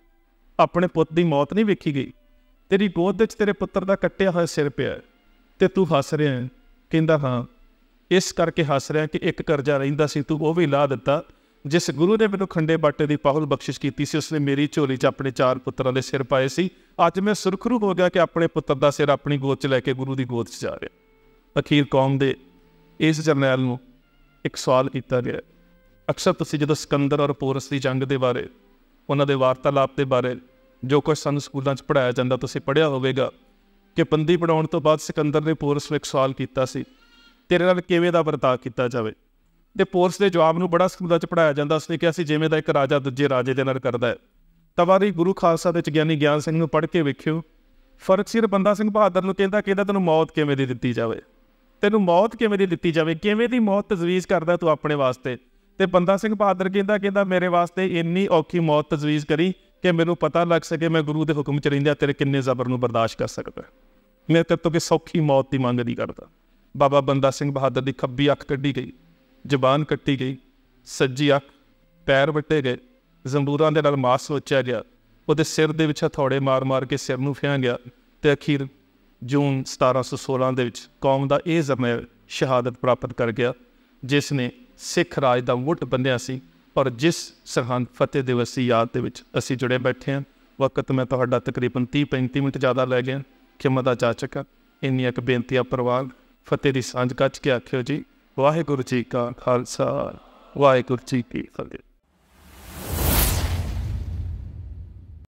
ਆਪਣੇ ਪੁੱਤ ਦੀ ਮੌਤ ਨਹੀਂ ਵੇਖੀ ਗਈ ਤੇਰੀ ਗੋਦ ਵਿੱਚ ਤੇਰੇ ਪੁੱਤਰ ਦਾ ਕੱਟਿਆ ਹੋਇਆ ਸਿਰ ਪਿਆ ਤੇ ਤੂੰ ਹੱਸ ਰਿਹਾ ਕਹਿੰਦਾ ਹਾਂ ਇਸ ਕਰਕੇ ਹੱਸ ਰਿਹਾ ਕਿ ਇੱਕ ਕਰਜ਼ਾ ਰਹਿੰਦਾ ਸੀ ਤੂੰ ਉਹ ਵੀ ਲਾ ਦਿੱਤਾ ਜਿਸ ਗੁਰੂ ਨੇ ਮੈਨੂੰ ਖੰਡੇ ਬਾਟੇ ਦੀ ਪਾਹੁਲ ਬਖਸ਼ਿਸ਼ ਕੀਤੀ ਸੀ ਉਸਨੇ ਮੇਰੀ ਝੋਲੀ 'ਚ ਆਪਣੇ ਚਾਰ ਪੁੱਤਰਾਂ ਦੇ ਸਿਰ ਪਾਏ ਸੀ ਅੱਜ ਮੈਂ ਸੁਰਖਰੂ ਹੋ ਗਿਆ ਕਿ ਆਪਣੇ ਪੁੱਤਰ ਦਾ ਸਿਰ ਆਪਣੀ ਗੋਦ 'ਚ ਲੈ ਕੇ ਗੁਰੂ ਦੀ ਗੋਦ 'ਚ ਜਾ ਰਿਹਾ ਅਖੀਰ ਕੌਮ ਦੇ ਇਸ ਜਰਨੈਲ ਨੂੰ ਇੱਕ ਸਵਾਲ ਕੀਤਾ ਗਿਆ ਅਕਸਰ ਤੁਸੀਂ ਜਦੋਂ ਸਿਕੰਦਰ ਔਰ ਪੋਰਸ ਦੀ ਜੰਗ ਦੇ ਬਾਰੇ ਉਹਨਾਂ ਦੇ ਵਾਰਤਾਲਾਪ ਦੇ ਬਾਰੇ ਜੋ ਕੁਝ ਸਾਨੂੰ ਸਕੂਲਾਂ 'ਚ ਪੜਾਇਆ ਜਾਂਦਾ ਤੁਸੀਂ ਪੜਿਆ ਹੋਵੇਗਾ ਕਿ ਬੰਦੀ ਬਣਾਉਣ ਤੋਂ ਬਾਅਦ ਸਿਕੰਦਰ ਨੇ ਪੋਰਸ ਨੂੰ ਇੱਕ ਸਵਾਲ ਕੀਤਾ ਸੀ ਤੇਰੇ ਨਾਲ ਕਿਵੇਂ ਦਾ ਵਰਤਾਅ ਕੀਤਾ ਜਾਵੇ ਤੇ ਪੋਰਸ ਦੇ ਜਵਾਬ ਨੂੰ ਬੜਾ ਸਕੂਲਾਂ 'ਚ ਪੜਾਇਆ ਜਾਂਦਾ ਉਸਨੇ ਕਿਹਾ ਸੀ ਜਿਵੇਂ ਦਾ ਇੱਕ ਰਾਜਾ ਦੂਜੇ ਰਾਜੇ ਦੇ ਨਾਲ ਕਰਦਾ ਹੈ ਤਵਾਰੀ ਗੁਰੂ ਖਾਲਸਾ ਦੇ ਚ ਗਿਆਨੀ ਗਿਆਨ ਸਿੰਘ ਨੂੰ ਪੜ੍ਹ ਕੇ ਵੇਖਿਓ ਫਰਕ ਸਿਰ ਬੰਦਾ ਸਿੰਘ ਬਹਾਦਰ ਨੂੰ ਕਹਿੰਦਾ ਕਹਿੰਦਾ ਤੈਨੂੰ ਮੌਤ ਕਿਵੇਂ ਦੀ ਦਿੱਤੀ ਜਾਵੇ ਤੈਨੂੰ ਮੌਤ ਕਿਵੇਂ ਦੀ ਦਿੱਤੀ ਜਾਵੇ ਕਿਵੇਂ ਦੀ ਮੌਤ ਤਜਵੀਜ਼ ਕਰਦਾ ਤੂੰ ਆਪਣੇ ਵਾਸਤੇ ਤੇ ਬੰਦਾ ਸਿੰਘ ਬਹਾਦਰ ਕਹਿੰਦਾ ਕਹਿੰਦਾ ਮੇਰੇ ਵਾਸਤੇ ਇੰਨੀ ਔਖੀ ਮੌਤ ਤਜਵੀਜ਼ ਕਰੀ ਕਿ ਮੈਨੂੰ ਪਤਾ ਲੱਗ ਸਕੇ ਮੈਂ ਗੁਰੂ ਦੇ ਹੁਕਮ ਚ ਰਹਿੰਦਾ ਤੇਰੇ ਕਿੰਨੇ ਜ਼ਬਰ ਨੂੰ ਬਰਦਾਸ਼ਤ ਕਰ ਸਕਦਾ ਮੈਂ ਤੋਂ ਕਿ ਸੌਖੀ ਮੌਤ ਦੀ ਮੰਗ ਨਹੀਂ ਕਰਦਾ ਬਾਬਾ ਬੰਦਾ ਸਿੰਘ ਬਹਾਦਰ ਦੀ ਖੱਬੀ ਅੱਖ ਕੱਢੀ ਗਈ ਜ਼ਬਾਨ ਕੱਟੀ ਗਈ ਸੱਜੀ ਅੱਖ ਪੈਰ ਵੱਟੇ ਗਏ ਜ਼ੰਬੂਰਾਂ ਦੇ ਨਾਲ ਮਾਸ ਸੋਚਿਆ ਗਿਆ ਉਹਦੇ ਸਿਰ ਦੇ ਵਿੱਚ ਹਥੌੜੇ ਮਾਰ-ਮਾਰ ਕੇ ਸਿਰ ਨੂੰ ਫਿਆਂ ਗਿਆ ਤੇ ਅਖੀਰ ਜੂਨ 1716 ਦੇ ਵਿੱਚ ਕੌਮ ਦਾ ਇਹ ਜ਼ਰਨੈਲ ਸ਼ਹਾਦਤ ਪ੍ਰਾਪਤ ਕਰ ਗਿਆ ਜਿਸ ਨੇ ਸਿੱਖ ਰਾਜ ਦਾ ਮੁੱਢ ਬੰਨਿਆ ਸੀ ਪਰ ਜਿਸ ਸਰਹੰਦ ਫਤਿਹ ਦਿਵਸ ਦੀ ਯਾਦ ਦੇ ਵਿੱਚ ਅਸੀਂ ਜੁੜੇ ਬੈਠੇ ਹਾਂ ਵਕਤ ਮੈਂ ਤੁਹਾਡਾ ਤਕਰੀਬਨ 30 35 ਮਿੰਟ ਜ਼ਿਆਦਾ ਲੈ ਗਿਆ ਖਿਮਤਾ ਚਾਹ ਚੱਕਾ ਇੰਨੀ ਇੱਕ ਬੇਨਤੀ ਆ ਪਰਵਾਗ ਫਤਿਹ ਦੀ ਸਾਂਝ ਕੱਚ ਕੇ ਆਖਿਓ ਜੀ ਵਾਹਿਗੁਰੂ ਜੀ ਕਾ ਖਾਲਸਾ ਵਾਹਿਗੁਰੂ ਜੀ ਕੀ ਫਤਿਹ